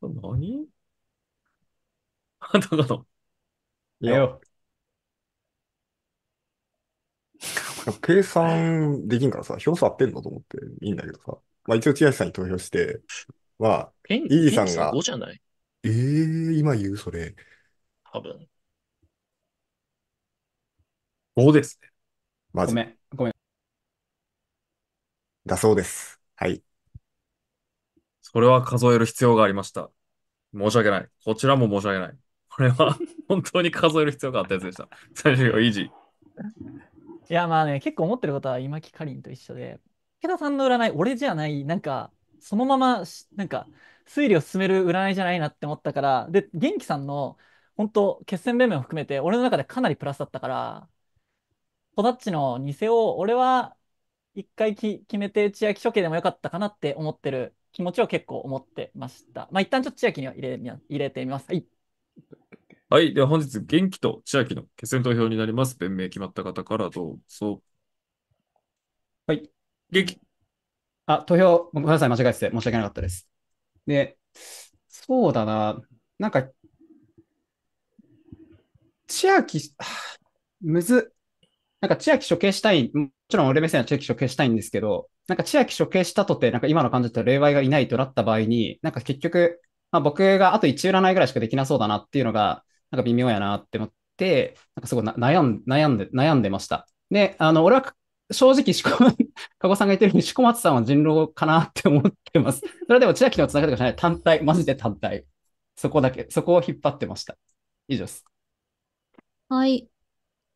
何 だから、よ。計算できんからさ、票数合ってんのと思っていいんだけどさ。まあ一応、千秋さんに投票して、まあ、ペイーさんが。5じゃないええー、今言うそれ。多分。5ですね。マジ。ごめん、ごめん。だそうです。はい。それは数える必要がありました。申し訳ない。こちらも申し訳ない。これは本当に数える必要があったやつでした。最終いやまあね、結構思ってることは今木かりんと一緒で、武田さんの占い、俺じゃない、なんか、そのまま、なんか、推理を進める占いじゃないなって思ったから、で、元気さんの、本当決戦弁明を含めて、俺の中でかなりプラスだったから、ポダッチの偽を、俺は一回き決めて、千秋処刑でもよかったかなって思ってる気持ちを結構思ってました。まあ、一旦ちょっと千秋には入れ入れてみます。はい。はい。では本日、元気と千秋の決選投票になります。弁明決まった方からどうぞ。はい。元気。あ、投票、ごめんなさい。間違えてて、申し訳なかったです。で、そうだな。なんか、千秋、むず、なんか千秋処刑したい、もちろん俺目線は千秋処刑したいんですけど、なんか千秋処刑したとて、なんか今の感じだら例外がいないとなった場合に、なんか結局、まあ、僕があと1占いぐらいしかできなそうだなっていうのが、なんか微妙やなって思って、なんかすごい悩ん悩んで悩んでました。で、あの俺は正直、しこ、加護さんが言ってるように、四股松さんは人狼かなって思ってます。それでも千秋のつながりとかじゃない、単体、マジで単体。そこだけ、そこを引っ張ってました。以上です。はい。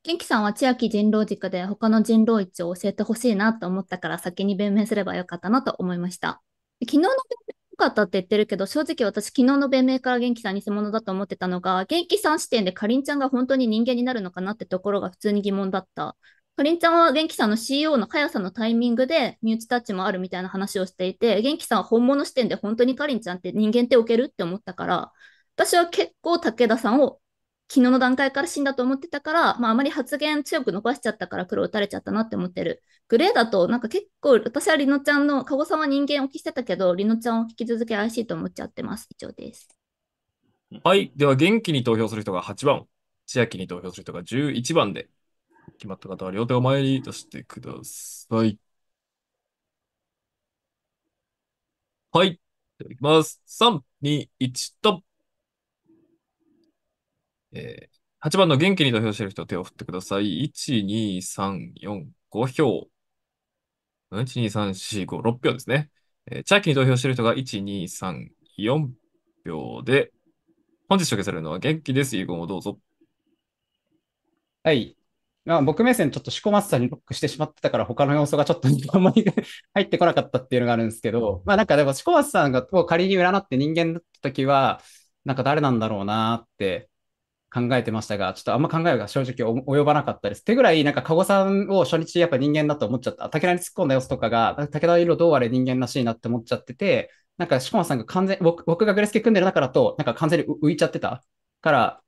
元気さんは千秋人狼塾で他の人狼一を教えてほしいなと思ったから先に弁明すればよかったなと思いました。昨日のかったって言ってるけど、正直私、昨日の弁明から元気さん偽物だと思ってたのが、元気さん視点でかりんちゃんが本当に人間になるのかなってところが普通に疑問だった。かりんちゃんは元気さんの CEO の速さのタイミングで身内タッチもあるみたいな話をしていて、元気さんは本物視点で本当にかりんちゃんって人間って置けるって思ったから、私は結構武田さんを昨日の段階から死んだと思ってたから、まあ、あまり発言強く残しちゃったから黒打たれちゃったなって思ってる。グレーだと、なんか結構、私はりのちゃんの、鹿児島人間を聞してたけど、りのちゃんを引き続き怪しいと思っちゃってます。以上です。はい。では、元気に投票する人が8番、千秋に投票する人が11番で、決まった方は両手を前に出してください。はい。ではいきます。3、2、1、と。えー、8番の元気に投票してる人手を振ってください。1、2、3、4、5票。1、2、3、4、5、6票ですね。えー、チャーキーに投票してる人が1、2、3、4票で、本日処刑されるのは元気です。英語もどうぞ。はい。まあ、僕目線ちょっとしこまつさにロックしてしまってたから他の要素がちょっとあんまり入ってこなかったっていうのがあるんですけど、まあなんかでもしこまつさんがを仮に占って人間だった時は、なんか誰なんだろうなって考えてましたが、ちょっとあんま考えが正直及ばなかったです。ってぐらい、なんか、加護さんを初日やっぱ人間だと思っちゃった。武田に突っ込んだ様子とかが、武田色どうあれ人間らしいなって思っちゃってて、なんか、しこ松さんが完全、僕僕がグレスケ組んでる中だと、なんか完全に浮いちゃってたから、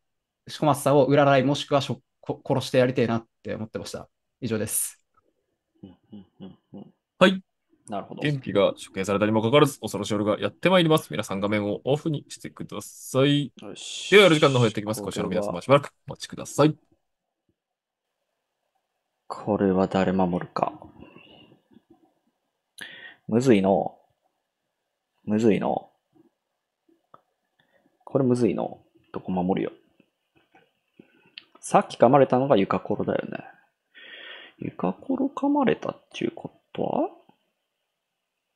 しこ松さんを占いもしくはしょこ殺してやりてえなって思ってました。以上です。はい。なるほど。元気が処刑されたにもかかわらず、恐ろしい夜がやってまいります。皆さん画面をオフにしてください。よし。では、やる時間の方やっていきます。こちらの皆様、しばらくお待ちください。これは誰守るか。むずいの。むずいの。これむずいの。どこ守るよ。さっき噛まれたのが床コロだよね。床コロ噛まれたっていうことは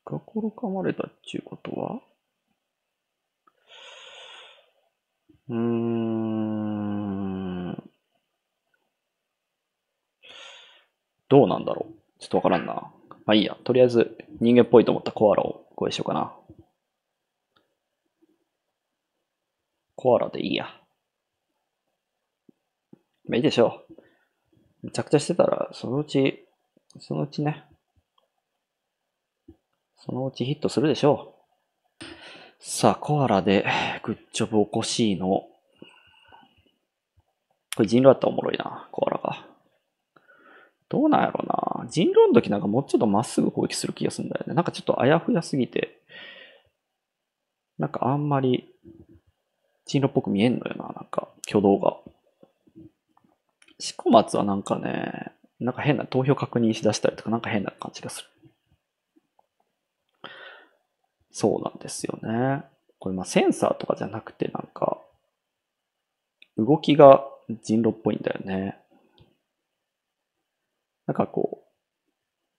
が転かまれたっちゅうことはうーん。どうなんだろうちょっとわからんな。まあいいや。とりあえず人間っぽいと思ったコアラをご一緒かな。コアラでいいや。まあいいでしょう。めちゃくちゃしてたら、そのうち、そのうちね、そのうちヒットするでしょう。さあ、コアラでグッジョブおこしいの。これ人狼だったらおもろいな、コアラが。どうなんやろうな。人狼の時なんかもうちょっとまっすぐ攻撃する気がするんだよね。なんかちょっとあやふやすぎて、なんかあんまり人狼っぽく見えんのよな、なんか挙動が。四股松はなんかね、なんか変な投票確認しだしたりとかなんか変な感じがする。そうなんですよね。これまあセンサーとかじゃなくてなんか、動きが人狼っぽいんだよね。なんかこ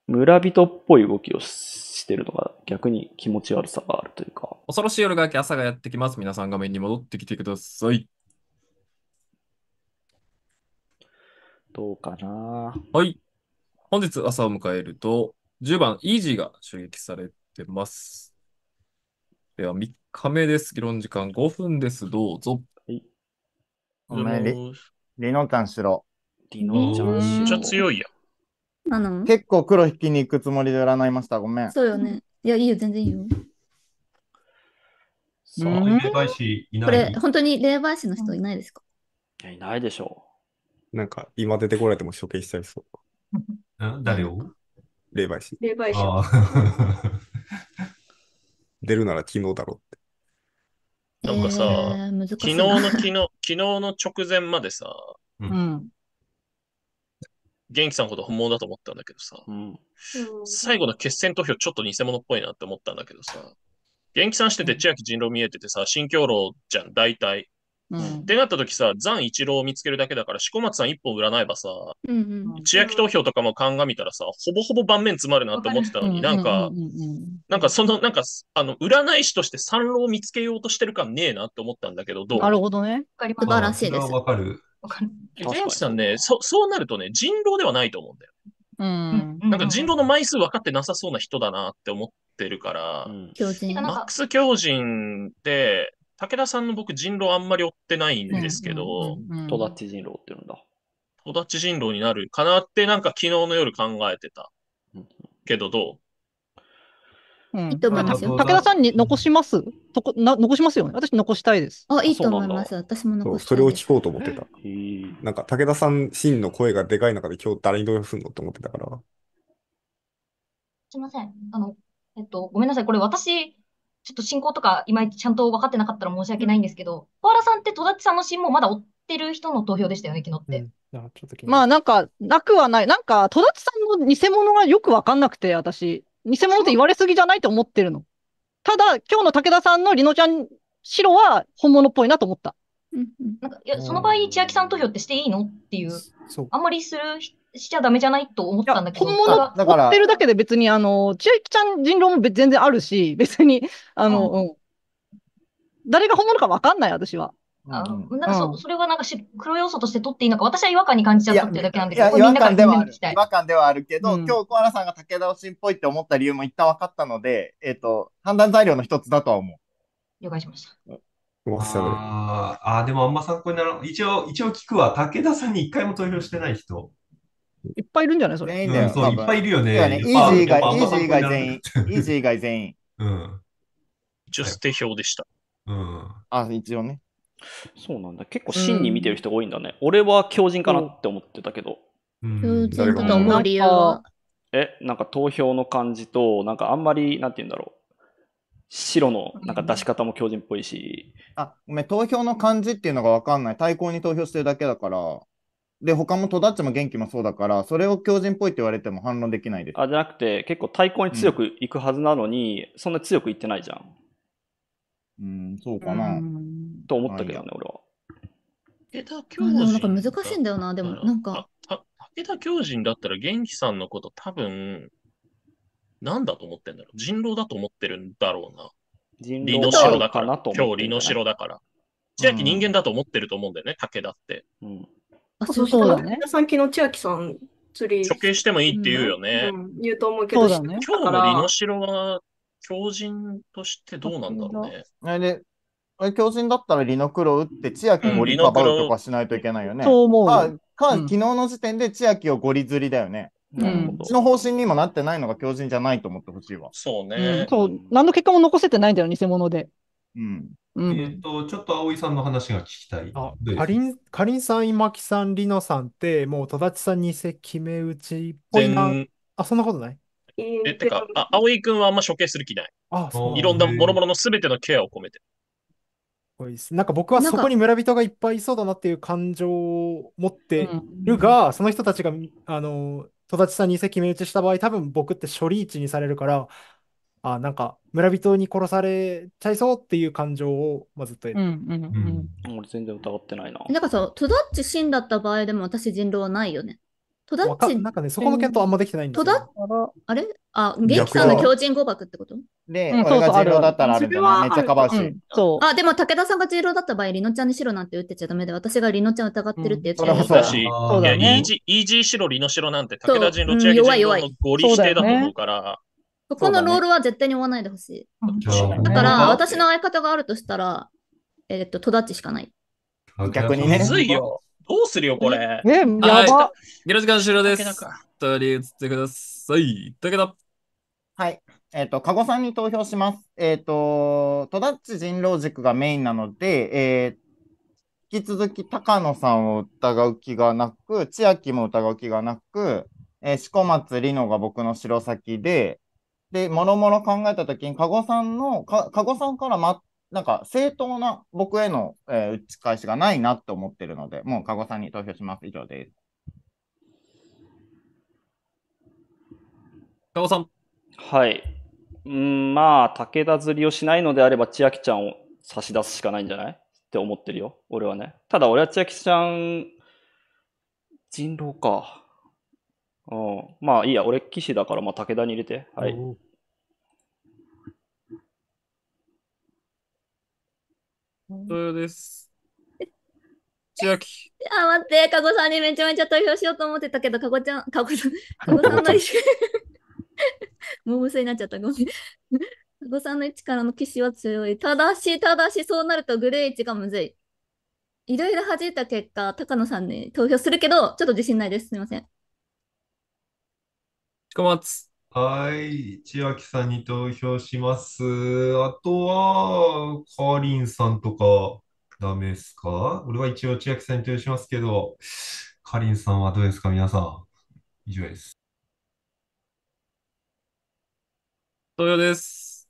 う、村人っぽい動きをしてるのが逆に気持ち悪さがあるというか。恐ろしい夜が明け朝がやってきます。皆さん画面に戻ってきてください。どうかなはい。本日朝を迎えると、10番イージーが襲撃されてます。では3日目です。議論時間5分です。どうぞ。お前、リリノちゃんしろ。リノちゃんしろ。めっちゃ強いやなの結構黒引きに行くつもりで占いました。ごめん。そうよね。いや、いいよ、全然いいよ。そう、霊媒師いない。これ、本当に霊媒師の人いないですかいや、いないでしょう。なんか、今出てこられても処刑しちゃいそう。誰を霊媒師。霊媒師。出るなら昨日だろって。なんかさ、えー、昨日の昨日、昨日の直前までさ、うん、元気さんこと本物だと思ったんだけどさ、うん、最後の決戦投票ちょっと偽物っぽいなって思ったんだけどさ、元気さんしてて千秋人狼見えててさ、新京郎じゃん、大体。ってなった時さ、残一郎を見つけるだけだから、四股松さん一本占えばさ、うんうん、千秋投票とかも鑑みたらさ、ほぼほぼ盤面詰まるなって思ってたのに、なんか、うんなんかその、なんか、あの、占い師として三郎を見つけようとしてる感ねえなって思ったんだけど、どうなるほどね。わかり素晴らしいです。わかる。わかる。千さんね、そそうなるとね、人狼ではないと思うんだよ。うん、なんか人狼の枚数分かってなさそうな人だなって思ってるから、うん、マックス狂人って、武田さんの僕、人狼あんまり追ってないんですけど、友達人狼って言うんだ。戸達人狼になるかなってなんか昨日の夜考えてた。けどどう、うん、いいと思いますよ。武田さんに残しますとこな残しますよね。私残したいです。あ、いいと思います。私も残したいそれを聞こうと思ってた。なんか武田さん真の声がでかい中で今日誰にどうするのって思ってたから。すみません。あの、えっと、ごめんなさい。これ私、ちょっと進行とかいまいちちゃんと分かってなかったら申し訳ないんですけど、小原さんって戸田さんの進もまだ追ってる人の投票でしたよね、昨日って。うんあちょっとまあなんか、なくはない。なんか、戸田さんの偽物がよく分かんなくて、私。偽物って言われすぎじゃないと思ってるの。ただ、今日の武田さんのりのちゃん白は本物っぽいなと思った。なんかいやその場合、千秋さん投票ってしていいのっていう、そうあんまりするしちゃダメじゃないと思ったんだけど。本物だから。ってるだけで別に、あの、千秋ちゃん人狼も全然あるし、別に、あの、うん、誰が本物かわかんない、私は。ん、なんかそ、うん、それはなんかし黒要素として取っていいのか、私は違和感に感じちゃったっていうだけなんで、違和感ではある。違和感ではあるけど、うん、今日小原さんが武田信っぽいって思った理由も一旦分かったので、えっ、ー、と、判断材料の一つだとは思う。了解しました。ああ、でもあんま参考になら一応、一応聞くは、武田さんに一回も投票してない人。いっぱいいるんじゃないそれ。ん、いっぱいいるよね。ねイージーが、イージー外全員。イージーが全員。うん。一応捨て票でした。うん。あ、一応ね。そうなんだ。結構真に見てる人多いんだね。俺は強人かなって思ってたけど。うん、強人と思うよ。え、なんか投票の感じと、なんかあんまり、なんて言うんだろう。白のなんか出し方も強人っぽいし。あ、ごめん、投票の感じっていうのが分かんない。対抗に投票してるだけだから。で、他も戸田っちも元気もそうだから、それを強人っぽいって言われても反論できないです。あ、じゃなくて、結構対抗に強くいくはずなのに、うん、そんな強くいってないじゃん。うん、そうかな。と思ったけどね、俺は。武田教人なんか難しいんだよな、でも、なんか。武田教人だったら元気さんのこと多分、なんだと思ってんだろう人狼だと思ってるんだろうな。人狼の城だから。今日、理の城だから。千秋人間だと思ってると思うんだよね、武田って。うんあ、そうそうだね。さん、昨日千秋さん釣り。処刑してもいいって言うよね。うん、言うと思うけど、そうだね。今日のリノシロは狂人としてどうなんだろうね。あれ、あれ狂人だったらリノクロ打って千秋ゴリババウとかしないといけないよね。そう思う。か、昨日の時点で千秋をゴリ釣りだよね。うん、ちの方針にもなってないのが狂人じゃないと思ってほしいわ。そうね、うん、そう。何の結果も残せてないんだよ、偽物で。うん。えっと、ちょっと葵さんの話が聞きたい。あ、かりん、かりんさん、まきさん、りのさんって、もう、戸立さんに決め打ちっぽいな。全あ、そんなことないえ、てか、あ、葵くんはあんま処刑する気ない。あ、そう。いろんな、もろもろのすべてのケアを込めて。です。なんか僕はそこに村人がいっぱいいそうだなっていう感情を持ってるが、その人たちが、あの、戸立さんに偽決め打ちした場合、多分僕って処理位置にされるから、あなんか村人に殺されちゃいそうっていう感情を、まあ、ずっと言う俺全然疑ってないな。なんかさ、トダッチ死んだった場合でも私人狼はないよね。トダッチ。なんかね、そこの検討あんまできてないんだけど。トダあれあ、元気さんの狂人誤爆ってことで、うん、俺が人狼だったらあるんだな。めっちゃかばうし、ん。そう。あ、でも武田さんが人狼だった場合、りのちゃんにしろなんて言ってちゃダメで、私がりのちゃん疑ってるって言っちゃダメだ。そうだし、イージーリりのろなんて武田人狼ち上人狼のゴリ指定だと思うから。そこのロールは絶対に追わないでほしい。だね、だから、私の相方があるとしたら、えー、っと、戸田ちしかない。逆にね。むずいよ。どうするよ、これ。ね、やば。ゲロ時間終了です。一人移ってください。だけど。はい。えっ、ー、と、加護さんに投票します。えっ、ー、と、戸田っち人狼軸がメインなので、えー、引き続き高野さんを疑う気がなく、千秋も疑う気がなく、えー、四股松里乃が僕の白崎で、で、もろもろ考えたときに、加護さんの、加護さんから、ま、なんか正当な僕への、えー、打ち返しがないなって思ってるので、もう加護さんに投票します。以上です。加護さん。はい。うん、まあ、武田釣りをしないのであれば、千秋ちゃんを差し出すしかないんじゃないって思ってるよ、俺はね。ただ、俺は千秋ちゃん、人狼か。うん。まあ、いいや、俺、騎士だから、まあ、武田に入れて。はい。豊です。千秋。あ、待って、かごさんにめちゃめちゃ投票しようと思ってたけど、かごちゃん、かごさん、か ごさんの位置。もう無になっちゃった。ごめん。かごさんの位置からの騎士は強い。ただし、ただし、そうなるとグレー1がむずい。いろいろ弾いた結果、高野さんに投票するけど、ちょっと自信ないです。すみません。小松。はい、千秋さんに投票します。あとは、かりんさんとか、ダメですか俺は一応千秋さんに投票しますけど、かりんさんはどうですか皆さん。以上です。投票です。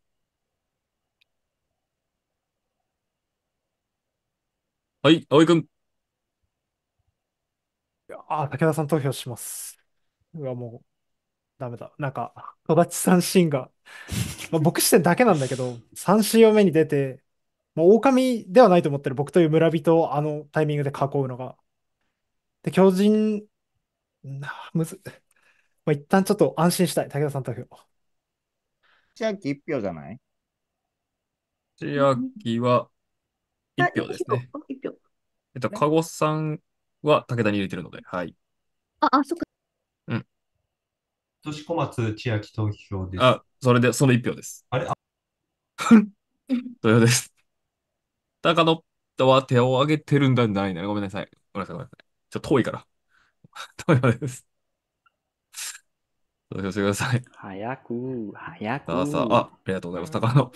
はい、葵君。いああ、武田さん投票します。うわ、もう。ダメだ。なんか、戸立三振が、まあ、僕視点だけなんだけど、三振を目に出て、もう狼ではないと思ってる僕という村人をあのタイミングで囲うのが。で、巨人、なむず、まあ、一旦ちょっと安心したい。武田さん投票。千秋一票じゃない千秋は一票ですね。一票。えっと、籠さんは武田に入れてるので、はい。あ、あ、そっか。年小松千秋投票です。あ、それで、その一票です。あれ投票 です。高野とは手を挙げてるんだないな。ごめんなさい。ごめんなさい、ごめんなさい。ちょっと遠いから。投票です。投票してください。早く、早く。あ、さあ、ありがとうございます。高野。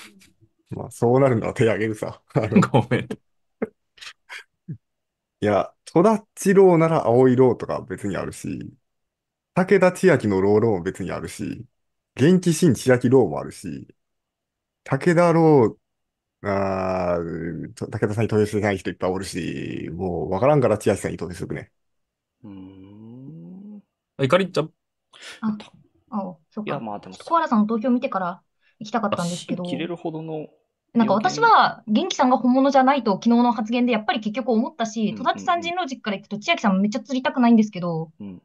まあ、そうなるのは手挙げるさ。ごめん。いや、戸田次郎なら青いろうとか別にあるし、武田千秋のローローも別にあるし、元気新千秋ローもあるし、武田ロー、あー武田さんに投票してない人いっぱいおるし、もうわからんから千秋さんに投票するね。うーん。怒りっりちゃあ、あそっいや、か。まあでも、コアラさんの投票見てから行きたかったんですけど、切れるほどの。なんか私は元気さんが本物じゃないと昨日の発言でやっぱり結局思ったし、戸立さん人ロジックから行くと千秋さんめっちゃ釣りたくないんですけど、うん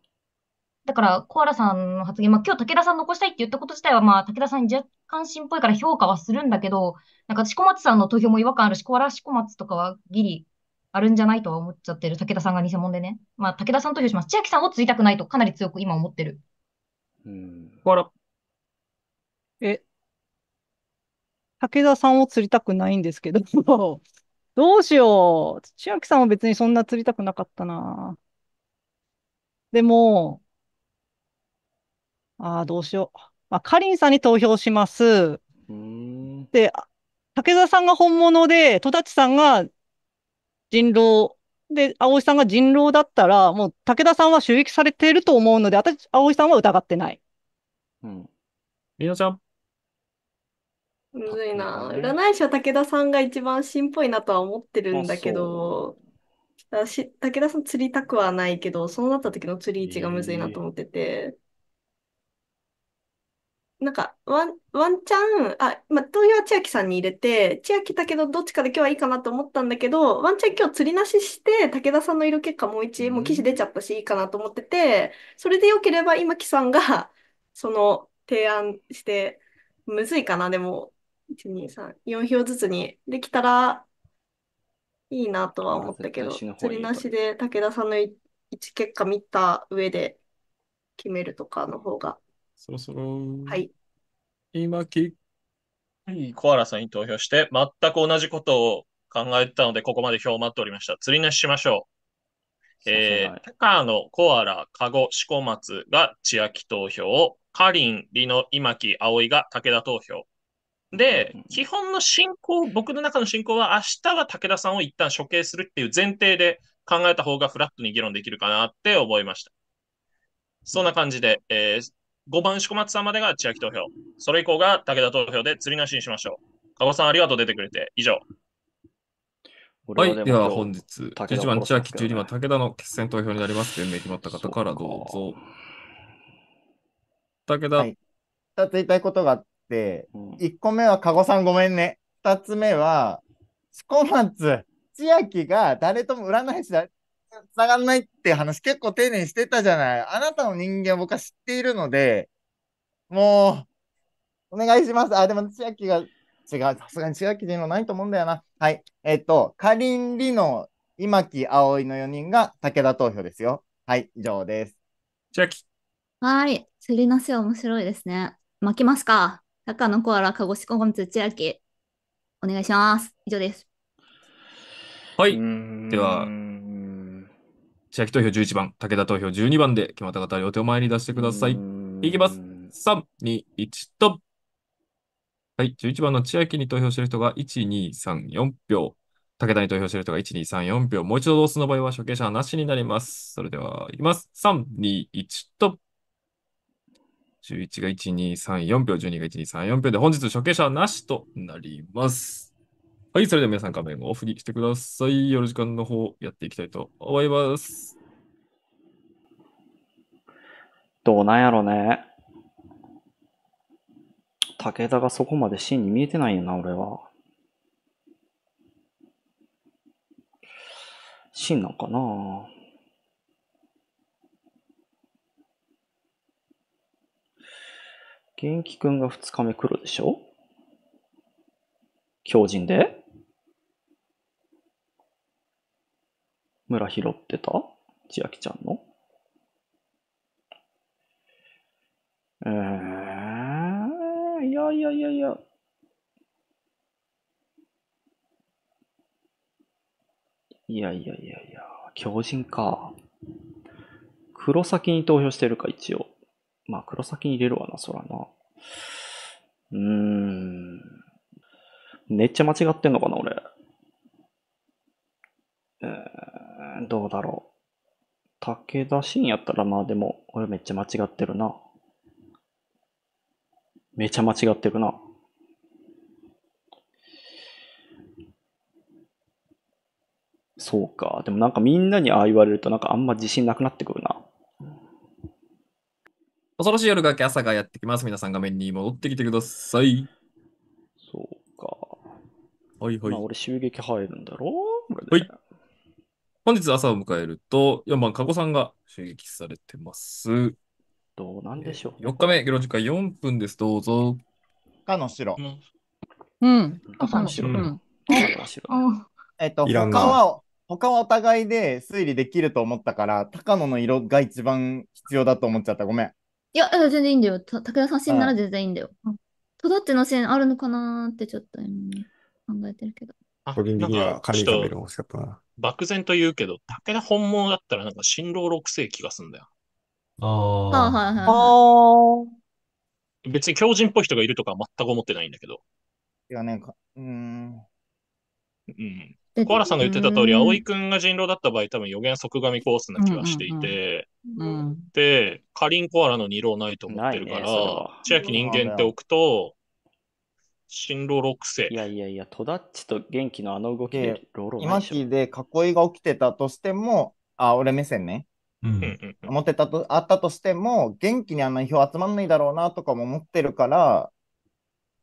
だから、コアラさんの発言、まあ、今日武田さん残したいって言ったこと自体は、まあ、武田さんに若干心っぽいから評価はするんだけど、なんか、しこまつさんの投票も違和感あるし、コアラしこまつとかはギリあるんじゃないとは思っちゃってる。武田さんが偽物でね。まあ、武田さん投票します。千秋さんを釣りたくないとかなり強く今思ってる。うん。コアラ。え、武田さんを釣りたくないんですけど、どうしよう。千秋さんは別にそんな釣りたくなかったな。でも、ああ、どうしよう。まあ、かりんさんに投票します。で、竹澤さんが本物で、戸立さんが人狼、で、葵さんが人狼だったら、もう武田さんは襲撃されていると思うので、私、葵さんは疑ってない。うん。みなちゃん。むずいな。占い師は武田さんが一番しっぽいなとは思ってるんだけど、私、武田さん釣りたくはないけど、そうなった時の釣り位置がむずいなと思ってて。なんか、ワン、ワンチャン、あ、ま東洋は千秋さんに入れて、千秋だけど、どっちかで今日はいいかなと思ったんだけど、ワンチャン今日釣りなしして、武田さんの色結果もう一、もう記事出ちゃったし、いいかなと思ってて、それでよければ、今木さんが、その、提案して、むずいかな、でも、1、2、3、4票ずつにできたら、いいなとは思ったけど、釣りなしで武田さんの1結果見た上で決めるとかの方がそろそろ。はい。今き、はいコアラさんに投票して、全く同じことを考えてたので、ここまで票を待っておりました。釣りなししましょう。えー、高野、コアラ、カゴ、四股松が千秋投票、かりん、りの、今木、葵が武田投票。で、うん、基本の進行、僕の中の進行は、明日は武田さんを一旦処刑するっていう前提で考えた方がフラットに議論できるかなって思いました。そんな感じで、えー、5番四股松さんまでが千秋投票。それ以降が武田投票で釣りなしにしましょう。加護さんありがとう出てくれて。以上。はい。では本日、11番千秋、12番武田の決戦投票になります。連名決まった方からどうぞ。う武田、はい。2つ言いたいことがあって、1個目は加護さんごめんね。2つ目は、四股松、千秋が誰とも占い師だ、繋がんないって話結構丁寧にしてたじゃない。あなたの人間僕は知っているので、もう、お願いします。あ、でも千秋が、違う。さすがに千秋でいいのないと思うんだよな。はい。えっと、かりんりの今木葵の4人が武田投票ですよ。はい、以上です。千秋。はい。釣りのせ面白いですね。巻きますか。高野コアラ、鹿児島ツ千秋。お願いします。以上です。はい。では。千秋投票11番、武田投票12番で決まった方、両手を前に出してください。いきます。3、2、1、と。はい、11番の千秋に投票している人が1、2、3、4票。武田に投票している人が1、2、3、4票。もう一度同数の場合は処刑者はなしになります。それでは、いきます。3、2、1、と。11が1、2、3、4票。12が1、2、3、4票で、本日処刑者はなしとなります。はい、それでは皆さん画面をオフにしてください。夜時間の方やっていきたいと思います。どうなんやろね。武田がそこまで真に見えてないよな、俺は。真なんかな元気くんが2日目来るでしょ強靭で村拾ってた千秋ちゃんのえー、いやいやいやいや。いやいやいやいや、狂人か。黒崎に投票してるか、一応。まあ、黒崎に入れるわな、そらな。うーん。めっちゃ間違ってんのかな、俺。えーどうだろう。武田信やったらまあでも、俺めっちゃ間違ってるな。めちゃ間違ってるな。そうか。でもなんかみんなにああ言われるとなんかあんま自信なくなってくるな。恐ろしい夜がけ朝がやってきます。皆さん画面に戻ってきてください。そうか。はいはい。まあ、俺襲撃入るんだろはい。本日朝を迎えると、4番、加古さんが襲撃されてます。どうなんでしょう。4日目、ゲロ時間4分です。どうぞ。赤の白。うん。赤の白。うん、えっと、他は、他はお互いで推理できると思ったから、高野の色が一番必要だと思っちゃった。ごめん。いや、全然いいんだよ。武田さんんなら全然いいんだよ。戸田っての線あるのかなってちょっと考えてるけど。あ個人的にはカリーザベが欲しかったな。漠然と言うけど、武田本物だったらなんか新郎六世気がすんだよ。ああ。別に狂人っぽい人がいるとか全く思ってないんだけど。いや、なんか、うん。うん。コアラさんが言ってた通り、葵くんが人狼だった場合、多分予言即神コースな気がしていて、うんうんうん、で、カリンコアラの二郎ないと思ってるから、ね、千秋人間って置くと、進路6世。いやいやいや、戸田っちと元気のあの動きでロロ今期で囲いが起きてたとしても、あ、俺目線ね。うん、思ってたと、あったとしても、元気にあんな票集まんないだろうなとかも思ってるから、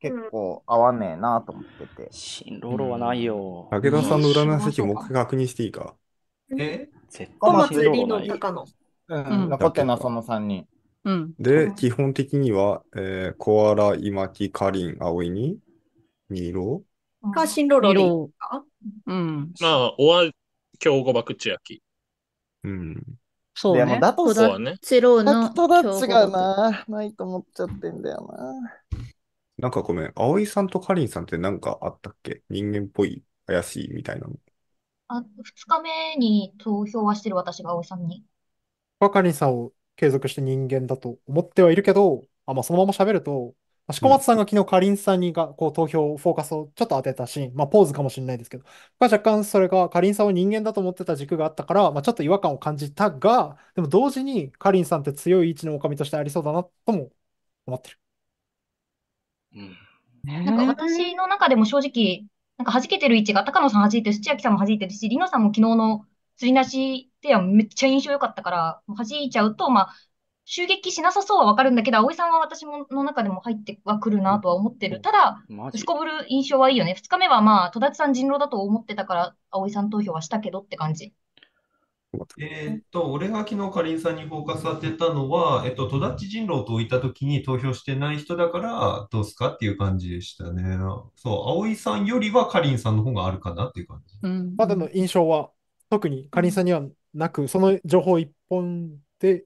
結構合わねえなと思ってて。新ロロはないよ。武田さんの占い席もう一回確認していいか。え絶対小松、リの高野。うん、残ってんのその3人。で、基本的には、えー、コアラ、イマキ、カリン、アオイに、ニロか、シンロロリンか。うん。まあ、おわ、京語爆千秋。うん。そうね。でもだとさ、ね、チローの。とだがな、ないと思っちゃってんだよな。なんかごめん、アオイさんとカリンさんってなんかあったっけ人間っぽい、怪しいみたいなの。あ、二日目に投票はしてる私が葵さんに。バカリンさんを継続して人間だと思ってはいるけど、あまあ、そのまま喋ると、まあ、しこまつさんが昨日かりんさんにがこう投票、フォーカスをちょっと当てたシーン、まあ、ポーズかもしれないですけど、まあ、若干それがかりんさんを人間だと思ってた軸があったから、まあ、ちょっと違和感を感じたが、でも同時にかりんさんって強い位置の狼としてありそうだなとも思ってる。うんなんか私の中でも正直、なんか弾けてる位置が、高野さん弾いてるし、千秋さんも弾いてるし、りのさんも昨日の釣りなしではめっちゃ印象良かったから、弾いちゃうと、まあ、襲撃しなさそうはわかるんだけど、葵さんは私もの中でも入ってはくるなとは思ってる。ただ、すこぶる印象はいいよね。2日目はまあ、戸田さん人狼だと思ってたから、葵さん投票はしたけどって感じ。えっと、俺が昨日かりんさんにフォーカス当てたのは、えっと、戸田人狼と置いたときに投票してない人だから、どうすかっていう感じでしたね。そう、葵さんよりはかりんさんの方があるかなっていう感じ。うん、まだの印象は、特にかりんさんにはなく、その情報一本で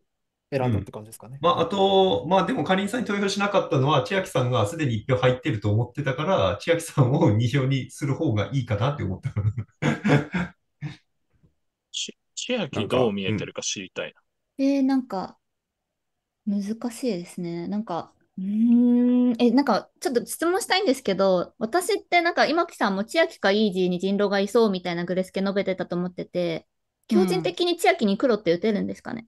選んだって感じですかね。うん、まあ、あと、まあでもかりんさんに投票しなかったのは、千秋さんがすでに1票入ってると思ってたから、千秋さんを2票にする方がいいかなって思った。千秋どう見えてるか知りたいな。うん、えー、なんか、難しいですね。なんか、うん、え、なんか、ちょっと質問したいんですけど、私ってなんか、今木さんも千秋かイージーに人狼がいそうみたいなグレスケ述べてたと思ってて、強靭的に千秋に黒って打てるんですかね、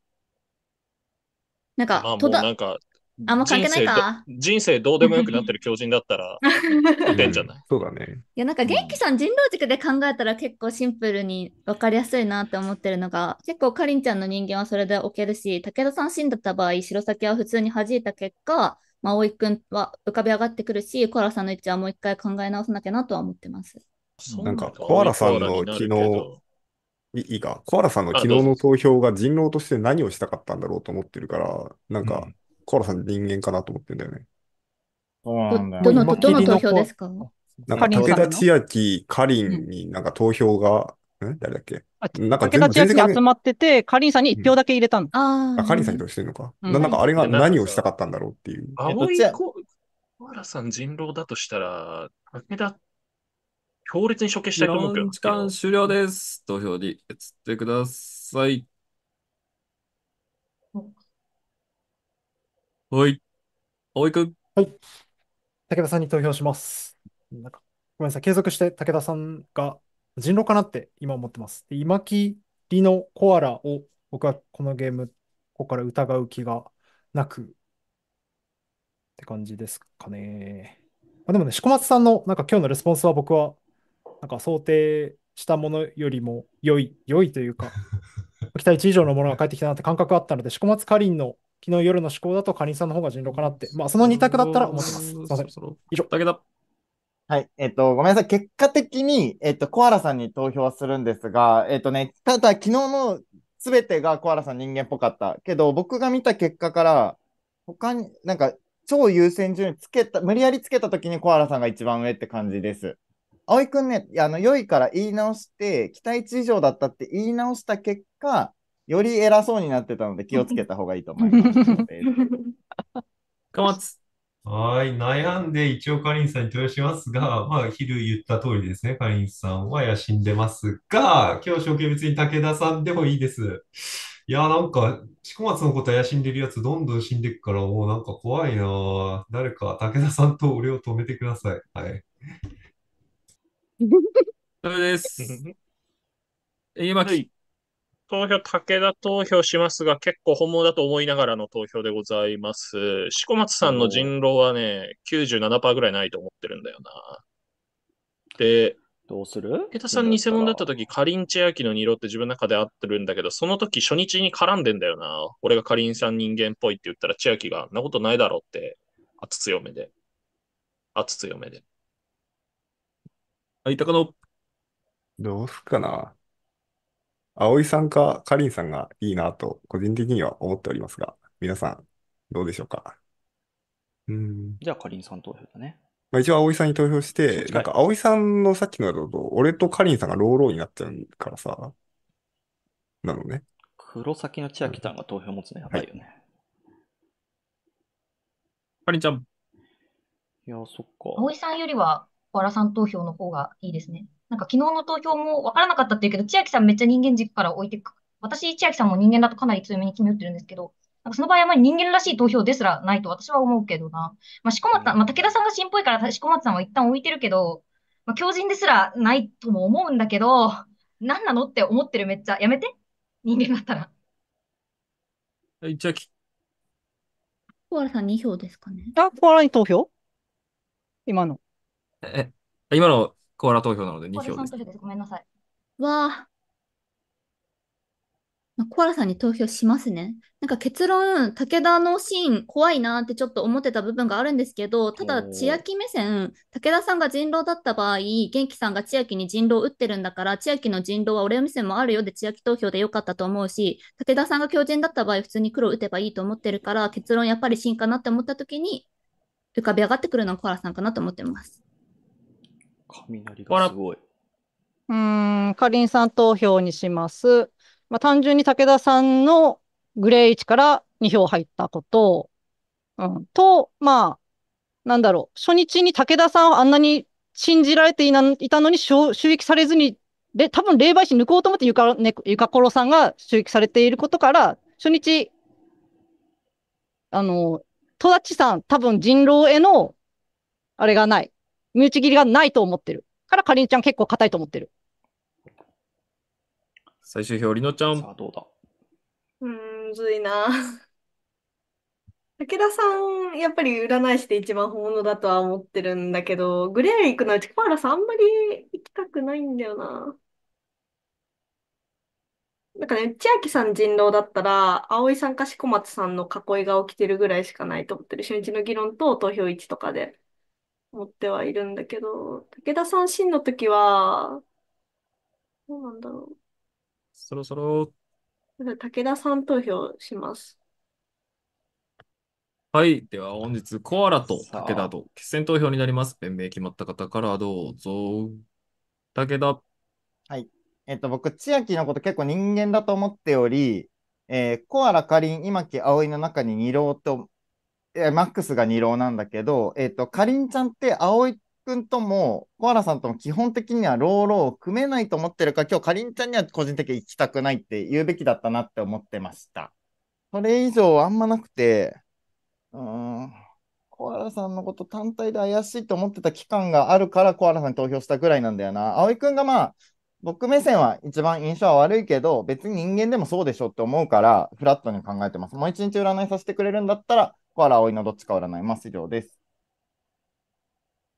うん、なんか、まあ、もうなんか、あんま関係ないか人生どうでもよくなってる狂人だったら、打てんじゃない、うん、そうだね。いや、なんか元気さん人狼軸で考えたら結構シンプルに分かりやすいなって思ってるのが、結構かりんちゃんの人間はそれで置けるし、武田さん死んだった場合、白崎は普通に弾いた結果、まあ、葵くんは浮かび上がってくるし、コアラさんの位置はもう一回考え直さなきゃなとは思ってます。なんか、コアラさんの昨日、いいか、コアラさんの昨日の投票が人狼として何をしたかったんだろうと思ってるから、なんか、うん、コアラさん人間かなと思ってんだよね。どのどの投票ですかなんか、武田千秋、かりんになんか投票が、ん誰だっけなんか武田千秋が集まってて、かりんさんに1票だけ入れたの。あ、かりんさんにうしてるのか。なんかあれが何をしたかったんだろうっていう。いコアラさん人狼だとしたら、武田強烈に処刑したいと思うけど。時間終了です。投票に移ってください。はい。葵くん。はい。武田さんに投票します。なんかごめんなさい。継続して武田さんが人狼かなって今思ってます。今木りのコアラを僕はこのゲーム、ここから疑う気がなくって感じですかね。まあ、でもね、四小松さんのなんか今日のレスポンスは僕はなんか想定したものよりも良い、良いというか、期待値以上のものが返ってきたなって感覚あったので、四股松かりんの昨日夜の思考だとかりんさんの方が人狼かなって、まあその2択だったら思ってます。すいません。以上。だけだ。はい。えっ、と、ごめんなさい。結果的に、えっ、と、コアラさんに投票するんですが、えっ、とね、ただ昨日の全てがコアラさん人間っぽかった。けど、僕が見た結果から、他に、なんか、超優先順位つけた、無理やりつけた時にコアラさんが一番上って感じです。葵くんね、あの、良いから言い直して、期待値以上だったって言い直した結果、より偉そうになってたので気をつけた方がいいと思います。か はい、悩んで一応かりんさんに投与しますが、まあ、昼言った通りですね、かりんさんは野心でますが、今日、初気別に武田さんでもいいです。いや、なんか、四股松のこと怪しんでるやつ、どんどん死んでいくから、もうなんか怖いな誰か、武田さんと俺を止めてください。はい。それです。え、今、投票、武田投票しますが、結構本物だと思いながらの投票でございます。四股松さんの人狼はね、97%ぐらいないと思ってるんだよな。で、どうする武田さん偽物だった時、かりん千秋の二郎って自分の中で合ってるんだけど、その時初日に絡んでんだよな。俺がかりんさん人間っぽいって言ったら千秋が、んなことないだろうって、熱強めで。熱強めで。はい、高野。どうすっかな。葵さんかかりんさんがいいなと、個人的には思っておりますが、皆さん、どうでしょうか。うん。じゃあ、かりんさん投票だね。まあ、一応、葵さんに投票して、なんか、葵さんのさっきのだと、俺とかりんさんがローローになっちゃうからさ、なのね。黒崎の千秋さんが投票持つのやばいよね。かりんちゃん。いや、そっか。葵さんよりは小原さん投票の方がいいですね。なんか昨日の投票も分からなかったっていうけど、千秋さんめっちゃ人間軸から置いてく。私、千秋さんも人間だとかなり強めに決め打ってるんですけど、なんかその場合あまり人間らしい投票ですらないと私は思うけどな。まあ、しこまた、まあ、武田さんが新っぽいから、しこまたさんは一旦置いてるけど、まあ、強靭ですらないとも思うんだけど、何なのって思ってるめっちゃ。やめて。人間だったら。はい、千秋。小原さん2票ですかね。あ、小原に投票今の。え、今のコアラ投票なので2票です。です。ごめんなさい。わあ、コアラさんに投票しますね。なんか結論、武田のシーン怖いなってちょっと思ってた部分があるんですけど、ただ千秋目線、武田さんが人狼だった場合、元気さんが千秋に人狼打ってるんだから、千秋の人狼は俺目線もあるよで千秋投票でよかったと思うし、武田さんが強靭だった場合、普通に黒打てばいいと思ってるから、結論やっぱりシーンかなって思った時に浮かび上がってくるのはコアラさんかなと思ってます。雷がすごい。うん、かりんさん投票にします。まあ、単純に武田さんのグレー1から2票入ったこと、うん、と、まあ、なんだろう、初日に武田さんはあんなに信じられていたのに収益されずに、で、多分霊媒師抜こうと思ってゆか,、ころさんが収益されていることから、初日、あの、戸立さん、多分人狼への、あれがない。身内切りがないと思ってる。から、かりんちゃん結構硬いと思ってる。最終表、りのちゃん。さあ、どうだ。うーん、むずいな。武田さん、やっぱり占い師で一番本物だとは思ってるんだけど、グレー行くのはチコーラさんあんまり行きたくないんだよな。なんかね、千秋さん人狼だったら、葵さんか四股松さんの囲いが起きてるぐらいしかないと思ってる。初日の議論と投票1とかで。思ってはいるんだけど、武田さん真の時は、どうなんだろそろそろ、う。武田さん投票します。はい。では本日、コアラとさあ武田と決戦投票になります。弁明決まった方からどうぞ。武田、えっと、僕、千秋のこと結構人間だと思っており、えーコアラ、かりん、今木葵の中に二郎とえマックスが二郎なんだけど、えっ、ー、と、かりんちゃんって葵くんともコアラさんとも基本的にはローローを組めないと思ってるから、今日かりんちゃんには個人的に行きたくないって言うべきだったなって思ってました。それ以上あんまなくて、うん、コアラさんのこと単体で怪しいと思ってた期間があるからコアラさんに投票したぐらいなんだよな。葵くんがまあ、僕目線は一番印象は悪いけど、別に人間でもそうでしょって思うから、フラットに考えてます。もう一日占いさせてくれるんだったら、コアラ葵のどっちか占います以上です。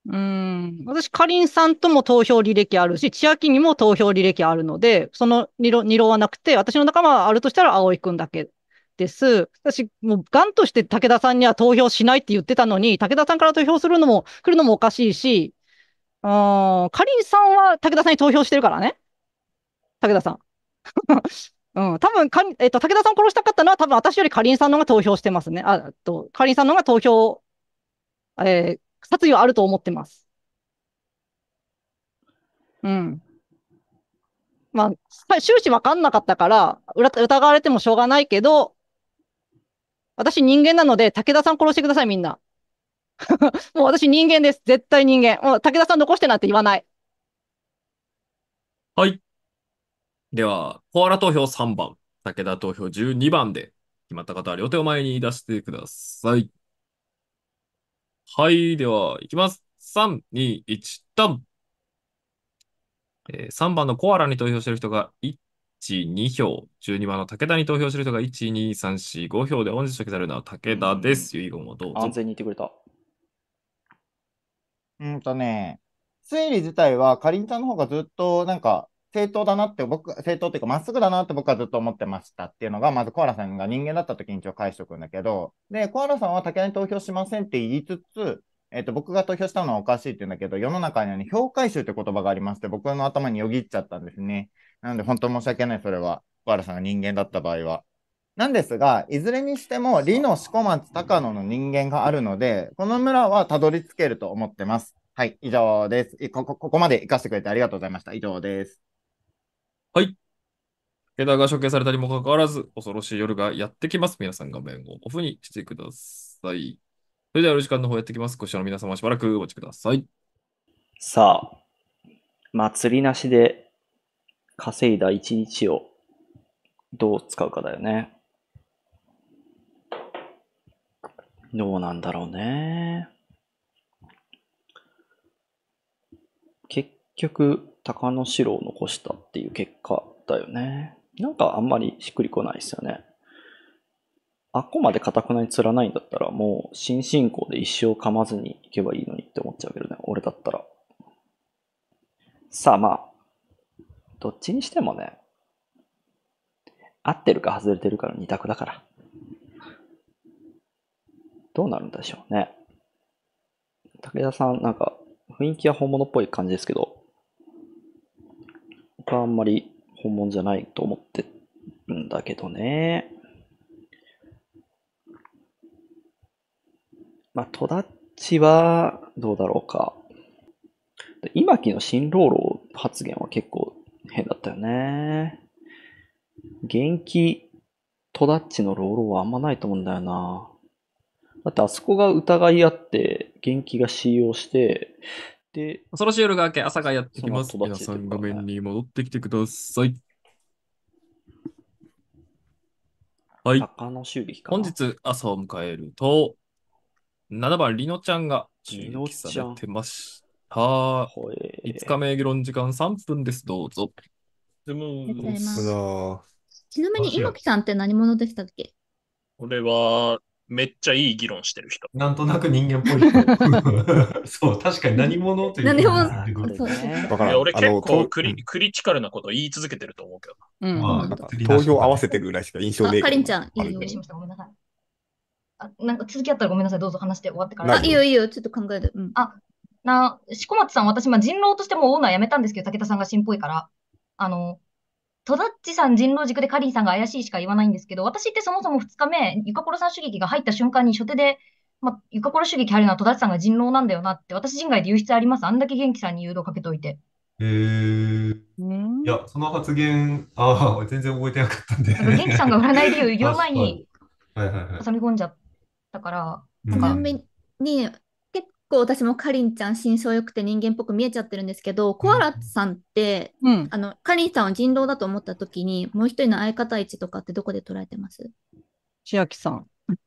うん。私、かりんさんとも投票履歴あるし、千秋にも投票履歴あるので、その二郎はなくて、私の仲間はあるとしたら葵くんだけです。私、もう、がんとして武田さんには投票しないって言ってたのに、武田さんから投票するのも、来るのもおかしいし、あかりんさんは武田さんに投票してるからね。武田さん。うん、多分かえっ、ー、と、武田さん殺したかったのは、多分私よりかりんさんのが投票してますね。あと、かりんさんのが投票、えー、殺意はあると思ってます。うん。まあ、終始わかんなかったから、疑われてもしょうがないけど、私人間なので、武田さん殺してください、みんな。もう私人間です。絶対人間。もう武田さん残してなんて言わない。はい。では、コアラ投票3番、武田投票12番で、決まった方は両手を前に出してください。はい、では、いきます。3、2、1、ダン、えー、!3 番のコアラに投票してる人が1、2票、12番の武田に投票してる人が1、2、3、4、5票で本日消されるのは武田です。遺言をどうぞ。安全に言ってくれた。うんとね、推理自体はかりんちゃんの方がずっとなんか正当だなって僕、正当っていうかまっすぐだなって僕はずっと思ってましたっていうのが、まずコアラさんが人間だった時に一応返しておくんだけど、で、コアラさんは竹田に投票しませんって言いつつ、えっ、ー、と、僕が投票したのはおかしいって言うんだけど、世の中にはね、評価集って言葉がありまして、僕の頭によぎっちゃったんですね。なので、本当申し訳ない、それは。小原さんが人間だった場合は。なんですが、いずれにしても、理の四股松高野の人間があるので、この村はたどり着けると思ってます。はい、以上です。こここまで行かせてくれてありがとうございました。以上です。はい。枝が処刑されたにもかかわらず、恐ろしい夜がやってきます。皆さん画面をオフにしてください。それでは、お時間の方やってきます。こちらの皆様、しばらくお待ちください。さあ、祭りなしで稼いだ一日をどう使うかだよね。どうなんだろうね。結局、鷹の城を残したっていう結果だよね。なんかあんまりしっくりこないですよね。あっこまでかたくなに釣らないんだったらもう新進行で一生噛まずにいけばいいのにって思っちゃうけどね、俺だったら。さあまあ、どっちにしてもね、合ってるか外れてるかの二択だから。どうなるんでしょうね。武田さん、なんか、雰囲気は本物っぽい感じですけど、はあんまり本物じゃないと思ってるんだけどね。まあ、戸田っちはどうだろうか。今木の新老老発言は結構変だったよね。元気、戸田っちの老老はあんまないと思うんだよな。だってあそこが疑いあって、元気が使用して、で、恐ろしい夜が明け、朝がやってきます。皆さん画面に戻ってきてください。はい。の本日朝を迎えると、7番、りのちゃんが銃撃されてました。5日目議論時間3分です。どうぞ。でもちなみに、猪木さんって何者でしたっけ俺は、めっちゃいい議論してる人。なんとなく人間っぽい人。そう、確かに何者という何者だから俺結構クリ,、クリティカルなことを言い続けてると思うけど。投票合わせてるぐらいしか印象ねかりんちゃん、いいよ。しましたごめんなさい。あなんか続きあったらごめんなさい。どうぞ話して終わってから。あ、いいよいいよ。ちょっと考える。うん、あ、な、しこまつさん、私、まあ、人狼としてもオーナー辞めたんですけど、武田さんがしんぽいから。あの、トダッチさん、人狼軸でカリンさんが怪しいしか言わないんですけど、私ってそもそも2日目、ゆかころさん主義が入った瞬間に初手で、まあ、ゆかころ主義入るのは戸田さんが人狼なんだよなって、私人外で言う必要あります。あんだけ元気さんに誘導かけといて。えいや、その発言、ああ、全然覚えてなかったんで。元気さんが占い理由言う前に、挟み込んじゃったから、うん、ちなみに、構私もかりんちゃん心象よくて人間っぽく見えちゃってるんですけど、コアラさんって、うん、あのかりんさんは人狼だと思った時にもう一人の相方位置とかってどこで捉えてます千秋さん。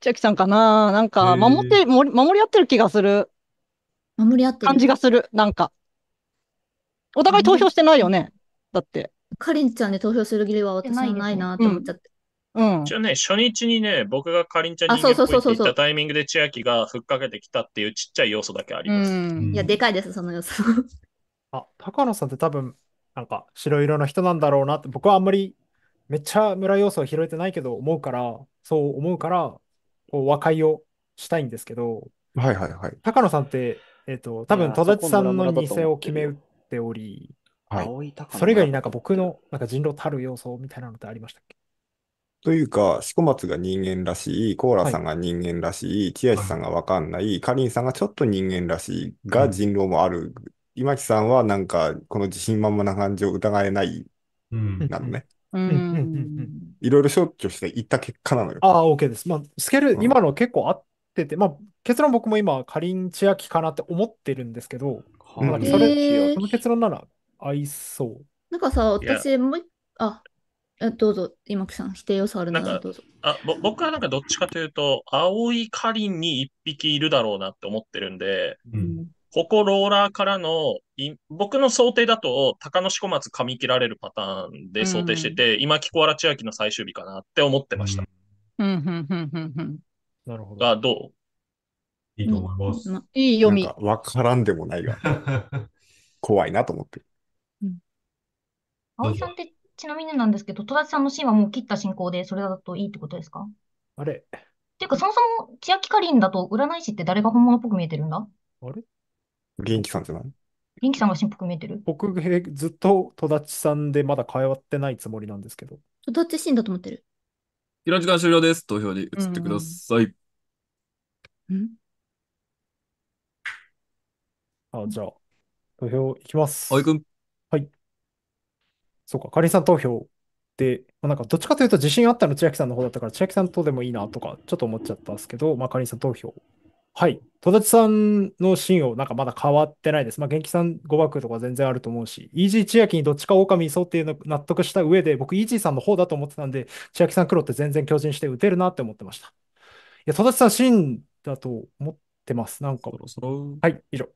千秋さんかななんか守って守り合ってる気がする。守り合ってる感じがする。なんか。お互い投票してないよね。だって。かりんちゃんで投票する義理は私はないなと思っちゃって。うん。一応ね、初日にね、僕がかりんちゃんに行ったタイミングで千秋がふっかけてきたっていうちっちゃい要素だけあります。うん、いや、でかいです、その要素。あ、高野さんって多分、なんか白色の人なんだろうなって、僕はあんまりめっちゃ村要素を拾えてないけど思うから、そう思うから、こう和解をしたいんですけど、はいはいはい。高野さんって、えっ、ー、と、多分戸田さんの偽を決め打っており、それ以外になんか僕のなんか人狼たる要素みたいなのってありましたっけというか、四股松が人間らしい、コーラさんが人間らしい、千秋さんがわかんない、かりんさんがちょっと人間らしい、が人狼もある。今木さんはなんか、この自信満々な感じを疑えない、なのね。いろいろ消去していった結果なのよ。ああ、OK です。まあ、スケール、今の結構合ってて、まあ、結論僕も今、かりん千秋かなって思ってるんですけど、それ、その結論なら合いそう。なんかさ、私、もうあ、どうぞ、今木さん、否定要素あるならどうぞ。あぼ僕はなんかどっちかというと、青いカりンに一匹いるだろうなって思ってるんで、うん、ここローラーからの、僕の想定だと、鷹の小松噛み切られるパターンで想定してて、うん、今木小原千秋の最終日かなって思ってました。うん、うん、うん、うん、うん。なるほど。がどういいと思います。いい読み。わからんでもないが、怖いなと思ってる。青木さんってちなみになんですけど、戸田さんのシーンはもう切った進行で、それだといいってことですかあれていうか、そもそも、千秋かりんだと、占い師って誰が本物っぽく見えてるんだあれ元気さんじゃない元気さんが新っぽく見えてる僕、へずっと戸田さんでまだ通ってないつもりなんですけど。戸田っちシーンだと思ってる。議論時間終了です。投票に移ってください。あ、じゃあ、投票いきます。い、くん。そうか、んさ投票で、なんかどっちかというと自信あったの千秋さんの方だったから、千秋さんとでもいいなとか、ちょっと思っちゃったんですけど、まあ、んさん投票。はい。戸立さんのシーンをなんかまだ変わってないです。まあ、元気さん誤爆とか全然あると思うし、イージー千秋にどっちか狼いそうっていうの納得した上で、僕イージーさんの方だと思ってたんで、千秋さん黒って全然強靭して打てるなって思ってました。いや、戸立さんシーンだと思ってます。なんか。そろそろはい、以上。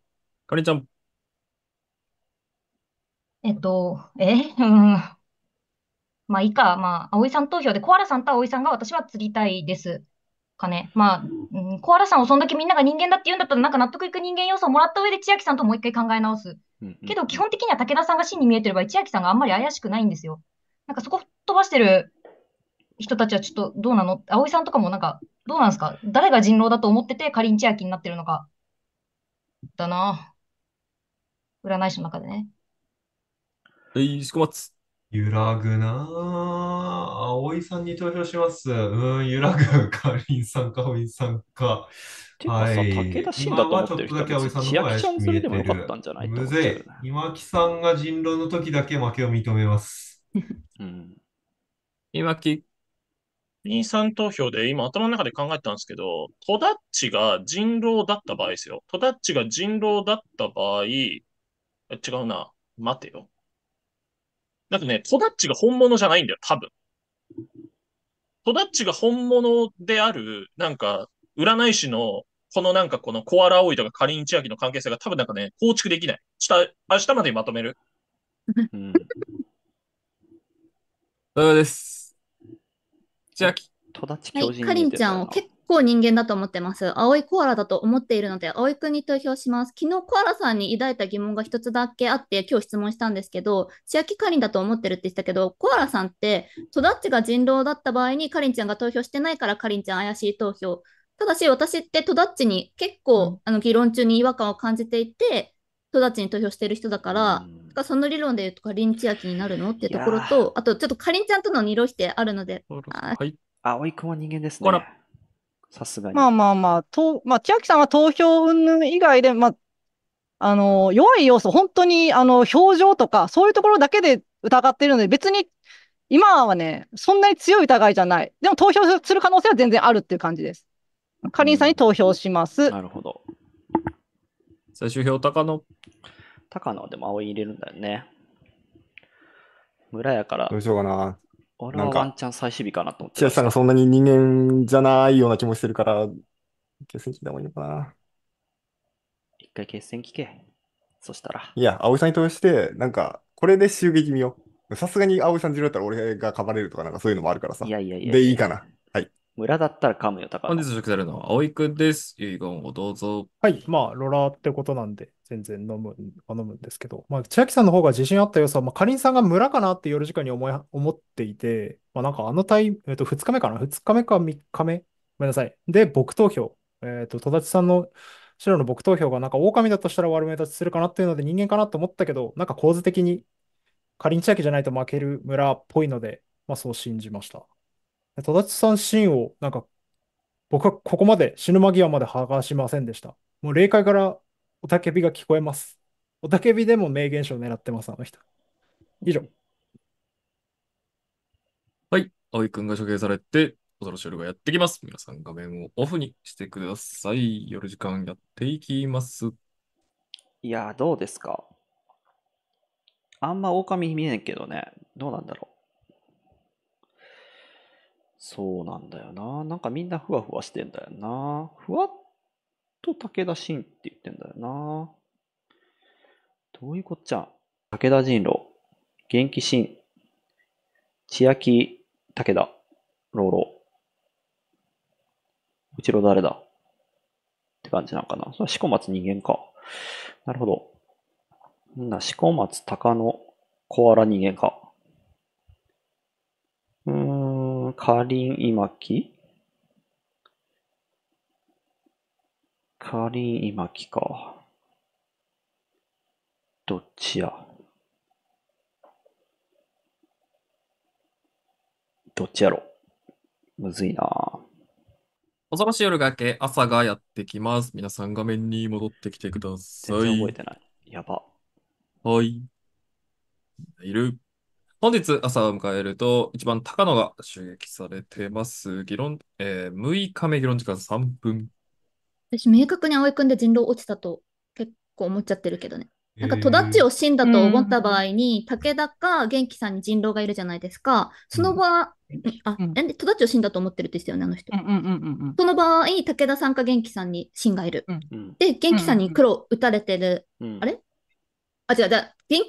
かりんちゃん、えっと、え、うん。まあ、いいか。まあ、葵さん投票で、コアラさんと葵さんが私は釣りたいです。かね。まあ、うん、コアラさんをそんだけみんなが人間だって言うんだったら、なんか納得いく人間要素をもらった上で千秋さんともう一回考え直す。けど、基本的には武田さんが真に見えてれば、千秋さんがあんまり怪しくないんですよ。なんかそこ飛ばしてる人たちはちょっとどうなの葵さんとかもなんか、どうなんですか誰が人狼だと思ってて、仮に千秋になってるのか。だな。占い師の中でね。えい、しこまつ。揺らぐなぁ。葵さんに投票します。うん、揺らぐ。かりんさんか、葵さんか。てかはい。武田い。信だと思はっちょっと人だけ葵さんの千方が怪しく見えでてもよかっる。たんじゃないむぜ、いる。。今木さんが人狼の時だけ負けを認めます。うん。今き、さん投票で今頭の中で考えたんですけど、トダッチが人狼だった場合ですよ。トダッチが人狼だった場合、え違うな。待てよ。なんかね、トダッチが本物じゃないんだよ、多分。トダッチが本物である、なんか、占い師の、このなんかこのコアラオイとかカリンチアキの関係性が多分なんかね、構築できない。ちょっと明日までにまとめる。うん。そうです。千秋。戸田地教授に、かりんちゃんを結構人間だと思ってます。青いコアラだと思っているので、青いくんに投票します。昨日コアラさんに抱いた疑問が一つだけあって、今日質問したんですけど、千秋かりんだと思ってるって言ってたけど、コアラさんって、トダッチが人狼だった場合にかりんちゃんが投票してないからかりんちゃん怪しい投票。ただし、私ってトダッチに結構、うん、あの議論中に違和感を感じていて、人たちに投票してる人だから、うん、その理論で言うとか、リンちやきになるのってところと、あとちょっとかりんちゃんとの二郎してあるので、はい、あおいくんは人間ですね。さすがに。まあまあまあ、と、まあ、千秋さんは投票云々以外で、まあ、あの、弱い要素、本当に、あの、表情とか、そういうところだけで疑っているので、別に、今はね、そんなに強い疑いじゃない。でも投票する可能性は全然あるっていう感じです。かりんさんに投票します。なるほど。最終票、高野。高野でも青い入れるんだよね。村やから。どうしようかな。俺はワンチャン最終日かなと思って。千秋さんがそんなに人間じゃないような気もしてるから、決戦聞いた方がいいのかな。一回決戦聞け。そしたら。いや、葵さんに投与して、なんか、これで襲撃見よう。さすがに葵さんじろやったら俺が噛まれるとかなんかそういうのもあるからさ。いやいやいやで、いいかな。村だったら噛むよ、高本日されるのは葵くんです。遺言をどうぞ。はい。まあ、ロラーってことなんで、全然飲む、飲むんですけど。まあ、千秋さんの方が自信あった要素は、まあ、かりんさんが村かなって夜時間に思い、思っていて、まあ、なんかあのタイ、えっと、2日目かな ?2 日目か3日目ごめんなさい。で、僕投票。えっと、戸立さんの白の僕投票が、なんか狼だとしたら悪目立ちするかなっていうので、人間かなと思ったけど、なんか構図的に、かりん千秋じゃないと負ける村っぽいので、まあ、そう信じました。だ地さんシーンを、なんか、僕はここまで死ぬ間際まで剥がしませんでした。もう霊界から雄たけびが聞こえます。雄たけびでも名言書を狙ってます、あの人。以上。はい。葵くんが処刑されて、恐ろし夜がやってきます。皆さん画面をオフにしてください。夜時間やっていきます。いやどうですかあんま狼見えいけどね。どうなんだろう。そうなんだよな。なんかみんなふわふわしてんだよな。ふわっと武田信って言ってんだよな。どういうこっちゃ武田人狼、元気信、千秋武田、老老。うちろ誰だって感じなんかな。それは四股松人間か。なるほど。なんな四股松鷹のコアラ人間か。カリン・イマキカリン・イマキか。どっちやどっちやろむずいな恐ろしい夜が明け、朝がやってきます。皆さん画面に戻ってきてください。全然覚えてない。やば。はい。いる。本日朝を迎えると、一番高野が襲撃されてます。議論、えー、6日目議論時間3分。私、明確に葵井君で人狼落ちたと結構思っちゃってるけどね。なんか戸田ちを死んだと思った場合に、武田か元気さんに人狼がいるじゃないですか。その場、うん、あ、え戸田ちを死んだと思ってるって言ってたよね、あの人。その場合、武田さんか元気さんに死んがいる。うんうん、で、元気さんに黒打たれてる。うんうん、あれあ、違う、じゃ元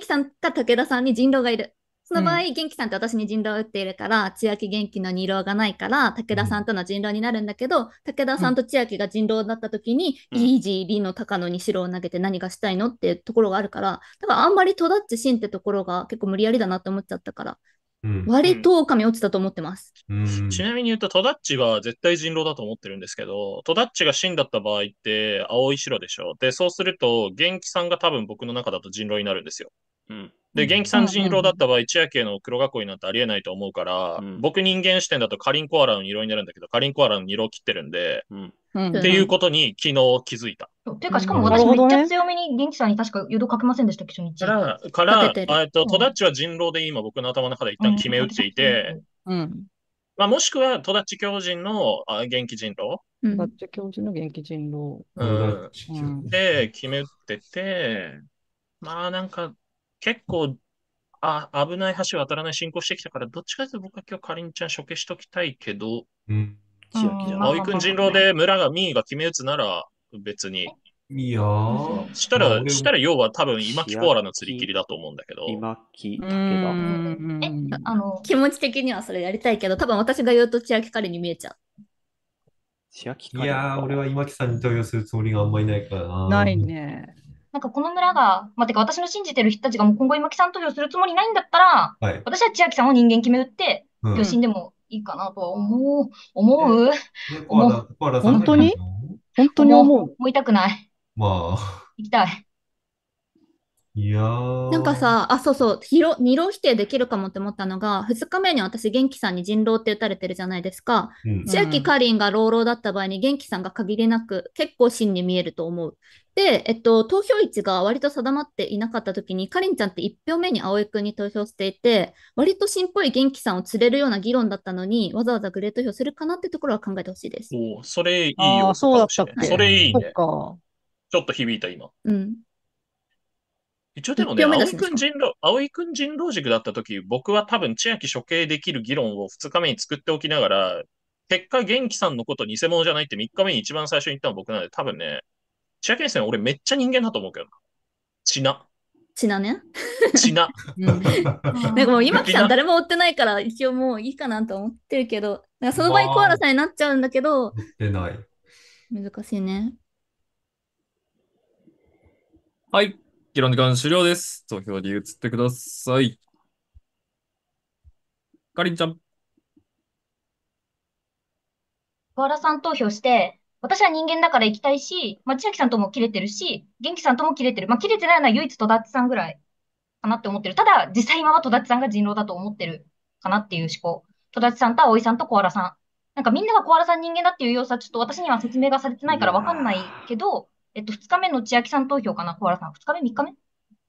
気さんか武田さんに人狼がいる。その場合、うん、元気さんって私に人狼を打っているから、千秋元気の二郎がないから、武田さんとの人狼になるんだけど、武田さんと千秋が人狼だった時に、うん、イージー、リの高野に白を投げて何がしたいのっていうところがあるから、だからあんまり戸田っちシンってところが結構無理やりだなって思っちゃったから、うん、割と狼落ちたと思ってます、うん、ちなみに言うと、戸田っちは絶対人狼だと思ってるんですけど、戸田っちがシンだった場合って、青い白でしょ。で、そうすると、元気さんが多分僕の中だと人狼になるんですよ。うん。で、元気三人郎だった場合、千秋の黒囲いなんてありえないと思うから、うん、僕人間視点だとカリンコアラの色になるんだけど、カリンコアラの色を切ってるんで、うん、っていうことに昨日気づいた。うん、ていうか、しかも私めっちゃ強めに元気さんに確か誘導かけませんでしたっけ、初日。から、から、えっと、戸田っちは人狼で今僕の頭の中で一旦決め打っていて、まあ、もしくは、戸田っち狂人のあ元気人狼。戸田ち狂人の元気人狼。で、決め打ってて、まあなんか、結構、あ、危ない橋渡らない進行してきたから、どっちかというと僕は今日かりんちゃん処刑しときたいけど、う千秋じゃない。くん人狼で村がミーが決め打つなら別に。いやー。したら、したら要は多分今木コアラの釣り切りだと思うんだけど。今木だけえ、あの、気持ち的にはそれやりたいけど、多分私が言うと千秋彼に見えちゃう。千秋いやー、俺は今木さんに投応するつもりがあんまりないからな。ないね。なんかこの村が、まあ、てか私の信じてる人たちがもう今後今木さん投票するつもりないんだったら、はい、私は千秋さんを人間決め打って、余、う、震、ん、でもいいかなとは思う、思う本当に本当に思う思いたくない。まあ。行きたい。いやなんかさ、あ、そうそう、二郎否定できるかもって思ったのが、2日目に私、元気さんに人狼って打たれてるじゃないですか。うん、千秋かりんが老老だった場合に、元気さんが限りなく、結構真に見えると思う。で、えっと、投票率が割と定まっていなかった時に、かりんちゃんって1票目に葵くんに投票していて、割と新っぽい元気さんを釣れるような議論だったのに、わざわざグレート票するかなってところは考えてほしいです。おそれいいよ。あ、そうだったっけそれいいね。そっちょっと響いた今。うん。一応でもね、一票目君くん人狼、葵くん人狼軸だった時、僕は多分千秋処刑できる議論を2日目に作っておきながら、結果元気さんのこと偽物じゃないって3日目に一番最初に言ったの僕なんで、多分ね、俺めっちゃ人間だと思うけどな。血な。血なね。血な。でなんかもう今誰も追ってないから一応もういいかなと思ってるけど、なんかその場合コアラさんになっちゃうんだけど、追ってない。難しいね。はい。議論時間終了です。投票に移ってください。かりんちゃん。コアラさん投票して、私は人間だから行きたいし、まあ、千秋さんとも切れてるし、元気さんとも切れてる。まあ、切れてないのは唯一戸田さんぐらいかなって思ってる。ただ、実際今は戸田さんが人狼だと思ってるかなっていう思考。戸田さんと葵さんと小原さん。なんかみんなが小原さん人間だっていう要素はちょっと私には説明がされてないからわかんないけど、えっと、2日目の千秋さん投票かな、小原さん。2日目 ?3 日目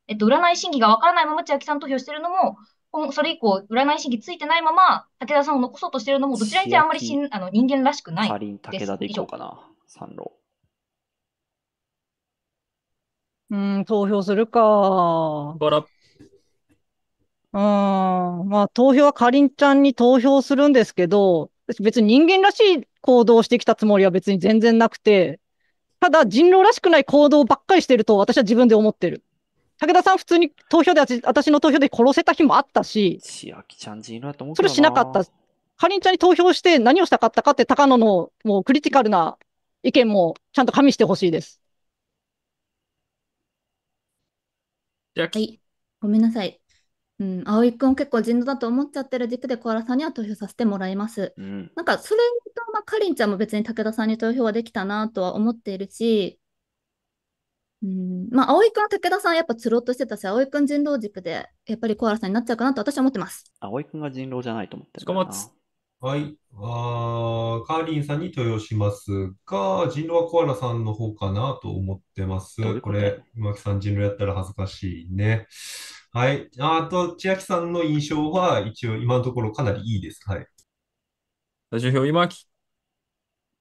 えっと、占い審議がわからないまま千秋さん投票してるのも、それ以降、占い師義ついてないまま、武田さんを残そうとしてるのも、どちらにせてあんまりしんあの人間らしくない仮に武田でいこうかな、三郎。うん、投票するか。バラ。うん、まあ投票はかりんちゃんに投票するんですけど、別に人間らしい行動をしてきたつもりは別に全然なくて、ただ人狼らしくない行動ばっかりしてると私は自分で思ってる。武田さん、普通に投票で、私の投票で殺せた日もあったし、千秋ちゃん人だと思うそれしなかった。かりんちゃんに投票して何をしたかったかって、高野のもうクリティカルな意見もちゃんと加味してほしいです。はい、ごめんなさい。うん、葵君結構人道だと思っちゃってる軸で小原さんには投票させてもらいます。うん、なんかそれと、まあ、かりんちゃんも別に武田さんに投票はできたなとは思っているし、うん、まあ、葵くん、武田さん、やっぱつろっとしてたし、葵くん人狼軸で、やっぱりコアラさんになっちゃうかなと私は思ってます。葵くんが人狼じゃないと思ってるんだな。はい。あカーリンさんに投与しますが、人狼はコアラさんの方かなと思ってます。ううここれ、今木さん人狼やったら恥ずかしいね。はい。あと、千秋さんの印象は、一応今のところかなりいいです。はい。最終票、今木。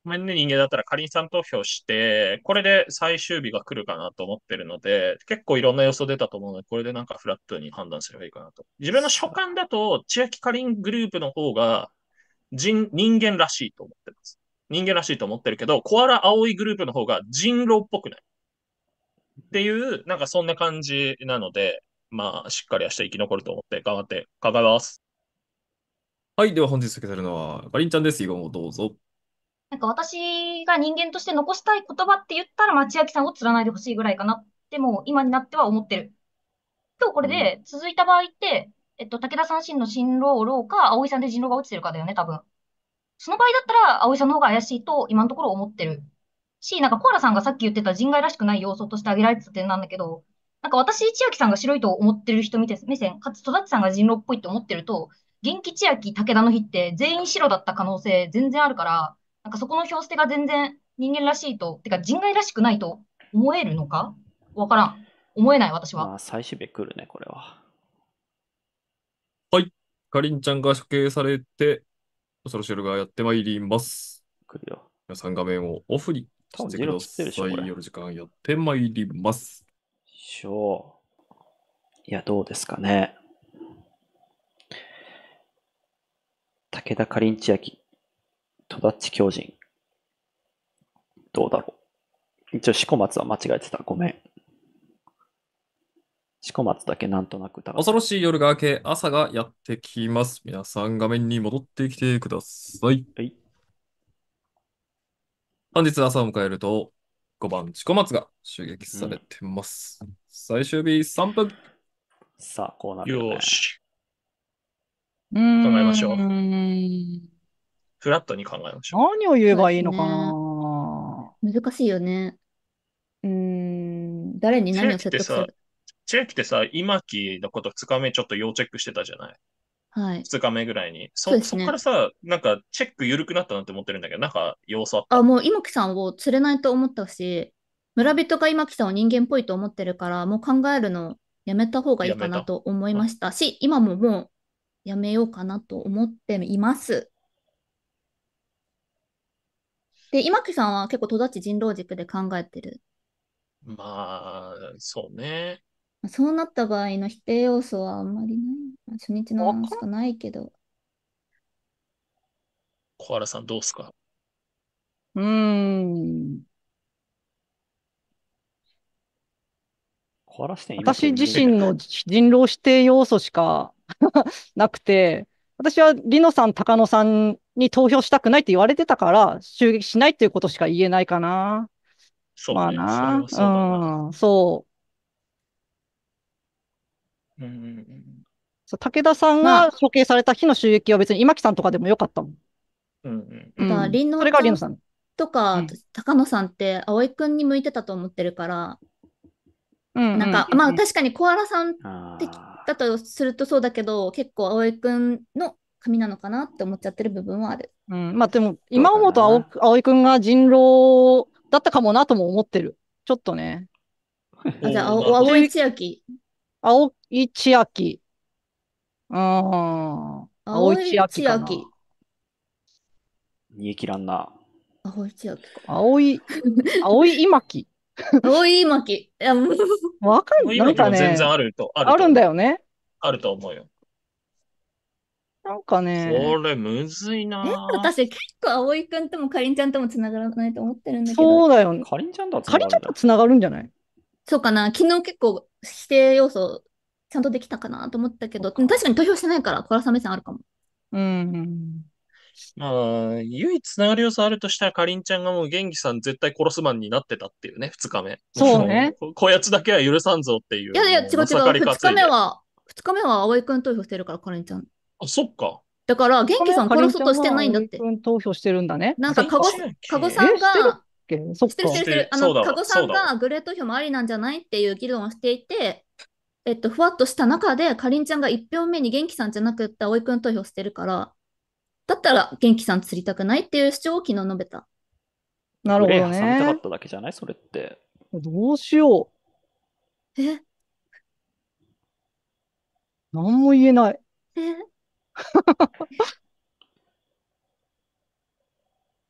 面ね。人間だったらかりんさん投票して、これで最終日が来るかなと思ってるので、結構いろんな予想出たと思うので、これでなんかフラットに判断すればいいかなと。自分の所感だと、千秋かりんグループの方が人、人間らしいと思ってます。人間らしいと思ってるけど、コアラ青いグループの方が人狼っぽくない。っていう、なんかそんな感じなので、まあ、しっかり明日生き残ると思って頑張って考えます。はい、では本日受け取るのは、かりんちゃんです。今もどうぞ。なんか私が人間として残したい言葉って言ったら、ま千秋さんを釣らないでほしいぐらいかなって、もう今になっては思ってる。今日これで続いた場合って、えっと、武田さん真の新郎老か、葵さんで人狼が落ちてるかだよね、多分。その場合だったら、葵さんの方が怪しいと、今のところ思ってる。し、なんかコアラさんがさっき言ってた人外らしくない要素として挙げられてた点なんだけど、なんか私、千秋さんが白いと思ってる人目線、かつ戸立さんが人狼っぽいって思ってると、元気千秋、武田の日って全員白だった可能性全然あるから、なんかそこの表捨てが全然人間らしいと、てか人外らしくないと思えるのかわからん。思えない私は。あ最終日来るね、これは。はい。かりんちゃんが処刑されて、そろしろがやってまいります。来るよ。皆さん画面をオフにしてください。夜時間やってまいります。しょう。いや、どうですかね。武田かりんち焼きとだ狂人。どうだろう。一応、四股松は間違えてた。ごめん。四股松だけなんとなく恐ろしい夜が明け、朝がやってきます。皆さん、画面に戻ってきてください。はい。本日朝を迎えると、5番、四股松が襲撃されてます。うん、最終日3分。さあ、こうなる、ね、よし。考えましょう。フラットに考えましょう。何を言えばいいのかな、ね、難しいよね。うん、誰に何を説得するックってさ、今期のこと2日目ちょっと要チェックしてたじゃないはい。2日目ぐらいに。そ、ね、そっからさ、なんかチェック緩くなったなって思ってるんだけど、なんか要素あった。あ、もう今木さんを釣れないと思ったし、村人が今木さんを人間っぽいと思ってるから、もう考えるのやめた方がいいかなと思いましたし、今ももうやめようかなと思っています。で、今木さんは結構戸田地人狼軸で考えてる。まあ、そうね。そうなった場合の否定要素はあんまりない。初日の話しかないけど。小原さんどうすかうーん。私自身の人狼指定要素しか なくて、私はリノさん、高野さんに投票したくないって言われてたから、襲撃しないっていうことしか言えないかな。そうね、まあな。そうん、そう。うん。武田さんが処刑された日の襲撃は別に今木さんとかでもよかったもん。うん、うん。だから、林野さんさんとか、高野さんって、葵くんに向いてたと思ってるから、うん、なんか、まあ確かに小原さんだとするとそうだけど、結構葵くんの紙なのかなって思っちゃってる部分はある。うん、まあでも、今思うと葵くんが人狼だったかもなとも思ってる。ちょっとね。あじゃあ、い千秋。青い千秋。うん。青い千秋かな。え切らんな。青い千秋か。青 い、青い今木。青い今木。わかるなんかね。全然あると。あるんだよね。あると思うよ。なんかね。それむずいな、私結構葵くんともかりんちゃんともつながらないと思ってるんだけど。そうだよね。かりんちゃんとはかりんちゃんとつながるんじゃないそうかな。昨日結構指定要素ちゃんとできたかなと思ったけど、確かに投票してないから、こらさめさんあるかも。うん。まあ、唯一つながる要素あるとしたら、かりんちゃんがもう元気さん絶対殺すマンになってたっていうね、二日目。そうね。こやつだけは許さんぞっていう。いやいや、違う違う。二日目は、二日目は葵くん投票してるから、かりんちゃん。あ、そっか。だから、元気さん殺そうとしてないんだって。投票してるんだね。なんか、かご、かごさんが、知ってる知てるあの、かごさんがグレート票もありなんじゃないっていう議論をしていて、えっと、ふわっとした中で、かりんちゃんが1票目に元気さんじゃなくって葵くん投票してるから、だったら元気さん釣りたくないっていう主張を昨日述べた。なるほどね。挟みたかっただけじゃないそれって。どうしよう。え何も言えない。え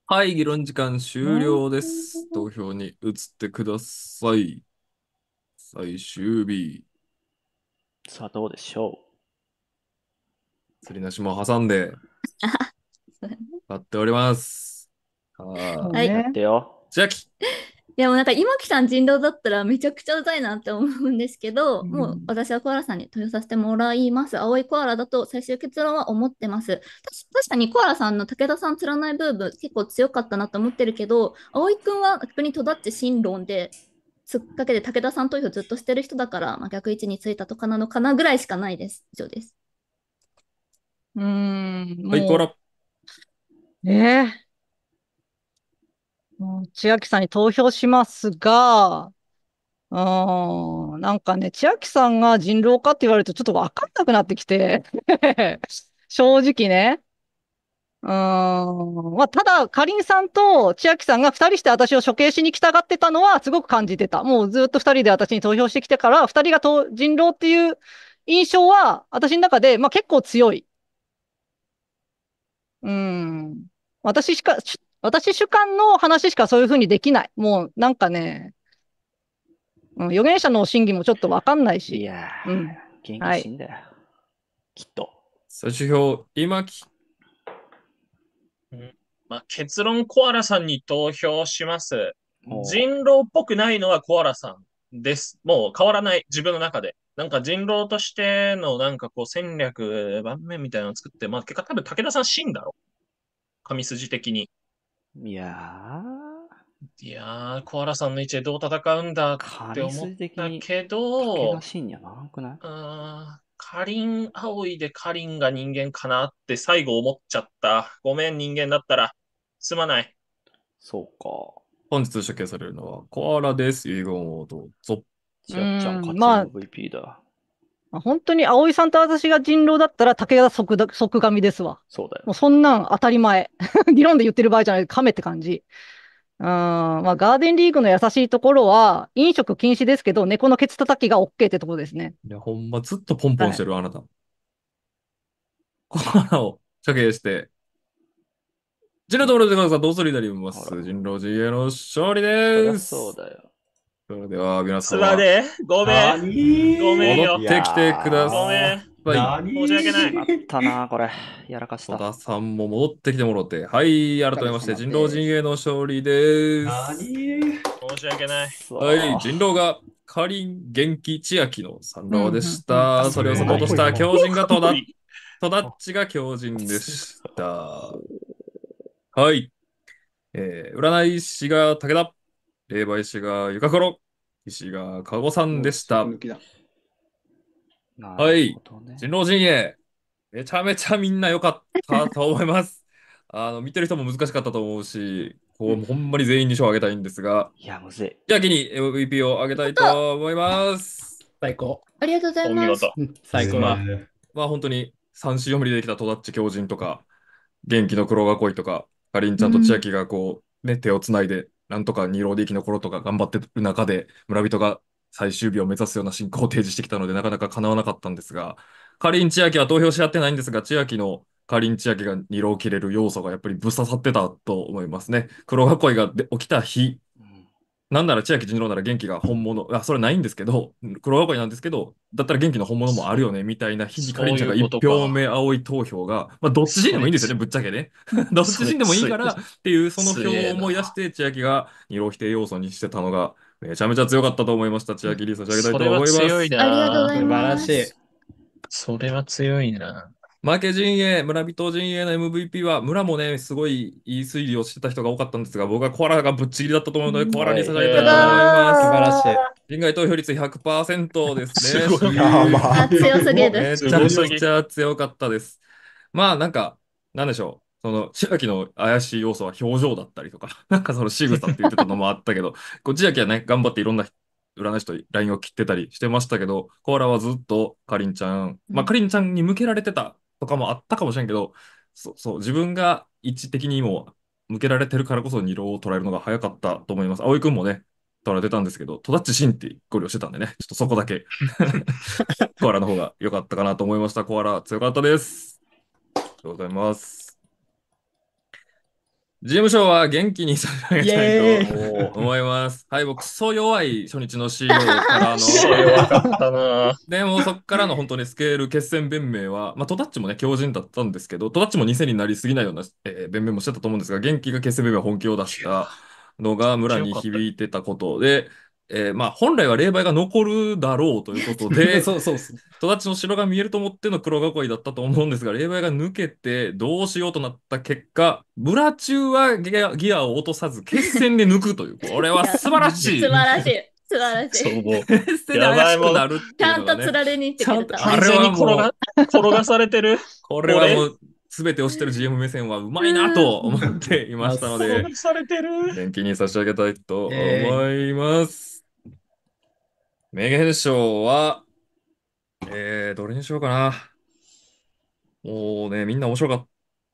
はい、議論時間終了です。投票に移ってください。最終日。さあ、どうでしょう。釣りなしも挟んで、待 っております。はい。待ってよ。じあ、気。でもなんか今木さん人狼だったらめちゃくちゃうざいなって思うんですけど、うん、もう私はコアラさんに投票させてもらいます。青いコアラだと最終結論は思ってます。確かにコアラさんの武田さん釣らない部分結構強かったなと思ってるけど、葵君んは逆に戸だっち新論で、すっかけて武田さん投票ずっとしてる人だから、まあ、逆位置についたとかなのかなぐらいしかないです。以上です。うん。はいコアラ。ええー千秋さんに投票しますが、うん、なんかね、千秋さんが人狼かって言われるとちょっとわかんなくなってきて 正直ね。うん、まあ、ただ、かりんさんと千秋さんが二人して私を処刑しに来たがってたのはすごく感じてた。もうずっと二人で私に投票してきてから、二人がと人狼っていう印象は私の中で、まあ、結構強い。うん。私しか、私主観の話しかそういうふうにできない。もうなんかね、うん、預言者の真偽もちょっとわかんないし。いやうん、元気しんだよ、はい、きっと。最終表、今き、うん、まあ、結論、コアラさんに投票します。人狼っぽくないのはコアラさんです。もう変わらない、自分の中で。なんか人狼としてのなんかこう戦略、盤面みたいなのを作って、まあ結果多分武田さん死んだろ。神筋的に。いやー。いやー、コアラさんの位置でどう戦うんだって思ったけど、あカリンいでカリンが人間かなって最後思っちゃった。ごめん、人間だったら。すまない。そうか。本日処刑されるのはコアラです、遺言王とゾッ。ちゃん勝ち MVP だ。本当に葵さんと私が人狼だったら武田即だ即神ですわ。そうだよ。もうそんなん当たり前。議論で言ってる場合じゃない、亀って感じ。うん、まあ、ガーデンリーグの優しいところは、飲食禁止ですけど、猫のケツ叩きが OK ってところですね。いや、ほんまずっとポンポンしてる、はい、あなた。こアを処刑して、ジンと戻ってくさん、どうするイタリウます。人狼 GA の勝利です。そうだよ。それでは皆さん。すまねごめん。ごめんよ。戻ってきてください。はい、申し訳ない。あったな、これ。やらかした。戸田さんも戻ってきてもろって。はい、改めまして、人狼陣営の勝利です。申し訳ない。はい、人狼が。かりん、元気、千秋の三郎でした。それをサポートした狂人が戸田、戸田っちが狂人でした。はい。えー、占い師が武田。霊媒師がゆかころ、石がかごさんでした。はい、人狼陣営、めちゃめちゃみんな良かったと思います。あの見てる人も難しかったと思うし、こうほんまに全員に賞をあげたいんですが、いや、むずい。じゃに MVP をあげたいと思います。最高。ありがとうございます。最高まあ、本当に三振読みでできた戸田っち狂人とか、元気の黒が恋とか、かりんちゃんと千秋がこう、ね、手をつないでなんとか二郎で生き残ろうとか頑張ってる中で、村人が最終日を目指すような進行を提示してきたので、なかなか叶わなかったんですが、カリン千秋は投票し合ってないんですが、千秋のカリン千秋が二郎切れる要素がやっぱりぶっ刺さってたと思いますね。黒囲いが起きた日なんなら千秋純郎なら元気が本物、あ、それないんですけど、黒ばかりなんですけど、だったら元気の本物もあるよね、みたいな、ひじかりんちゃんが一票目青い投票が、まあ、どっち死んでもいいんですよね、ぶっちゃけね。どっち死んでもいいからっていう、その票を思い出して、千秋が二郎否定要素にしてたのが、めちゃめちゃ強かったと思いました。千秋リー差し上げたいと思います。それは強いな。素晴らしい。それは強いな。負け陣営、村人陣営の MVP は、村もね、すごいいい推理をしてた人が多かったんですが、僕はコアラがぶっちぎりだったと思うので、コアラに差し上げたいと思います。素晴らしい。人外投票率100%ですね。すごい まあ、強すぎる。めちゃめちゃ強かったです。まあ、なんか、なんでしょう。その千秋の怪しい要素は表情だったりとか、なんかその仕草って言ってたのもあったけど、こ千秋はね、頑張っていろんな占い師と LINE を切ってたりしてましたけど、コアラはずっとかりんちゃん、まあ、かりんちゃんに向けられてたとかもあったかもしれんけど、そう、そう自分が一致的にも向けられてるからこそ二郎を捉えるのが早かったと思います。葵くんもね、取られてたんですけど、戸田っちシンってゴリ押してたんでね、ちょっとそこだけ コアラの方が良かったかなと思いました。コアラ強かったです。ありがとうございます。事務所は元気にさせてあげたいと思います。はい、僕、そう弱い初日の CEO からの。でも、そこからの本当にスケール決戦弁明は、まあ、トダッチもね、強靭だったんですけど、トダッチも2000になりすぎないような、えー、弁明もしてたと思うんですが、元気が決戦弁明は本気を出したのが村に響いてたことで、えー、まあ本来は霊媒が残るだろうということで、そうそう戸立ちの城が見えると思っての黒囲いだったと思うんですが、霊媒が抜けてどうしようとなった結果、ブラ中はギアギアを落とさず、決戦で抜くという、これは素晴らしい。い素晴らしい。晴らして。いなる、ね、ちゃんとつられにってくれた。完全に転が転がされてる。これはもう。全てをしてる GM 目線はうまいなと思っていましたので、されてる元気に差し上げたいと思います。えー名言賞は、えー、どれにしようかな。もうね、みんな面白かっ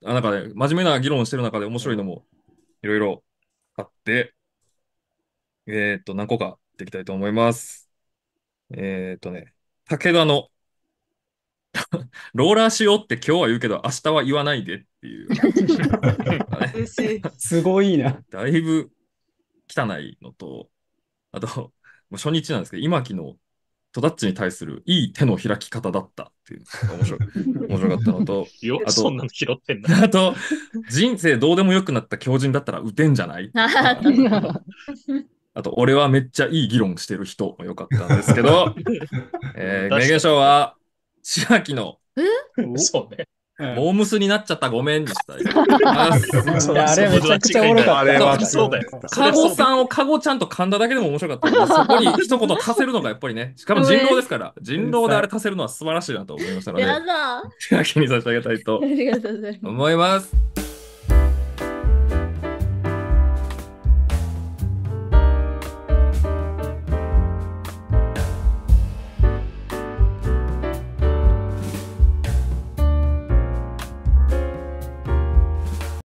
た。あなんかね、真面目な議論してる中で面白いのもいろいろあって、えー、っと、何個かっていきたいと思います。えー、っとね、武田のローラーしようって今日は言うけど、明日は言わないでっていう。すごいな。だいぶ汚いのと、あと、初日なんですけど、今木のトダッチに対するいい手の開き方だったっていうのが面白 面白かったのと、あと、あと、人生どうでもよくなった狂人だったら打てんじゃない あと、俺はめっちゃいい議論してる人もよかったんですけど、えー、名言賞は、千秋の、そうね。モームスになっちゃったごめんでしたあれめちゃくちゃおろかった。カゴさんをカゴちゃんと噛んだだけでも面白かった。そこに一言足せるのがやっぱりね、しかも人狼ですから、人狼であれ足せるのは素晴らしいなと思いましたので、やだ。気にさせてあげたいと思います。